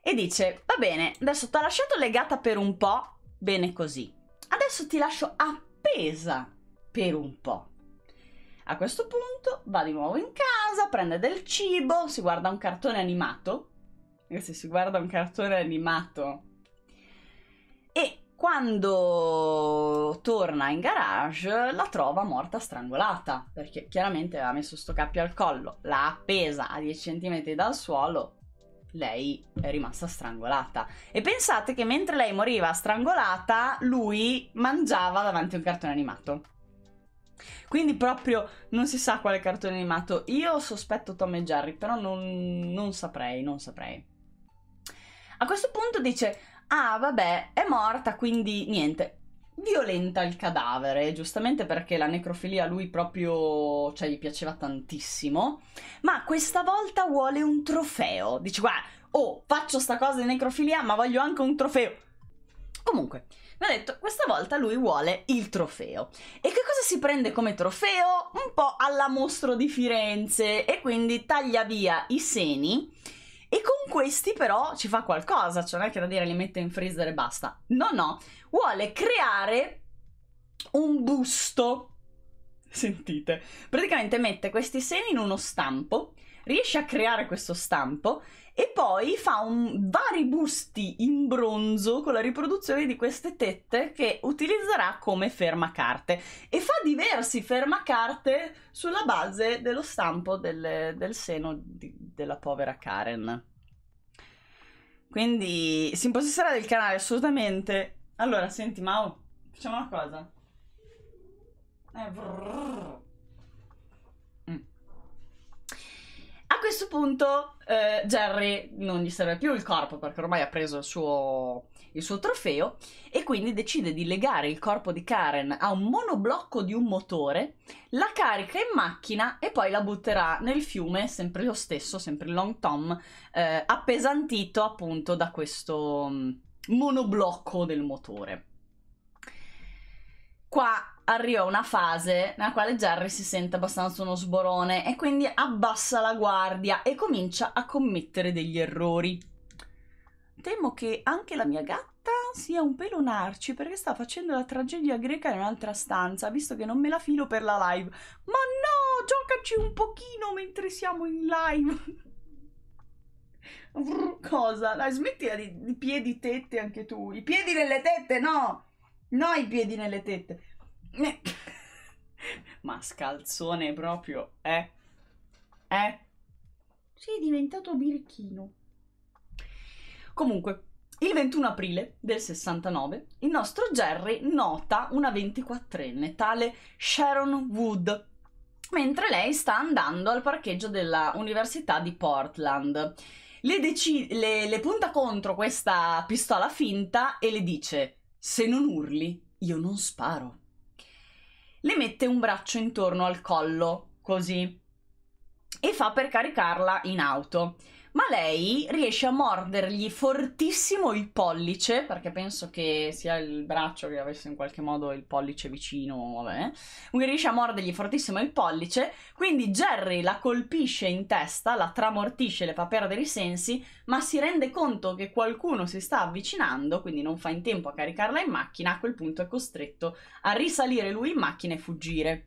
E dice: Va bene, adesso ti ho lasciato legata per un po', bene così. Adesso ti lascio appena pesa per un po'. A questo punto va di nuovo in casa, prende del cibo, si guarda un cartone animato. E se si guarda un cartone animato. E quando torna in garage la trova morta strangolata, perché chiaramente aveva messo sto cappio al collo, l'ha appesa a 10 cm dal suolo lei è rimasta strangolata. E pensate che mentre lei moriva strangolata, lui mangiava davanti a un cartone animato. Quindi proprio non si sa quale cartone animato. Io sospetto Tom e Jerry, però non, non saprei, non saprei. A questo punto dice, ah vabbè, è morta, quindi niente, violenta il cadavere, giustamente perché la necrofilia a lui proprio, cioè gli piaceva tantissimo, ma questa volta vuole un trofeo. Dice, guarda, oh, faccio sta cosa di necrofilia, ma voglio anche un trofeo. Comunque, mi ha detto, questa volta lui vuole il trofeo. E che cosa si prende come trofeo? Un po' alla mostro di Firenze, e quindi taglia via i seni. E con questi però ci fa qualcosa, cioè non è che da dire li mette in freezer e basta. No, no, vuole creare un busto. Sentite, praticamente mette questi seni in uno stampo, riesce a creare questo stampo e poi fa un, vari busti in bronzo con la riproduzione di queste tette che utilizzerà come fermacarte e fa diversi fermacarte sulla base dello stampo del, del seno di, della povera Karen. Quindi si impossesserà del canale assolutamente allora, senti, Mau, facciamo una cosa. Eh, mm. A questo punto, eh, Jerry non gli serve più il corpo perché ormai ha preso il suo, il suo trofeo e quindi decide di legare il corpo di Karen a un monoblocco di un motore, la carica in macchina e poi la butterà nel fiume, sempre lo stesso, sempre il Long Tom, eh, appesantito appunto da questo mm, monoblocco del motore. Qua arriva una fase nella quale Jerry si sente abbastanza uno sborone e quindi abbassa la guardia e comincia a commettere degli errori. Temo che anche la mia gatta sia un pelo narci perché sta facendo la tragedia greca in un'altra stanza, visto che non me la filo per la live. Ma no, giocaci un pochino mentre siamo in live. Vrr, cosa? Dai, smettila di, di piedi tette anche tu. I piedi nelle tette, no! No, i piedi nelle tette. Eh. Ma scalzone proprio, eh? Eh? Sei diventato birichino. Comunque, il 21 aprile del 69, il nostro Jerry nota una 24enne, tale Sharon Wood, mentre lei sta andando al parcheggio della Università di Portland le, deci- le, le punta contro questa pistola finta e le dice: Se non urli, io non sparo. Le mette un braccio intorno al collo, così, e fa per caricarla in auto ma lei riesce a mordergli fortissimo il pollice, perché penso che sia il braccio che avesse in qualche modo il pollice vicino, vabbè. Quindi riesce a mordergli fortissimo il pollice, quindi Jerry la colpisce in testa, la tramortisce le fa perdere i sensi, ma si rende conto che qualcuno si sta avvicinando, quindi non fa in tempo a caricarla in macchina, a quel punto è costretto a risalire lui in macchina e fuggire.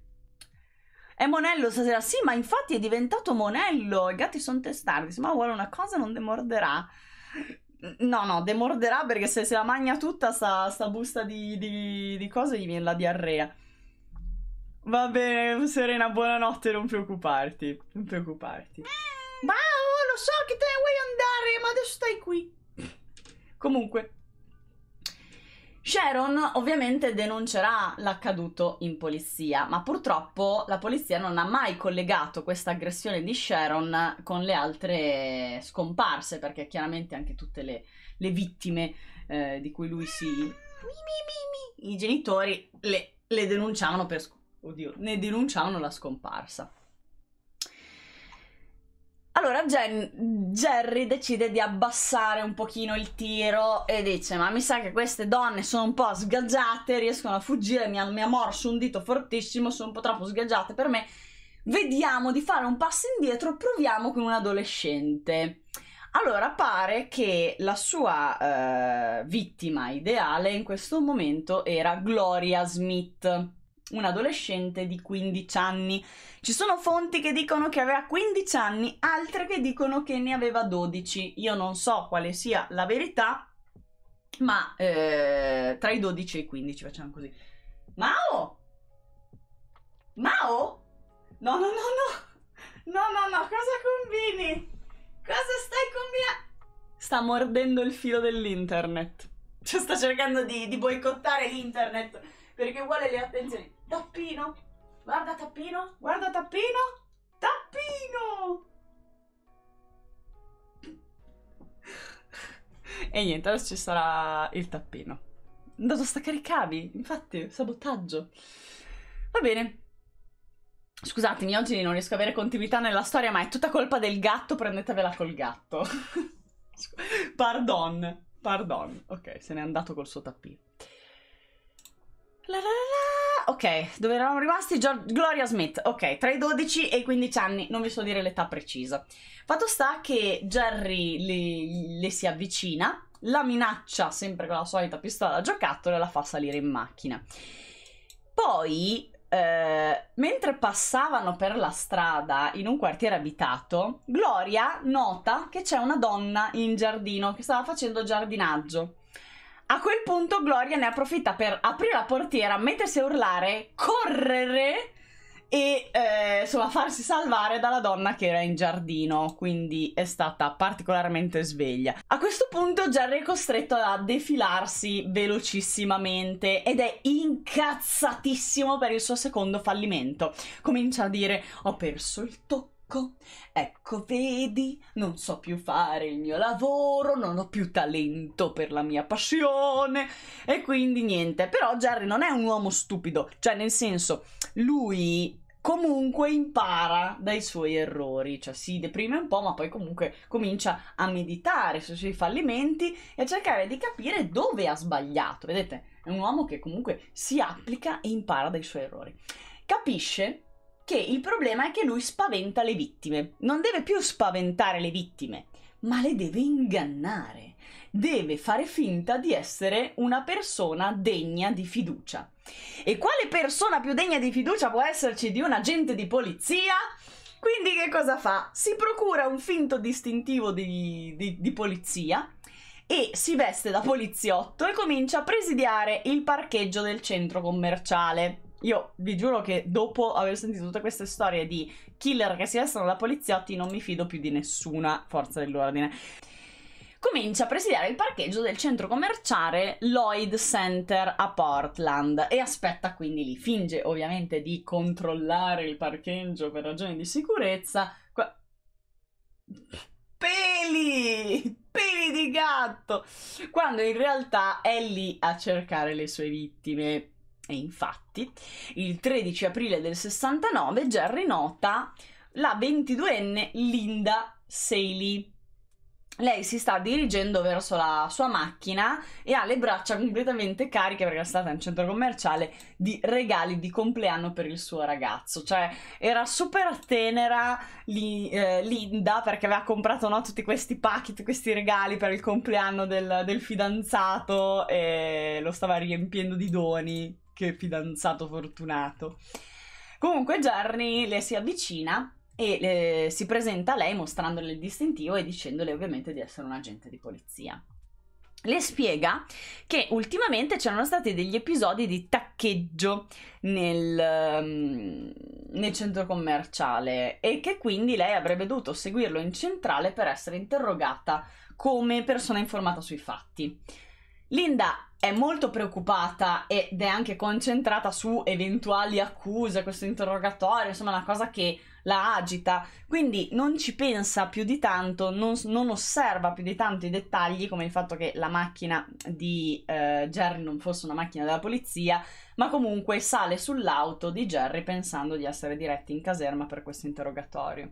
È Monello stasera. Sì, ma infatti è diventato Monello. I gatti sono testardi. Ma vuole una cosa, non demorderà. No, no, demorderà perché se, se la magna tutta sta, sta busta di, di, di cose gli viene la diarrea. Va bene, Serena, buonanotte, non preoccuparti. Non preoccuparti. Ma oh, lo so che te ne vuoi andare, ma adesso stai qui. Comunque, Sharon ovviamente denuncerà l'accaduto in polizia, ma purtroppo la polizia non ha mai collegato questa aggressione di Sharon con le altre scomparse, perché chiaramente anche tutte le, le vittime eh, di cui lui si... I genitori le, le denunciavano per... Oddio, ne denunciavano la scomparsa. Allora Jen, Jerry decide di abbassare un pochino il tiro e dice ma mi sa che queste donne sono un po' sgaggiate, riescono a fuggire, mi ha, mi ha morso un dito fortissimo, sono un po' troppo sgaggiate per me. Vediamo di fare un passo indietro, proviamo con un adolescente. Allora pare che la sua eh, vittima ideale in questo momento era Gloria Smith un adolescente di 15 anni. Ci sono fonti che dicono che aveva 15 anni, altre che dicono che ne aveva 12. Io non so quale sia la verità, ma eh, tra i 12 e i 15 facciamo così. Mao! Mao! No, no, no, no! No, no, no, cosa combini? Cosa stai combinando? Sta mordendo il filo dell'internet. Cioè, sta cercando di, di boicottare internet perché vuole le attenzioni. Tappino. Guarda Tappino. Guarda Tappino. Tappino! e niente, adesso ci sarà il tappino. Andato sta staccare infatti, sabotaggio. Va bene. Scusatemi, oggi non riesco a avere continuità nella storia, ma è tutta colpa del gatto, prendetevela col gatto. pardon, pardon. Ok, se n'è andato col suo tappino. La la la la! ok, dove eravamo rimasti? George, Gloria Smith, ok, tra i 12 e i 15 anni, non vi so dire l'età precisa. Fatto sta che Jerry le, le si avvicina, la minaccia sempre con la solita pistola da giocattolo e la fa salire in macchina. Poi, eh, mentre passavano per la strada in un quartiere abitato, Gloria nota che c'è una donna in giardino che stava facendo giardinaggio. A quel punto Gloria ne approfitta per aprire la portiera, mettersi a urlare, correre e eh, insomma farsi salvare dalla donna che era in giardino, quindi è stata particolarmente sveglia. A questo punto Jerry è costretto a defilarsi velocissimamente ed è incazzatissimo per il suo secondo fallimento. Comincia a dire ho perso il tocco Ecco, ecco, vedi, non so più fare il mio lavoro, non ho più talento per la mia passione e quindi niente. Però Jerry non è un uomo stupido, cioè nel senso, lui comunque impara dai suoi errori, cioè si deprime un po', ma poi comunque comincia a meditare sui suoi fallimenti e a cercare di capire dove ha sbagliato. Vedete, è un uomo che comunque si applica e impara dai suoi errori. Capisce che il problema è che lui spaventa le vittime. Non deve più spaventare le vittime, ma le deve ingannare. Deve fare finta di essere una persona degna di fiducia. E quale persona più degna di fiducia può esserci di un agente di polizia? Quindi che cosa fa? Si procura un finto distintivo di, di, di polizia e si veste da poliziotto e comincia a presidiare il parcheggio del centro commerciale. Io vi giuro che dopo aver sentito tutte queste storie di killer che si vestono da poliziotti non mi fido più di nessuna forza dell'ordine. Comincia a presidiare il parcheggio del centro commerciale Lloyd Center a Portland e aspetta quindi lì. Finge ovviamente di controllare il parcheggio per ragioni di sicurezza. Qua... Peli! Peli di gatto! Quando in realtà è lì a cercare le sue vittime e infatti, il 13 aprile del 69 Jerry nota la 22enne Linda Saley. Lei si sta dirigendo verso la sua macchina e ha le braccia completamente cariche perché è stata in centro commerciale di regali di compleanno per il suo ragazzo. Cioè, era super tenera li, eh, Linda perché aveva comprato no, tutti questi pacchi, tutti questi regali per il compleanno del, del fidanzato e lo stava riempiendo di doni che fidanzato fortunato. Comunque Gianni le si avvicina e le, eh, si presenta a lei mostrandole il distintivo e dicendole ovviamente di essere un agente di polizia. Le spiega che ultimamente c'erano stati degli episodi di taccheggio nel, ehm, nel centro commerciale e che quindi lei avrebbe dovuto seguirlo in centrale per essere interrogata come persona informata sui fatti. Linda è molto preoccupata ed è anche concentrata su eventuali accuse, questo interrogatorio, insomma una cosa che la agita, quindi non ci pensa più di tanto, non, non osserva più di tanto i dettagli come il fatto che la macchina di eh, Jerry non fosse una macchina della polizia, ma comunque sale sull'auto di Jerry pensando di essere diretti in caserma per questo interrogatorio.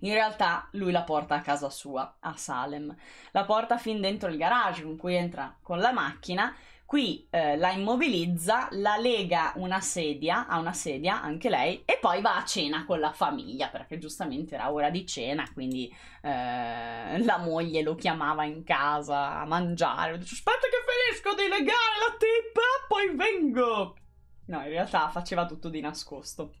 In realtà lui la porta a casa sua, a Salem. La porta fin dentro il garage con cui entra con la macchina. Qui eh, la immobilizza, la lega una sedia, a una sedia anche lei, e poi va a cena con la famiglia, perché giustamente era ora di cena, quindi eh, la moglie lo chiamava in casa a mangiare. Dice, Aspetta che finisco di legare la tipa, poi vengo! No, in realtà faceva tutto di nascosto.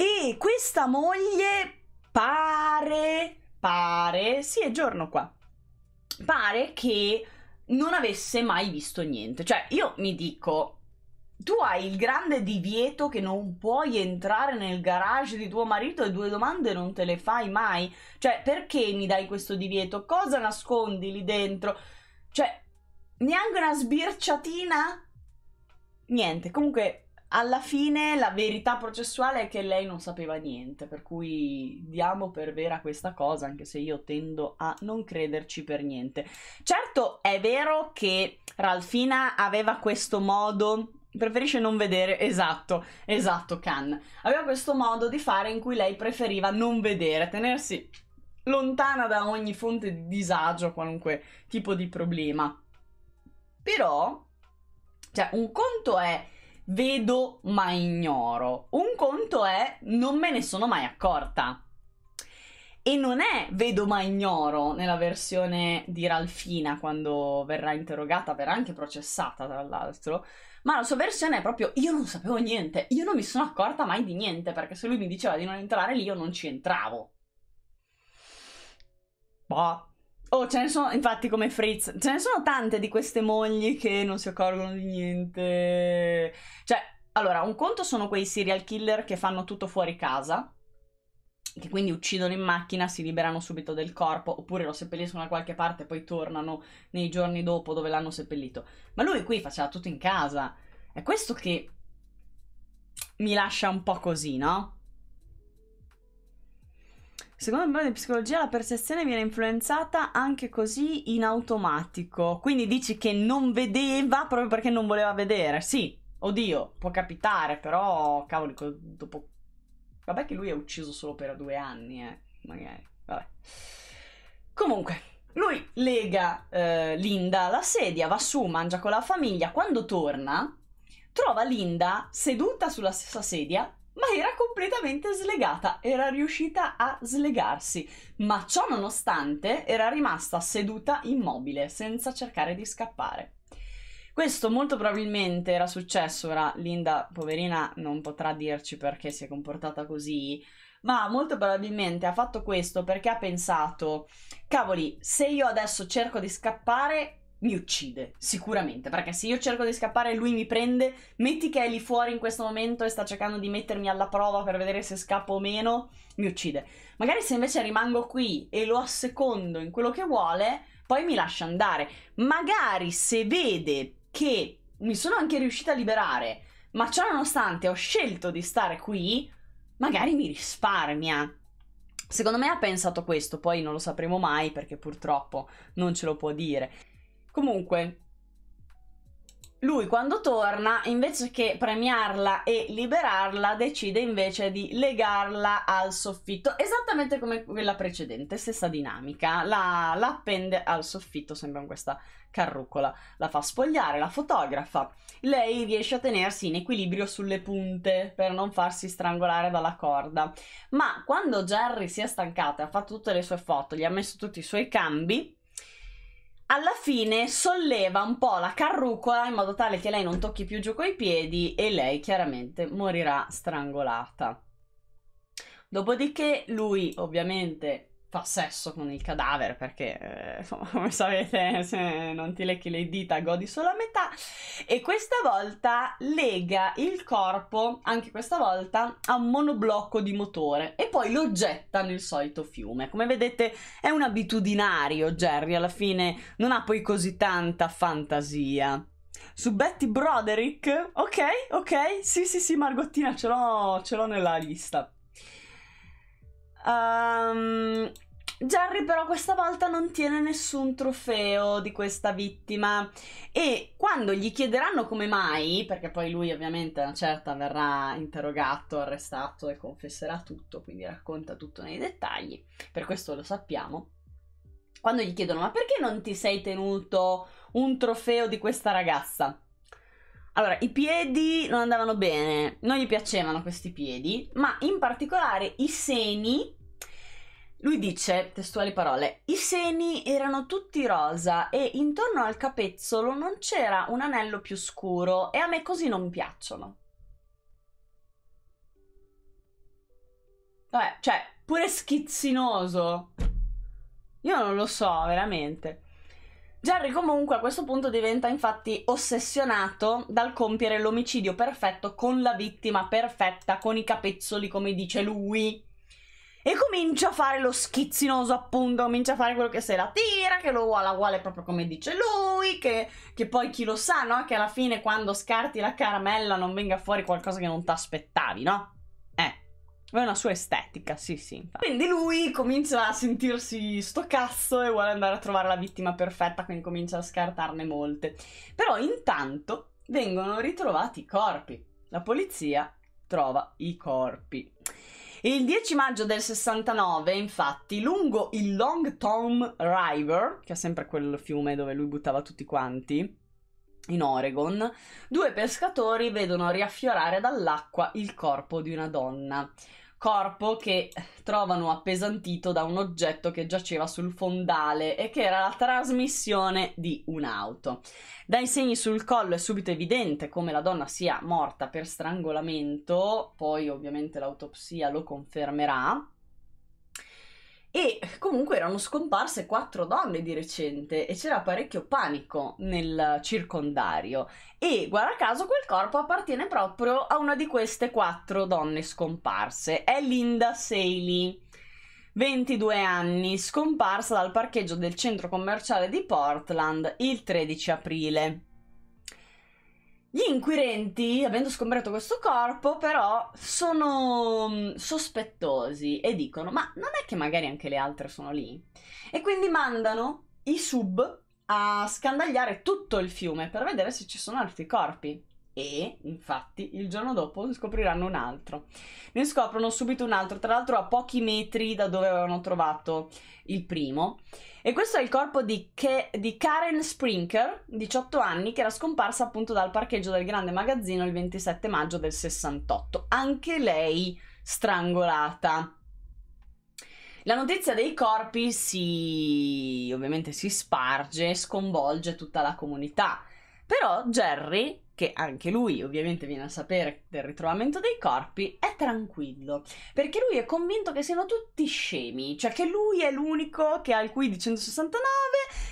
E questa moglie pare, pare, sì è giorno qua, pare che non avesse mai visto niente. Cioè io mi dico, tu hai il grande divieto che non puoi entrare nel garage di tuo marito e due domande non te le fai mai. Cioè, perché mi dai questo divieto? Cosa nascondi lì dentro? Cioè, neanche una sbirciatina? Niente, comunque alla fine la verità processuale è che lei non sapeva niente, per cui diamo per vera questa cosa, anche se io tendo a non crederci per niente. Certo è vero che Ralfina aveva questo modo preferisce non vedere, esatto, esatto, Khan, Aveva questo modo di fare in cui lei preferiva non vedere, tenersi lontana da ogni fonte di disagio, qualunque tipo di problema. Però, cioè, un conto è vedo ma ignoro. Un conto è non me ne sono mai accorta. E non è vedo ma ignoro nella versione di Ralfina quando verrà interrogata, verrà anche processata tra l'altro, ma la sua versione è proprio io non sapevo niente, io non mi sono accorta mai di niente perché se lui mi diceva di non entrare lì io non ci entravo. Boh. Oh, ce ne sono, infatti come Fritz, ce ne sono tante di queste mogli che non si accorgono di niente. Cioè, allora, un conto sono quei serial killer che fanno tutto fuori casa, che quindi uccidono in macchina, si liberano subito del corpo, oppure lo seppelliscono da qualche parte e poi tornano nei giorni dopo dove l'hanno seppellito. Ma lui qui faceva tutto in casa. È questo che mi lascia un po' così, no? Secondo me in psicologia la percezione viene influenzata anche così in automatico. Quindi dici che non vedeva proprio perché non voleva vedere. Sì, oddio, può capitare, però cavoli, dopo... Vabbè che lui è ucciso solo per due anni, eh, magari. Vabbè. Comunque, lui lega eh, Linda alla sedia, va su, mangia con la famiglia. Quando torna, trova Linda seduta sulla stessa sedia ma era completamente slegata, era riuscita a slegarsi, ma ciò nonostante era rimasta seduta immobile, senza cercare di scappare. Questo molto probabilmente era successo, ora Linda, poverina, non potrà dirci perché si è comportata così, ma molto probabilmente ha fatto questo perché ha pensato, cavoli, se io adesso cerco di scappare, mi uccide, sicuramente, perché se io cerco di scappare e lui mi prende, metti che è lì fuori in questo momento e sta cercando di mettermi alla prova per vedere se scappo o meno, mi uccide. Magari se invece rimango qui e lo assecondo in quello che vuole, poi mi lascia andare. Magari se vede che mi sono anche riuscita a liberare, ma ciò nonostante ho scelto di stare qui, magari mi risparmia. Secondo me ha pensato questo, poi non lo sapremo mai perché purtroppo non ce lo può dire. Comunque, lui quando torna, invece che premiarla e liberarla, decide invece di legarla al soffitto, esattamente come quella precedente, stessa dinamica, la, la appende al soffitto, sembra in questa carrucola, la fa spogliare, la fotografa, lei riesce a tenersi in equilibrio sulle punte per non farsi strangolare dalla corda, ma quando Jerry si è stancata e ha fatto tutte le sue foto, gli ha messo tutti i suoi cambi, alla fine solleva un po' la carrucola in modo tale che lei non tocchi più giù coi piedi e lei chiaramente morirà strangolata. Dopodiché lui ovviamente fa sesso con il cadavere perché, eh, come sapete, se non ti lecchi le dita godi solo a metà. E questa volta lega il corpo, anche questa volta, a un monoblocco di motore e poi lo getta nel solito fiume. Come vedete è un abitudinario Jerry, alla fine non ha poi così tanta fantasia. Su Betty Broderick? Ok, ok, sì sì sì Margottina ce l'ho, ce l'ho nella lista. Um, Jerry però questa volta non tiene nessun trofeo di questa vittima e quando gli chiederanno come mai, perché poi lui ovviamente una certa verrà interrogato, arrestato e confesserà tutto, quindi racconta tutto nei dettagli, per questo lo sappiamo, quando gli chiedono ma perché non ti sei tenuto un trofeo di questa ragazza? Allora, i piedi non andavano bene, non gli piacevano questi piedi, ma in particolare i seni lui dice, testuali parole, i seni erano tutti rosa e intorno al capezzolo non c'era un anello più scuro e a me così non piacciono. Vabbè, cioè, pure schizzinoso. Io non lo so, veramente. Jerry comunque a questo punto diventa infatti ossessionato dal compiere l'omicidio perfetto con la vittima perfetta, con i capezzoli come dice lui. E comincia a fare lo schizzinoso, appunto. Comincia a fare quello che se la tira, che lo vuole uguale proprio come dice lui. Che, che poi chi lo sa, no? Che alla fine, quando scarti la caramella, non venga fuori qualcosa che non ti aspettavi, no? Eh. È una sua estetica, sì, sì. Infatti. Quindi lui comincia a sentirsi sto cazzo e vuole andare a trovare la vittima perfetta, quindi comincia a scartarne molte. Però intanto vengono ritrovati i corpi. La polizia trova i corpi. Il 10 maggio del 69, infatti, lungo il Long Tom River, che è sempre quel fiume dove lui buttava tutti quanti, in Oregon, due pescatori vedono riaffiorare dall'acqua il corpo di una donna corpo che trovano appesantito da un oggetto che giaceva sul fondale e che era la trasmissione di un'auto. Dai segni sul collo è subito evidente come la donna sia morta per strangolamento, poi ovviamente l'autopsia lo confermerà. E comunque erano scomparse quattro donne di recente e c'era parecchio panico nel circondario. E guarda caso quel corpo appartiene proprio a una di queste quattro donne scomparse. È Linda Shaley. 22 anni, scomparsa dal parcheggio del centro commerciale di Portland il 13 aprile. Gli inquirenti, avendo sgombrato questo corpo, però sono mm, sospettosi e dicono: Ma non è che magari anche le altre sono lì? E quindi mandano i sub a scandagliare tutto il fiume per vedere se ci sono altri corpi e infatti il giorno dopo ne scopriranno un altro. Ne scoprono subito un altro, tra l'altro a pochi metri da dove avevano trovato il primo. E questo è il corpo di, Ke- di Karen Sprinker, 18 anni, che era scomparsa appunto dal parcheggio del grande magazzino il 27 maggio del 68. Anche lei strangolata. La notizia dei corpi si ovviamente si sparge, sconvolge tutta la comunità. Però Jerry che anche lui ovviamente viene a sapere del ritrovamento dei corpi, è tranquillo, perché lui è convinto che siano tutti scemi, cioè che lui è l'unico che ha il QI di 169,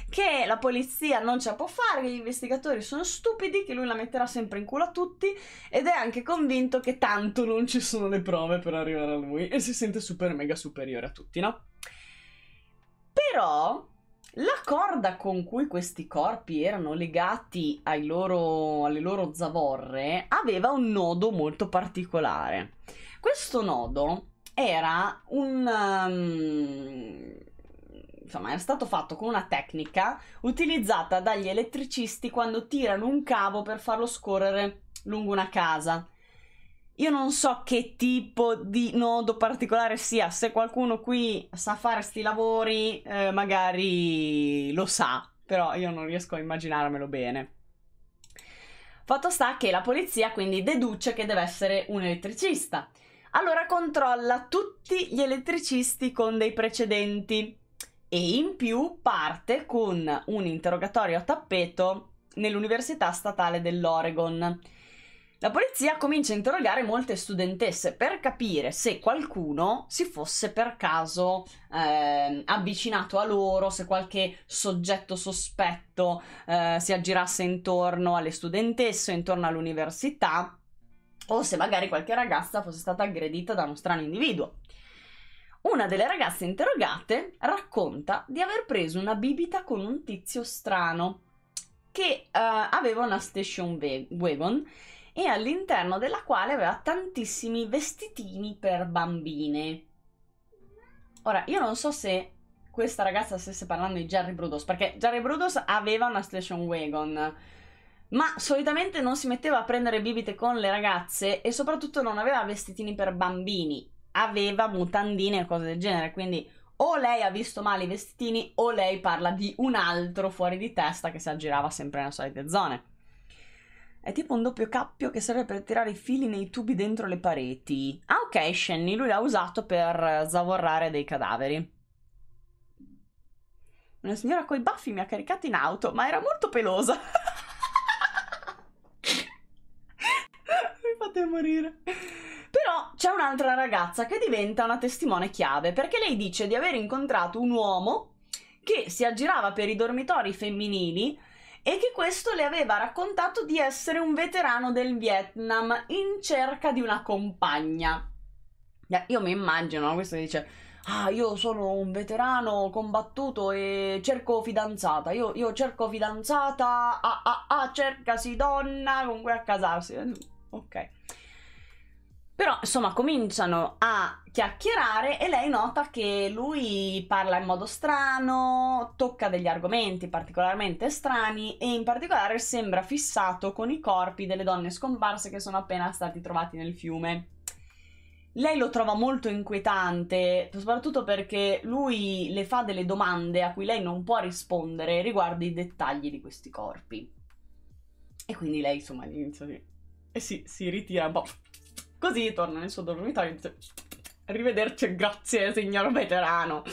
che la polizia non ce la può fare, che gli investigatori sono stupidi, che lui la metterà sempre in culo a tutti ed è anche convinto che tanto non ci sono le prove per arrivare a lui e si sente super mega superiore a tutti, no? Però la corda con cui questi corpi erano legati loro, alle loro zavorre aveva un nodo molto particolare. Questo nodo era un... Um, insomma, era stato fatto con una tecnica utilizzata dagli elettricisti quando tirano un cavo per farlo scorrere lungo una casa io non so che tipo di nodo particolare sia, se qualcuno qui sa fare sti lavori eh, magari lo sa, però io non riesco a immaginarmelo bene. Fatto sta che la polizia quindi deduce che deve essere un elettricista. Allora controlla tutti gli elettricisti con dei precedenti e in più parte con un interrogatorio a tappeto nell'Università Statale dell'Oregon la polizia comincia a interrogare molte studentesse per capire se qualcuno si fosse per caso eh, avvicinato a loro, se qualche soggetto sospetto eh, si aggirasse intorno alle studentesse, intorno all'università, o se magari qualche ragazza fosse stata aggredita da uno strano individuo. Una delle ragazze interrogate racconta di aver preso una bibita con un tizio strano che eh, aveva una station wagon e all'interno della quale aveva tantissimi vestitini per bambine. Ora, io non so se questa ragazza stesse parlando di Jerry Brudos, perché Jerry Brudos aveva una station wagon, ma solitamente non si metteva a prendere bibite con le ragazze e soprattutto non aveva vestitini per bambini, aveva mutandine e cose del genere, quindi o lei ha visto male i vestitini o lei parla di un altro fuori di testa che si aggirava sempre nelle solite zone. È tipo un doppio cappio che serve per tirare i fili nei tubi dentro le pareti. Ah ok, Shenny, lui l'ha usato per eh, zavorrare dei cadaveri. Una signora coi baffi mi ha caricato in auto, ma era molto pelosa. mi fate morire. Però c'è un'altra ragazza che diventa una testimone chiave, perché lei dice di aver incontrato un uomo che si aggirava per i dormitori femminili e che questo le aveva raccontato di essere un veterano del Vietnam in cerca di una compagna. Eh, io mi immagino, questo dice, ah, io sono un veterano combattuto e cerco fidanzata, io, io cerco fidanzata, ah, ah, ah, cercasi donna con cui accasarsi. Ok. Però insomma cominciano a chiacchierare e lei nota che lui parla in modo strano, tocca degli argomenti particolarmente strani e in particolare sembra fissato con i corpi delle donne scomparse che sono appena stati trovati nel fiume. Lei lo trova molto inquietante, soprattutto perché lui le fa delle domande a cui lei non può rispondere riguardo i dettagli di questi corpi. E quindi lei insomma inizia... all'inizio eh sì, si ritira un po' Così torna nel suo dormitorio e dice Arrivederci grazie signor veterano.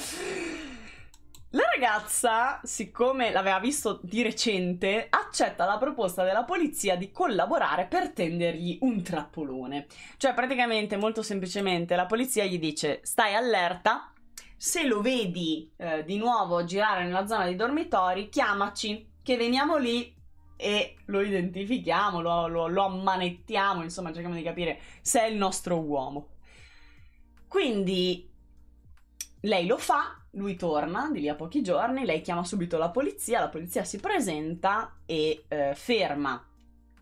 La ragazza, siccome l'aveva visto di recente, accetta la proposta della polizia di collaborare per tendergli un trappolone. Cioè, praticamente, molto semplicemente, la polizia gli dice: Stai allerta, se lo vedi eh, di nuovo girare nella zona dei dormitori, chiamaci, che veniamo lì e lo identifichiamo, lo, lo, lo ammanettiamo, insomma cerchiamo di capire se è il nostro uomo. Quindi lei lo fa, lui torna di lì a pochi giorni, lei chiama subito la polizia, la polizia si presenta e eh, ferma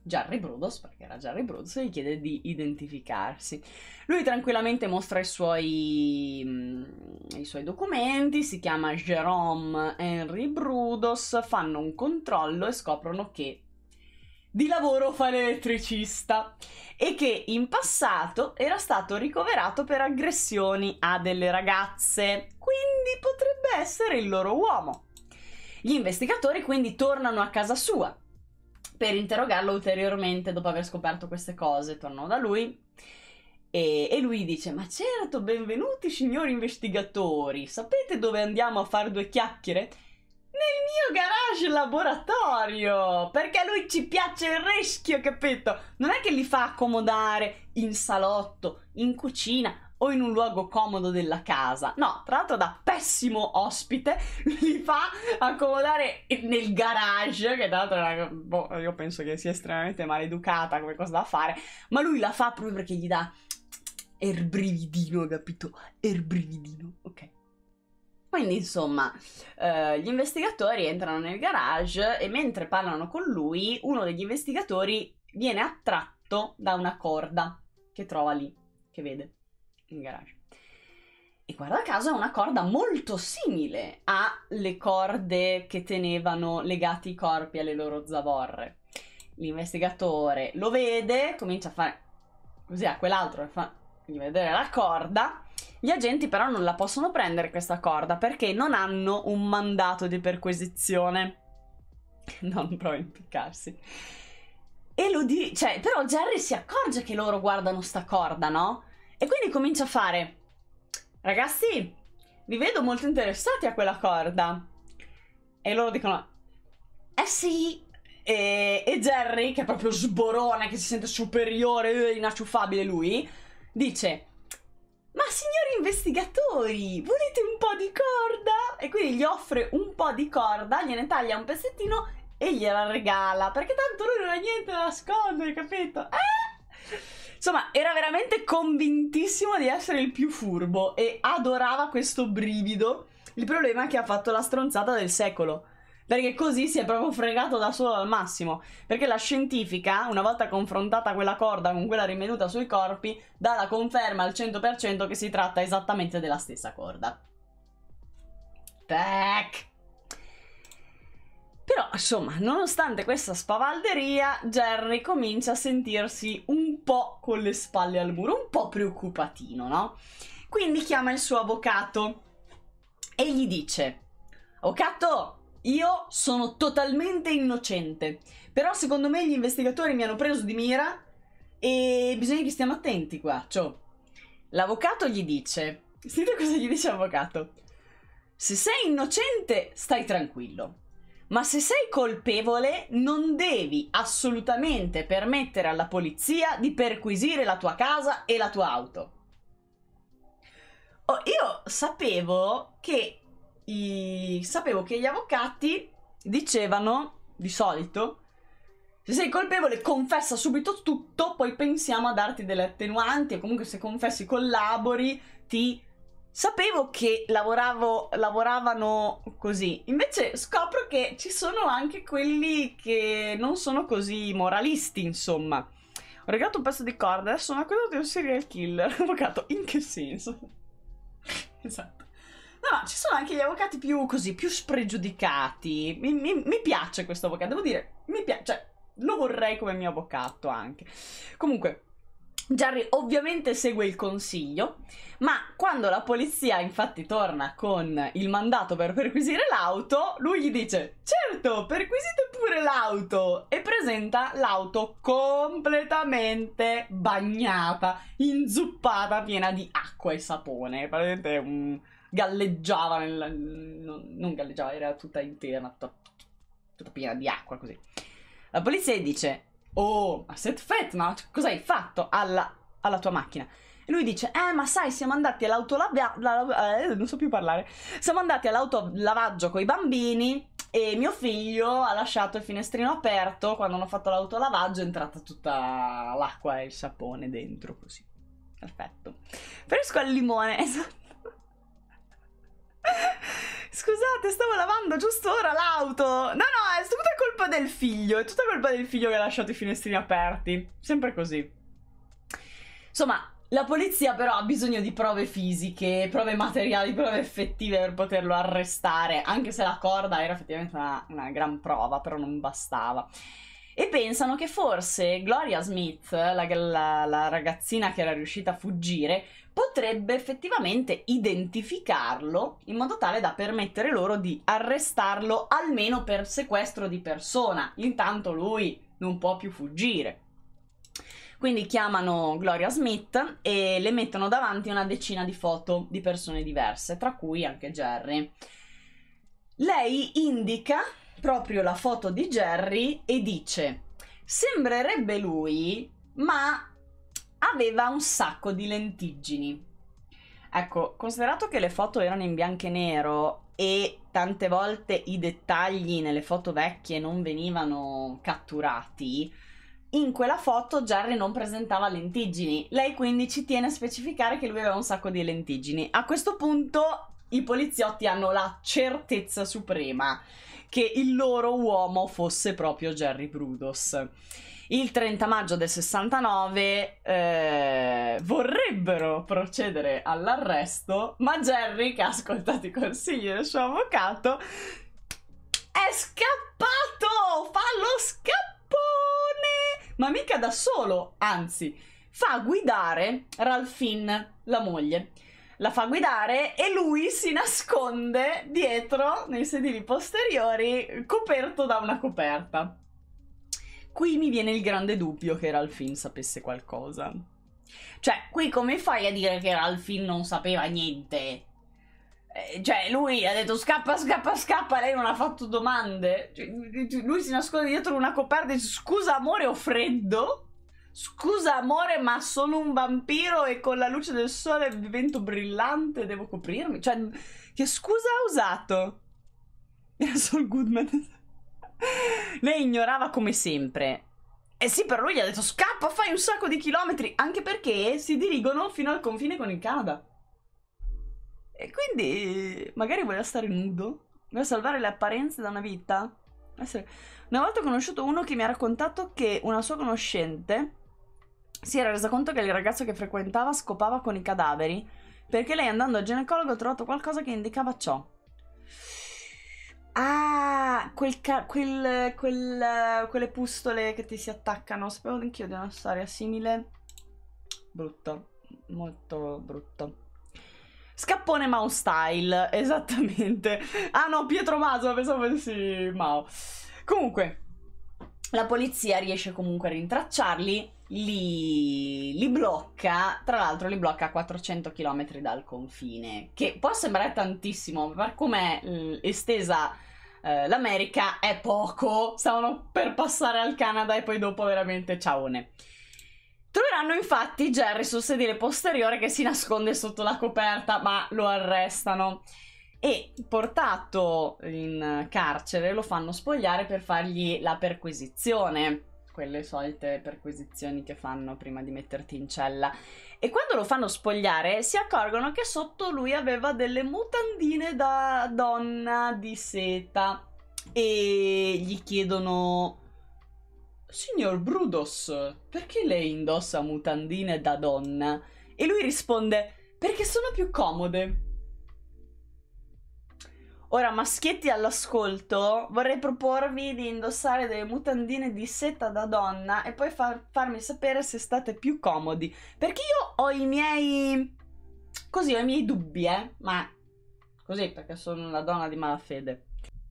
Jerry Brudos, perché era Jerry Brudos, gli chiede di identificarsi. Lui tranquillamente mostra i suoi, mm, i suoi documenti, si chiama Jerome Henry Brudos, fanno un controllo e scoprono che di lavoro fa l'elettricista e che in passato era stato ricoverato per aggressioni a delle ragazze, quindi potrebbe essere il loro uomo. Gli investigatori quindi tornano a casa sua per interrogarlo ulteriormente dopo aver scoperto queste cose. Tornò da lui e, e, lui dice: Ma certo, benvenuti signori investigatori, sapete dove andiamo a fare due chiacchiere? Nel mio garage laboratorio! Perché a lui ci piace il rischio, capito? Non è che li fa accomodare in salotto, in cucina, o in un luogo comodo della casa. No, tra l'altro da pessimo ospite li fa accomodare nel garage, che tra l'altro una, boh, io penso che sia estremamente maleducata come cosa da fare, ma lui la fa proprio perché gli dà erbrividino, capito? Erbrividino, ok. Quindi insomma, eh, gli investigatori entrano nel garage e mentre parlano con lui, uno degli investigatori viene attratto da una corda che trova lì, che vede in garage. E guarda caso è una corda molto simile alle corde che tenevano legati i corpi alle loro zavorre. L'investigatore lo vede, comincia a fare così a quell'altro fa di vedere la corda. Gli agenti però non la possono prendere questa corda perché non hanno un mandato di perquisizione. Non provo a impiccarsi. E lo dice, cioè, però Jerry si accorge che loro guardano sta corda, no? E quindi comincia a fare, ragazzi, vi vedo molto interessati a quella corda. E loro dicono, eh sì. E, e Jerry, che è proprio sborone, che si sente superiore, eh, inacciuffabile lui, dice, ma signori investigatori, volete un po' di corda? E quindi gli offre un po' di corda, gliene taglia un pezzettino e gliela regala, perché tanto lui non ha niente da nascondere, capito? Eh? Insomma, era veramente convintissimo di essere il più furbo e adorava questo brivido. Il problema è che ha fatto la stronzata del secolo. Perché così si è proprio fregato da solo al massimo. Perché la scientifica, una volta confrontata quella corda con quella rinvenuta sui corpi, dà la conferma al 100% che si tratta esattamente della stessa corda. Tac! Però, insomma, nonostante questa spavalderia, Jerry comincia a sentirsi un po' con le spalle al muro, un po' preoccupatino, no? Quindi chiama il suo avvocato e gli dice: Avvocato, io sono totalmente innocente. Però secondo me gli investigatori mi hanno preso di mira e bisogna che stiamo attenti qua. Cioè, l'avvocato gli dice: Sentite cosa gli dice l'avvocato. Se sei innocente, stai tranquillo ma se sei colpevole non devi assolutamente permettere alla polizia di perquisire la tua casa e la tua auto. Oh, io sapevo che, i... sapevo che gli avvocati dicevano di solito se sei colpevole, confessa subito tutto, poi pensiamo a darti delle attenuanti o comunque se confessi collabori, ti Sapevo che lavoravo, lavoravano così, invece scopro che ci sono anche quelli che non sono così moralisti, insomma. Ho regalato un pezzo di corda, adesso sono accusato di un serial killer. Avvocato, in che senso? esatto. No, no, ci sono anche gli avvocati più così, più spregiudicati. Mi, mi, mi piace questo avvocato, devo dire, mi piace, cioè, lo vorrei come mio avvocato anche. Comunque, Jerry ovviamente segue il consiglio, ma quando la polizia infatti torna con il mandato per perquisire l'auto, lui gli dice certo, perquisite pure l'auto e presenta l'auto completamente bagnata, inzuppata, piena di acqua e sapone, praticamente um, galleggiava, nel, non, non galleggiava, era tutta interna, tutta, tutta piena di acqua così. La polizia dice Oh, Asset Fat, ma cosa hai fatto alla, alla tua macchina? E lui dice, eh ma sai, siamo andati all'autolavaggio, eh, non so più parlare, siamo andati all'autolavaggio con i bambini e mio figlio ha lasciato il finestrino aperto, quando hanno fatto l'autolavaggio è entrata tutta l'acqua e il sapone dentro, così. Perfetto. Fresco al limone, esatto. Scusate, stavo lavando giusto ora l'auto. No, no, è tutta colpa del figlio. È tutta colpa del figlio che ha lasciato i finestrini aperti. Sempre così. Insomma, la polizia però ha bisogno di prove fisiche, prove materiali, prove effettive per poterlo arrestare, anche se la corda era effettivamente una, una, gran prova, però non bastava. E pensano che forse Gloria Smith, la, la, la ragazzina che era riuscita a fuggire, potrebbe effettivamente identificarlo in modo tale da permettere loro di arrestarlo almeno per sequestro di persona. Intanto lui non può più fuggire. Quindi chiamano Gloria Smith e le mettono davanti una decina di foto di persone diverse, tra cui anche Jerry. Lei indica proprio la foto di Jerry e dice: Sembrerebbe lui, ma aveva un sacco di lentiggini. Ecco, considerato che le foto erano in bianco e nero e tante volte i dettagli nelle foto vecchie non venivano catturati, in quella foto Jerry non presentava lentiggini. Lei quindi ci tiene a specificare che lui aveva un sacco di lentiggini. A questo punto i poliziotti hanno la certezza suprema che il loro uomo fosse proprio Jerry Brudos il 30 maggio del 69 eh, vorrebbero procedere all'arresto, ma Jerry, che ha ascoltato i consigli del suo avvocato, è scappato! Fa lo scappone! Ma mica da solo, anzi, fa guidare Ralphine, la moglie la fa guidare e lui si nasconde dietro nei sedili posteriori coperto da una coperta. Qui mi viene il grande dubbio che Ralphin sapesse qualcosa. Cioè, qui come fai a dire che Ralphin non sapeva niente? Eh, cioè, lui ha detto scappa, scappa, scappa, lei non ha fatto domande. Cioè, lui si nasconde dietro una coperta e dice scusa amore ho freddo. Scusa amore, ma sono un vampiro e con la luce del sole divento brillante, devo coprirmi. Cioè, che scusa ha usato? Era Saul Goodman. Lei ignorava come sempre. Eh sì, però lui gli ha detto scappa, fai un sacco di chilometri, anche perché si dirigono fino al confine con il Canada. E quindi magari voleva stare nudo, voleva salvare le apparenze da una vita. Una volta ho conosciuto uno che mi ha raccontato che una sua conoscente si era resa conto che il ragazzo che frequentava scopava con i cadaveri, perché lei andando al ginecologo ha trovato qualcosa che indicava ciò. Ah, quel ca- quel, quel, quelle pustole che ti si attaccano. Sapevo anch'io di una storia simile. Brutto, molto brutto. Scappone Mao style, esattamente. Ah no, Pietro Maso, pensavo fossi Mao. Comunque, la polizia riesce comunque a rintracciarli li, li, blocca, tra l'altro li blocca a 400 km dal confine, che può sembrare tantissimo, ma per com'è eh, estesa eh, l'America è poco, stavano per passare al Canada e poi dopo veramente ciaone. Troveranno infatti Jerry sul sedile posteriore che si nasconde sotto la coperta, ma lo arrestano e portato in carcere lo fanno spogliare per fargli la perquisizione quelle solite perquisizioni che fanno prima di metterti in cella. E quando lo fanno spogliare si accorgono che sotto lui aveva delle mutandine da donna di seta e gli chiedono Signor Brudos, perché lei indossa mutandine da donna? E lui risponde Perché sono più comode. Ora, maschietti all'ascolto, vorrei proporvi di indossare delle mutandine di seta da donna e poi far, farmi sapere se state più comodi. Perché io ho i miei. Così, ho i miei dubbi, eh. Ma così, perché sono una donna di malafede.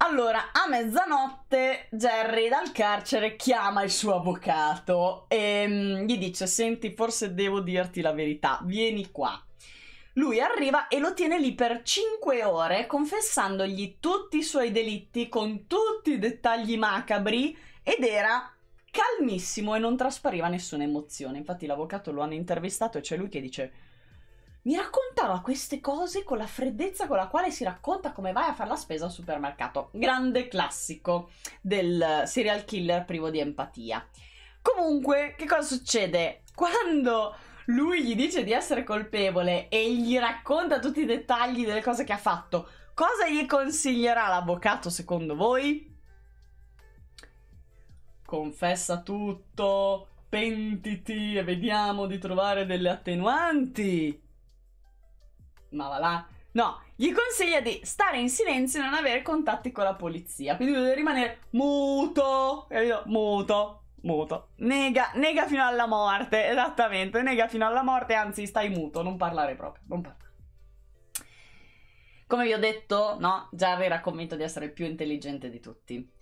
Allora, a mezzanotte Jerry dal carcere chiama il suo avvocato e mm, gli dice: Senti, forse devo dirti la verità, vieni qua. Lui arriva e lo tiene lì per 5 ore confessandogli tutti i suoi delitti con tutti i dettagli macabri ed era calmissimo e non traspariva nessuna emozione. Infatti l'avvocato lo hanno intervistato e c'è lui che dice mi raccontava queste cose con la freddezza con la quale si racconta come vai a fare la spesa al supermercato. Grande classico del serial killer privo di empatia. Comunque, che cosa succede? Quando lui gli dice di essere colpevole e gli racconta tutti i dettagli delle cose che ha fatto. Cosa gli consiglierà l'avvocato secondo voi? Confessa tutto, pentiti e vediamo di trovare delle attenuanti. Ma va là. No, gli consiglia di stare in silenzio e non avere contatti con la polizia. Quindi deve rimanere muto. E io, Muto muto. Nega, nega fino alla morte, esattamente, nega fino alla morte, anzi stai muto, non parlare proprio, non parlare. Come vi ho detto, no, già aveva convinto di essere il più intelligente di tutti.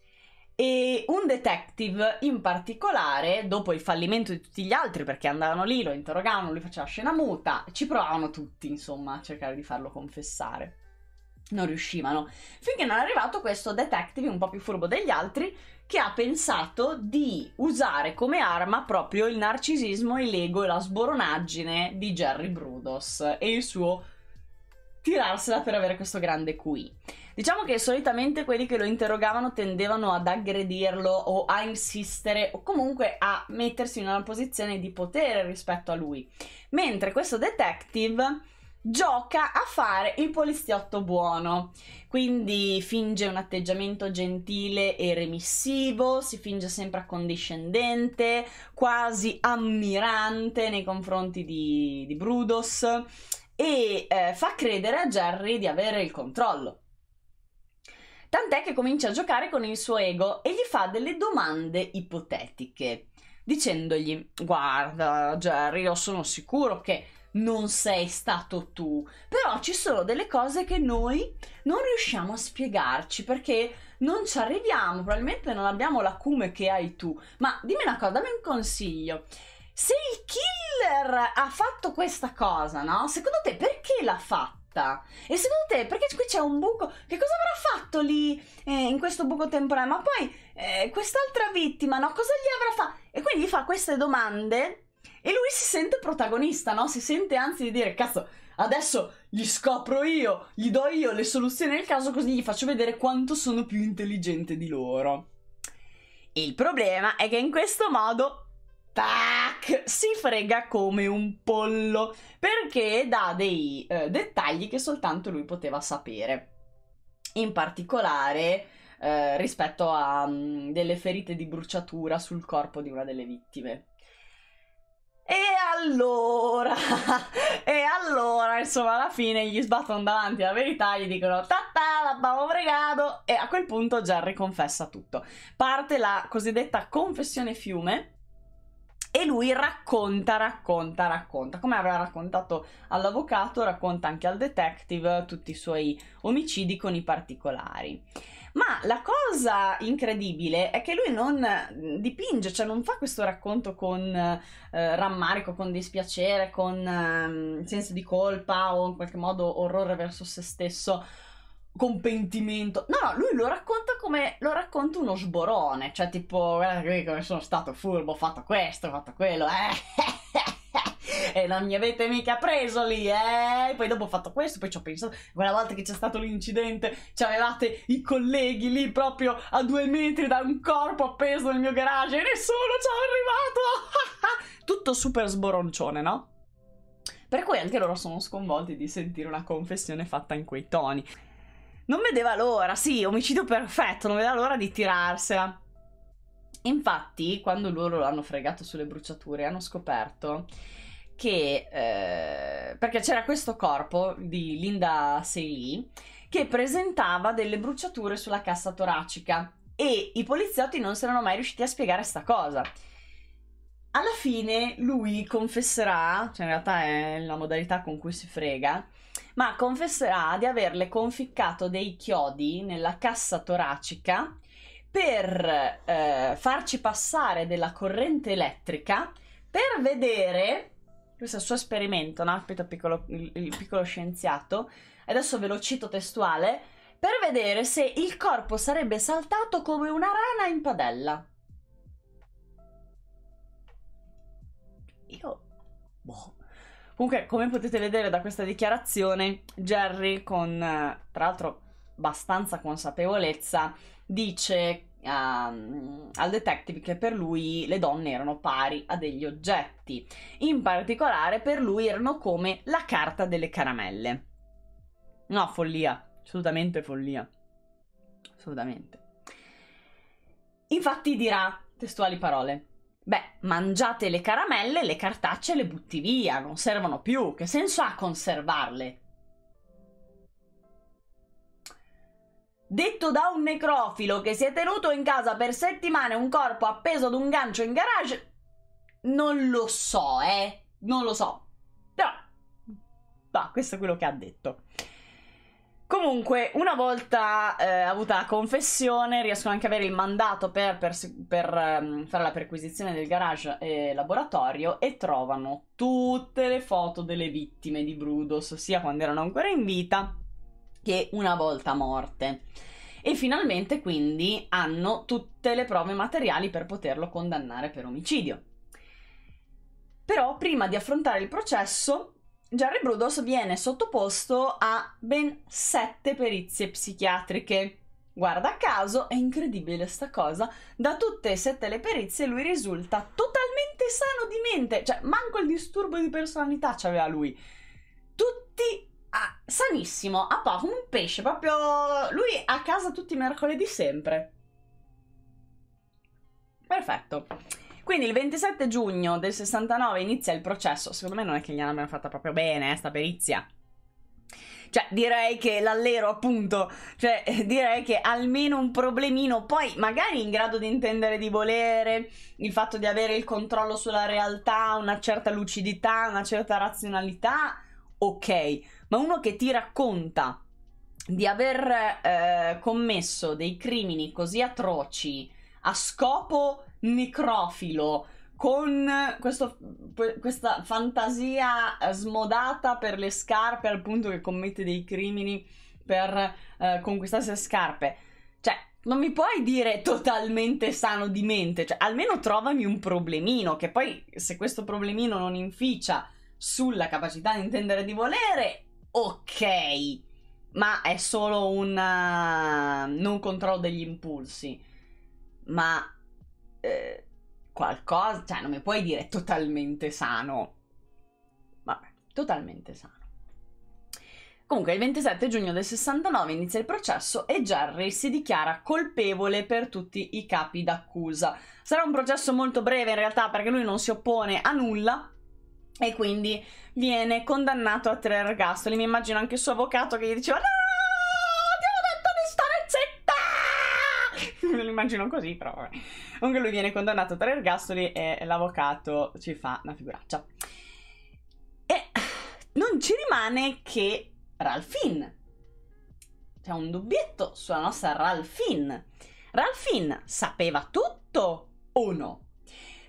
E un detective in particolare, dopo il fallimento di tutti gli altri, perché andavano lì, lo interrogavano, lui faceva scena muta, ci provavano tutti, insomma, a cercare di farlo confessare non riuscivano. Finché non è arrivato questo detective un po' più furbo degli altri che ha pensato di usare come arma proprio il narcisismo, e l'ego e la sboronaggine di Jerry Brudos e il suo tirarsela per avere questo grande qui. Diciamo che solitamente quelli che lo interrogavano tendevano ad aggredirlo o a insistere o comunque a mettersi in una posizione di potere rispetto a lui, mentre questo detective gioca a fare il poliziotto buono. Quindi finge un atteggiamento gentile e remissivo, si finge sempre accondiscendente, quasi ammirante nei confronti di, di Brudos e eh, fa credere a Jerry di avere il controllo. Tant'è che comincia a giocare con il suo ego e gli fa delle domande ipotetiche, dicendogli: Guarda, Jerry, io sono sicuro che non sei stato tu. Però ci sono delle cose che noi non riusciamo a spiegarci perché non ci arriviamo, probabilmente non abbiamo l'acume che hai tu. Ma dimmi una cosa, dammi un consiglio. Se il killer ha fatto questa cosa, no? Secondo te perché l'ha fatta? E secondo te, perché qui c'è un buco? Che cosa avrà fatto lì eh, in questo buco temporale? Ma poi eh, quest'altra vittima, no? Cosa gli avrà fatto? E quindi fa queste domande e lui si sente protagonista, no? Si sente anzi di dire, cazzo, adesso gli scopro io, gli do io le soluzioni del caso, così gli faccio vedere quanto sono più intelligente di loro. Il problema è che in questo modo tac, si frega come un pollo perché dà dei eh, dettagli che soltanto lui poteva sapere. In particolare eh, rispetto a mh, mm, delle ferite di bruciatura sul corpo di una delle vittime. E allora, e allora, insomma, alla fine gli sbattono davanti alla verità, gli dicono tatta, l'abbiamo pregato, e a quel punto Jerry confessa tutto. Parte la cosiddetta confessione fiume, e lui racconta, racconta, racconta, come aveva raccontato all'avvocato, racconta anche al detective tutti i suoi omicidi con i particolari. Ma la cosa incredibile è che lui non dipinge, cioè non fa questo racconto con eh, rammarico, con dispiacere, con eh, senso di colpa o in qualche modo orrore verso se stesso con pentimento. No, no, lui lo racconta come lo racconta uno sborone, cioè tipo, guarda qui come sono stato furbo, ho fatto questo, ho fatto quello, eh. e non mi avete mica preso lì, eh? Poi dopo ho fatto questo, poi ci ho pensato, quella volta che c'è stato l'incidente, ci avevate i colleghi lì proprio a due metri da un corpo appeso nel mio garage e nessuno ci è arrivato! Tutto super sboroncione, no? Per cui anche loro sono sconvolti di sentire una confessione fatta in quei toni. Non vedeva l'ora, sì, omicidio perfetto, non vedeva l'ora di tirarsela. Infatti, quando loro l'hanno fregato sulle bruciature, hanno scoperto che eh, perché c'era questo corpo di Linda Seilly che presentava delle bruciature sulla cassa toracica e i poliziotti non si erano mai riusciti a spiegare questa cosa. Alla fine lui confesserà, cioè in realtà è la modalità con cui si frega, ma confesserà di averle conficcato dei chiodi nella cassa toracica per eh, farci passare della corrente elettrica per vedere questo suo esperimento, no? Aspetta, piccolo, il, piccolo scienziato. Adesso ve lo cito testuale per vedere se il corpo sarebbe saltato come una rana in padella. Io... Boh. Comunque, come potete vedere da questa dichiarazione, Jerry, con eh, tra l'altro abbastanza consapevolezza, dice a, ehm, al detective che per lui le donne erano pari a degli oggetti, in particolare per lui erano come la carta delle caramelle. No, follia, assolutamente follia, assolutamente. Infatti dirà, testuali parole, beh, mangiate le caramelle, le cartacce le butti via, non servono più, che senso ha conservarle? Detto da un necrofilo che si è tenuto in casa per settimane un corpo appeso ad un gancio in garage, non lo so, eh. Non lo so. Però, va, questo è quello che ha detto. Comunque, una volta eh, avuta la confessione, riescono anche ad avere il mandato per, per, per um, fare la perquisizione del garage e eh, laboratorio e trovano tutte le foto delle vittime di Brudos, sia quando erano ancora in vita, che una volta morte. E finalmente quindi hanno tutte le prove materiali per poterlo condannare per omicidio. Però prima di affrontare il processo, Jerry Brudos viene sottoposto a ben sette perizie psichiatriche. Guarda caso, è incredibile sta cosa, da tutte e sette le perizie lui risulta totalmente sano di mente, cioè manco il disturbo di personalità c'aveva lui. Tutti sanissimo, a poco, un pesce proprio... Lui a casa tutti i mercoledì sempre. Perfetto. Quindi il 27 giugno del 69 inizia il processo. Secondo me non è che gli hanno fatta proprio bene eh, sta perizia. Cioè, direi che l'allero, appunto, cioè, eh, direi che almeno un problemino, poi magari in grado di intendere di volere, il fatto di avere il controllo sulla realtà, una certa lucidità, una certa razionalità, ok ma uno che ti racconta di aver eh, commesso dei crimini così atroci a scopo necrofilo con questo, questa fantasia smodata per le scarpe al punto che commette dei crimini per eh, conquistarsi le scarpe. Cioè, non mi puoi dire totalmente sano di mente, cioè, almeno trovami un problemino, che poi se questo problemino non inficia sulla capacità di intendere di volere, ok, ma è solo un eh, non controllo degli impulsi. Ma eh, qualcosa, cioè non mi puoi dire totalmente sano. Vabbè, totalmente sano. Comunque, il 27 giugno del 69 inizia il processo e Jerry si dichiara colpevole per tutti i capi d'accusa. Sarà un processo molto breve in realtà perché lui non si oppone a nulla, e quindi viene condannato a tre ergastoli. Mi immagino anche il suo avvocato che gli diceva: No, ti ho detto di stare zitta! Me lo immagino così, però vabbè. Comunque lui viene condannato a tre ergastoli e l'avvocato ci fa una figuraccia. E non ci rimane che Ralph C'è un dubbietto sulla nostra Ralph Finn. sapeva tutto o no?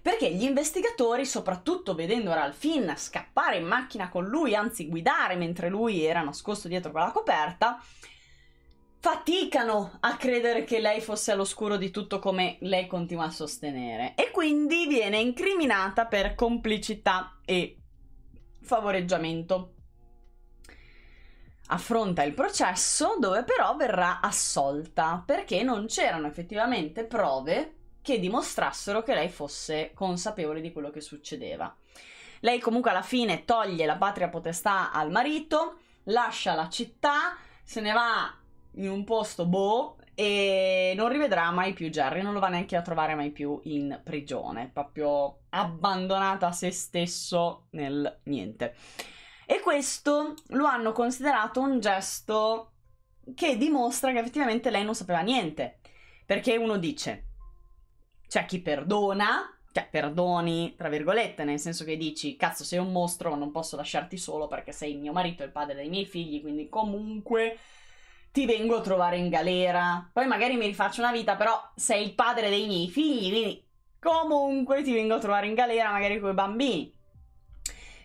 Perché gli investigatori, soprattutto vedendo Ralph scappare in macchina con lui, anzi guidare mentre lui era nascosto dietro quella coperta, faticano a credere che lei fosse all'oscuro di tutto come lei continua a sostenere e quindi viene incriminata per complicità e favoreggiamento. Affronta il processo dove però verrà assolta perché non c'erano effettivamente prove che dimostrassero che lei fosse consapevole di quello che succedeva. Lei comunque alla fine toglie la patria potestà al marito, lascia la città, se ne va in un posto boh e non rivedrà mai più Jerry, non lo va neanche a trovare mai più in prigione, proprio abbandonata a se stesso nel niente. E questo lo hanno considerato un gesto che dimostra che effettivamente lei non sapeva niente, perché uno dice c'è chi perdona, cioè perdoni, tra virgolette, nel senso che dici, cazzo sei un mostro, non posso lasciarti solo perché sei mio marito e il padre dei miei figli, quindi comunque ti vengo a trovare in galera. Poi magari mi rifaccio una vita, però sei il padre dei miei figli, quindi comunque ti vengo a trovare in galera, magari con i bambini.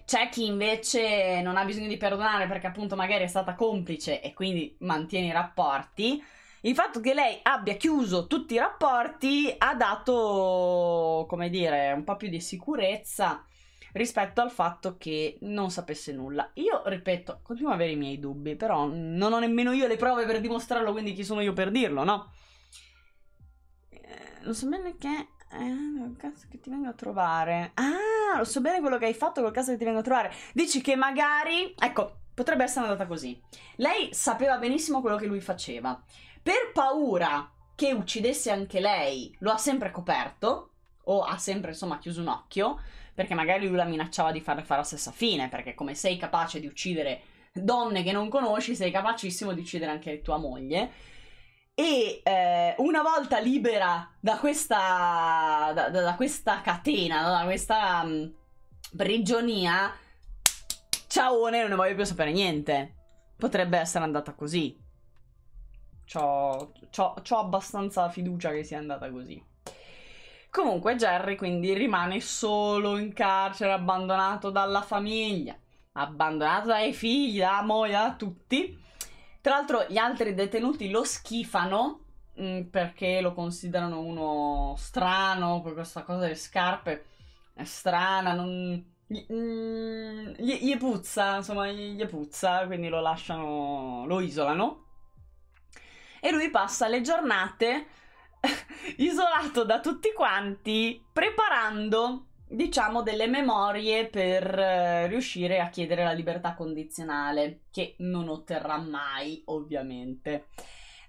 C'è chi invece non ha bisogno di perdonare perché appunto magari è stata complice e quindi mantiene i rapporti il fatto che lei abbia chiuso tutti i rapporti ha dato, come dire, un po' più di sicurezza rispetto al fatto che non sapesse nulla. Io, ripeto, continuo ad avere i miei dubbi, però non ho nemmeno io le prove per dimostrarlo, quindi chi sono io per dirlo, no? Eh, lo so bene che... Eh, cazzo che ti vengo a trovare. Ah, lo so bene quello che hai fatto col caso che ti vengo a trovare. Dici che magari... Ecco, potrebbe essere andata così. Lei sapeva benissimo quello che lui faceva per paura che uccidesse anche lei, lo ha sempre coperto, o ha sempre insomma chiuso un occhio, perché magari lui la minacciava di farle fare la stessa fine, perché come sei capace di uccidere donne che non conosci, sei capacissimo di uccidere anche tua moglie. E eh, una volta libera da questa, da, da questa catena, da questa um, prigionia, ciao, non ne voglio più sapere niente. Potrebbe essere andata così ho abbastanza fiducia che sia andata così. Comunque Jerry quindi rimane solo in carcere, abbandonato dalla famiglia, abbandonato dai figli, da moglie, da tutti. Tra l'altro gli altri detenuti lo schifano mm, perché lo considerano uno strano, per questa cosa delle scarpe è strana, non... Gli, mm, gli, gli puzza, insomma, gli, gli puzza, quindi lo lasciano, lo isolano e lui passa le giornate isolato da tutti quanti preparando diciamo delle memorie per eh, riuscire a chiedere la libertà condizionale che non otterrà mai ovviamente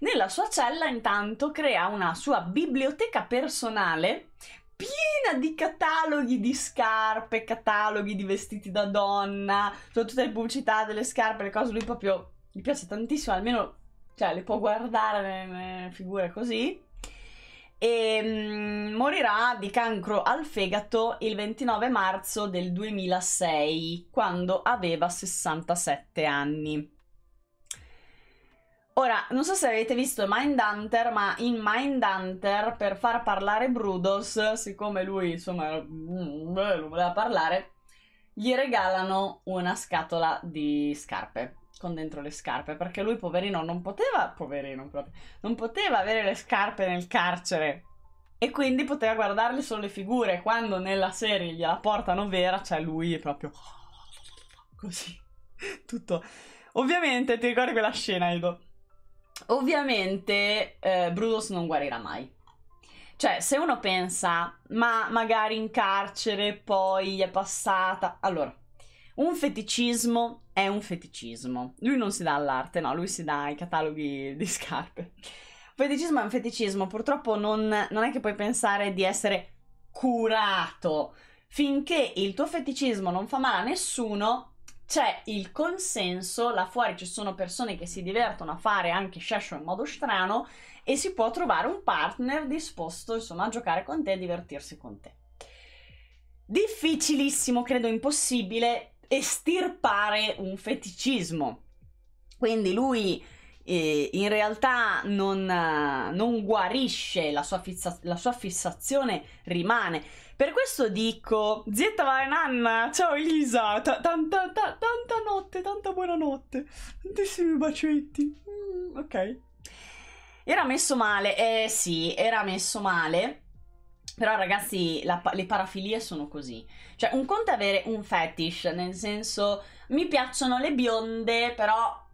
nella sua cella intanto crea una sua biblioteca personale piena di cataloghi di scarpe, cataloghi di vestiti da donna, sono tutte le pubblicità delle scarpe, le cose, lui proprio gli piace tantissimo, almeno cioè le può guardare le figure così. E ehm, morirà di cancro al fegato il 29 marzo del 2006, quando aveva 67 anni. Ora, non so se avete visto Mindhunter, ma in Mindhunter, per far parlare Brudos, siccome lui, insomma, non mm, voleva parlare, gli regalano una scatola di scarpe con dentro le scarpe, perché lui poverino non poteva, poverino proprio, non poteva avere le scarpe nel carcere. E quindi poteva guardarle solo le figure, quando nella serie gliela portano vera, c'è cioè lui proprio così, tutto. Ovviamente, ti ricordi quella scena, Edo? Ovviamente eh, Brutus non guarirà mai. Cioè, se uno pensa, ma magari in carcere poi è passata... Allora, un feticismo è un feticismo. Lui non si dà all'arte, no, lui si dà ai cataloghi di scarpe. Feticismo è un feticismo, purtroppo non, non è che puoi pensare di essere curato. Finché il tuo feticismo non fa male a nessuno, c'è il consenso, là fuori ci sono persone che si divertono a fare anche session in modo strano e si può trovare un partner disposto insomma a giocare con te e divertirsi con te. Difficilissimo, credo impossibile, estirpare un feticismo. Quindi lui eh, in realtà non, non guarisce, la sua, fissa- la sua, fissazione rimane. Per questo dico, zietta vai nanna, ciao Elisa, ta- tanta, ta- tanta notte, tanta buonanotte, tantissimi bacetti, mm, ok. Era messo male, eh sì, era messo male però ragazzi, la, le parafilie sono così. Cioè, un conto è avere un fetish, nel senso, mi piacciono le bionde, però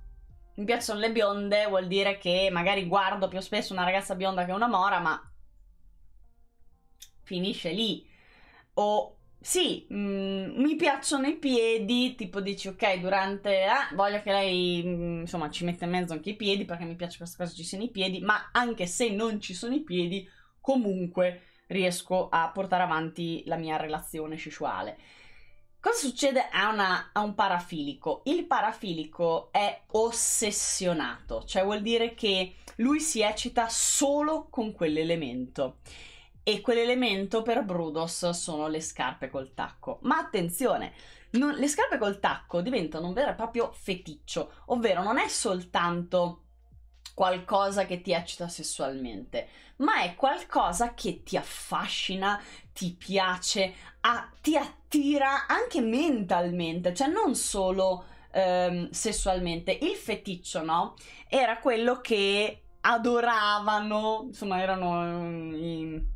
mi piacciono le bionde vuol dire che magari guardo più spesso una ragazza bionda che una mora, ma finisce lì. O sì, mh, mm, mi piacciono i piedi, tipo dici ok, durante... Eh, voglio che lei, mh, mm, insomma, ci metta in mezzo anche i piedi perché mi piace questa cosa ci siano i piedi, ma anche se non ci sono i piedi, comunque riesco a portare avanti la mia relazione sessuale. Cosa succede a, una, a, un parafilico? Il parafilico è ossessionato, cioè vuol dire che lui si eccita solo con quell'elemento. E quell'elemento per Brudos sono le scarpe col tacco. Ma attenzione, non, le scarpe col tacco diventano un vero e proprio feticcio, ovvero non è soltanto qualcosa che ti eccita sessualmente, ma è qualcosa che ti affascina, ti piace, a, ti attira anche mentalmente, cioè non solo ehm, sessualmente. Il feticcio, no? Era quello che adoravano, insomma, erano mm, i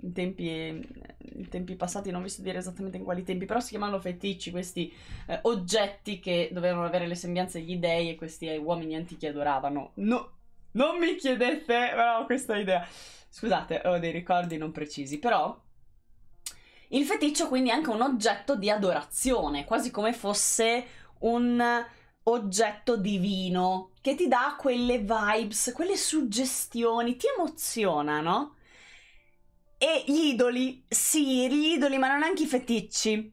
in tempi, in tempi, passati, non vi so dire esattamente in quali tempi, però si chiamavano feticci questi eh, oggetti che dovevano avere le sembianze degli dei e questi eh, uomini antichi adoravano. No, non mi chiedete, però ho questa idea. Scusate, ho dei ricordi non precisi, però il feticcio quindi è anche un oggetto di adorazione, quasi come fosse un oggetto divino che ti dà quelle vibes, quelle suggestioni, ti emozionano e gli idoli, sì, gli idoli, ma non anche i feticci.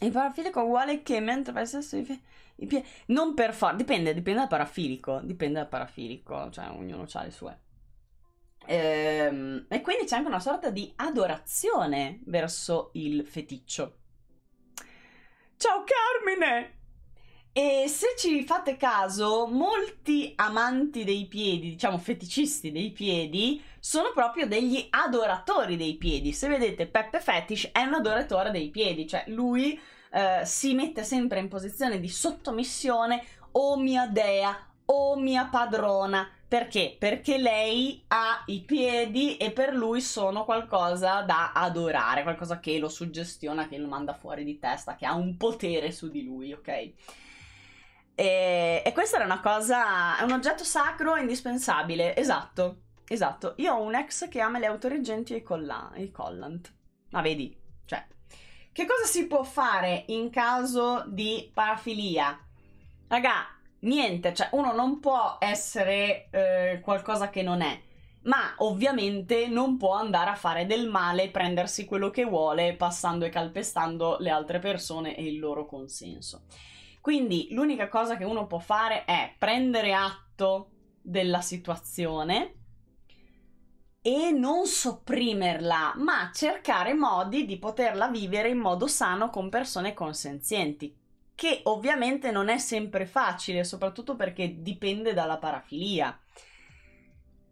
Il parafilico uguale che mentre verso i piedi. Pie- non per forza, dipende, dipende dal parafilico, dipende dal parafilico, cioè ognuno ha le sue. Ehm, e quindi c'è anche una sorta di adorazione verso il feticcio. Ciao Carmine! E se ci fate caso, molti amanti dei piedi, diciamo feticisti dei piedi, sono proprio degli adoratori dei piedi. Se vedete, Peppe Fetish è un adoratore dei piedi, cioè lui eh, si mette sempre in posizione di sottomissione, o oh mia dea, o oh mia padrona. Perché? Perché lei ha i piedi e per lui sono qualcosa da adorare, qualcosa che lo suggestiona, che lo manda fuori di testa, che ha un potere su di lui, ok? E, e questa era una cosa, è un oggetto sacro e indispensabile, esatto, esatto. Io ho un ex che ama le autoreggenti e i, colla- i collant. Ma vedi, cioè, che cosa si può fare in caso di parafilia? Raga, niente, cioè uno non può essere eh, qualcosa che non è, ma ovviamente non può andare a fare del male, prendersi quello che vuole, passando e calpestando le altre persone e il loro consenso. Quindi l'unica cosa che uno può fare è prendere atto della situazione e non sopprimerla, ma cercare modi di poterla vivere in modo sano con persone consenzienti, che ovviamente non è sempre facile, soprattutto perché dipende dalla parafilia.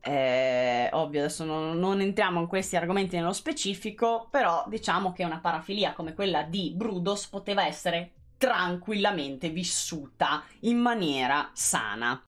Eh, ovvio, adesso non, non, entriamo in questi argomenti nello specifico, però diciamo che una parafilia come quella di Brudos poteva essere tranquillamente vissuta in maniera sana.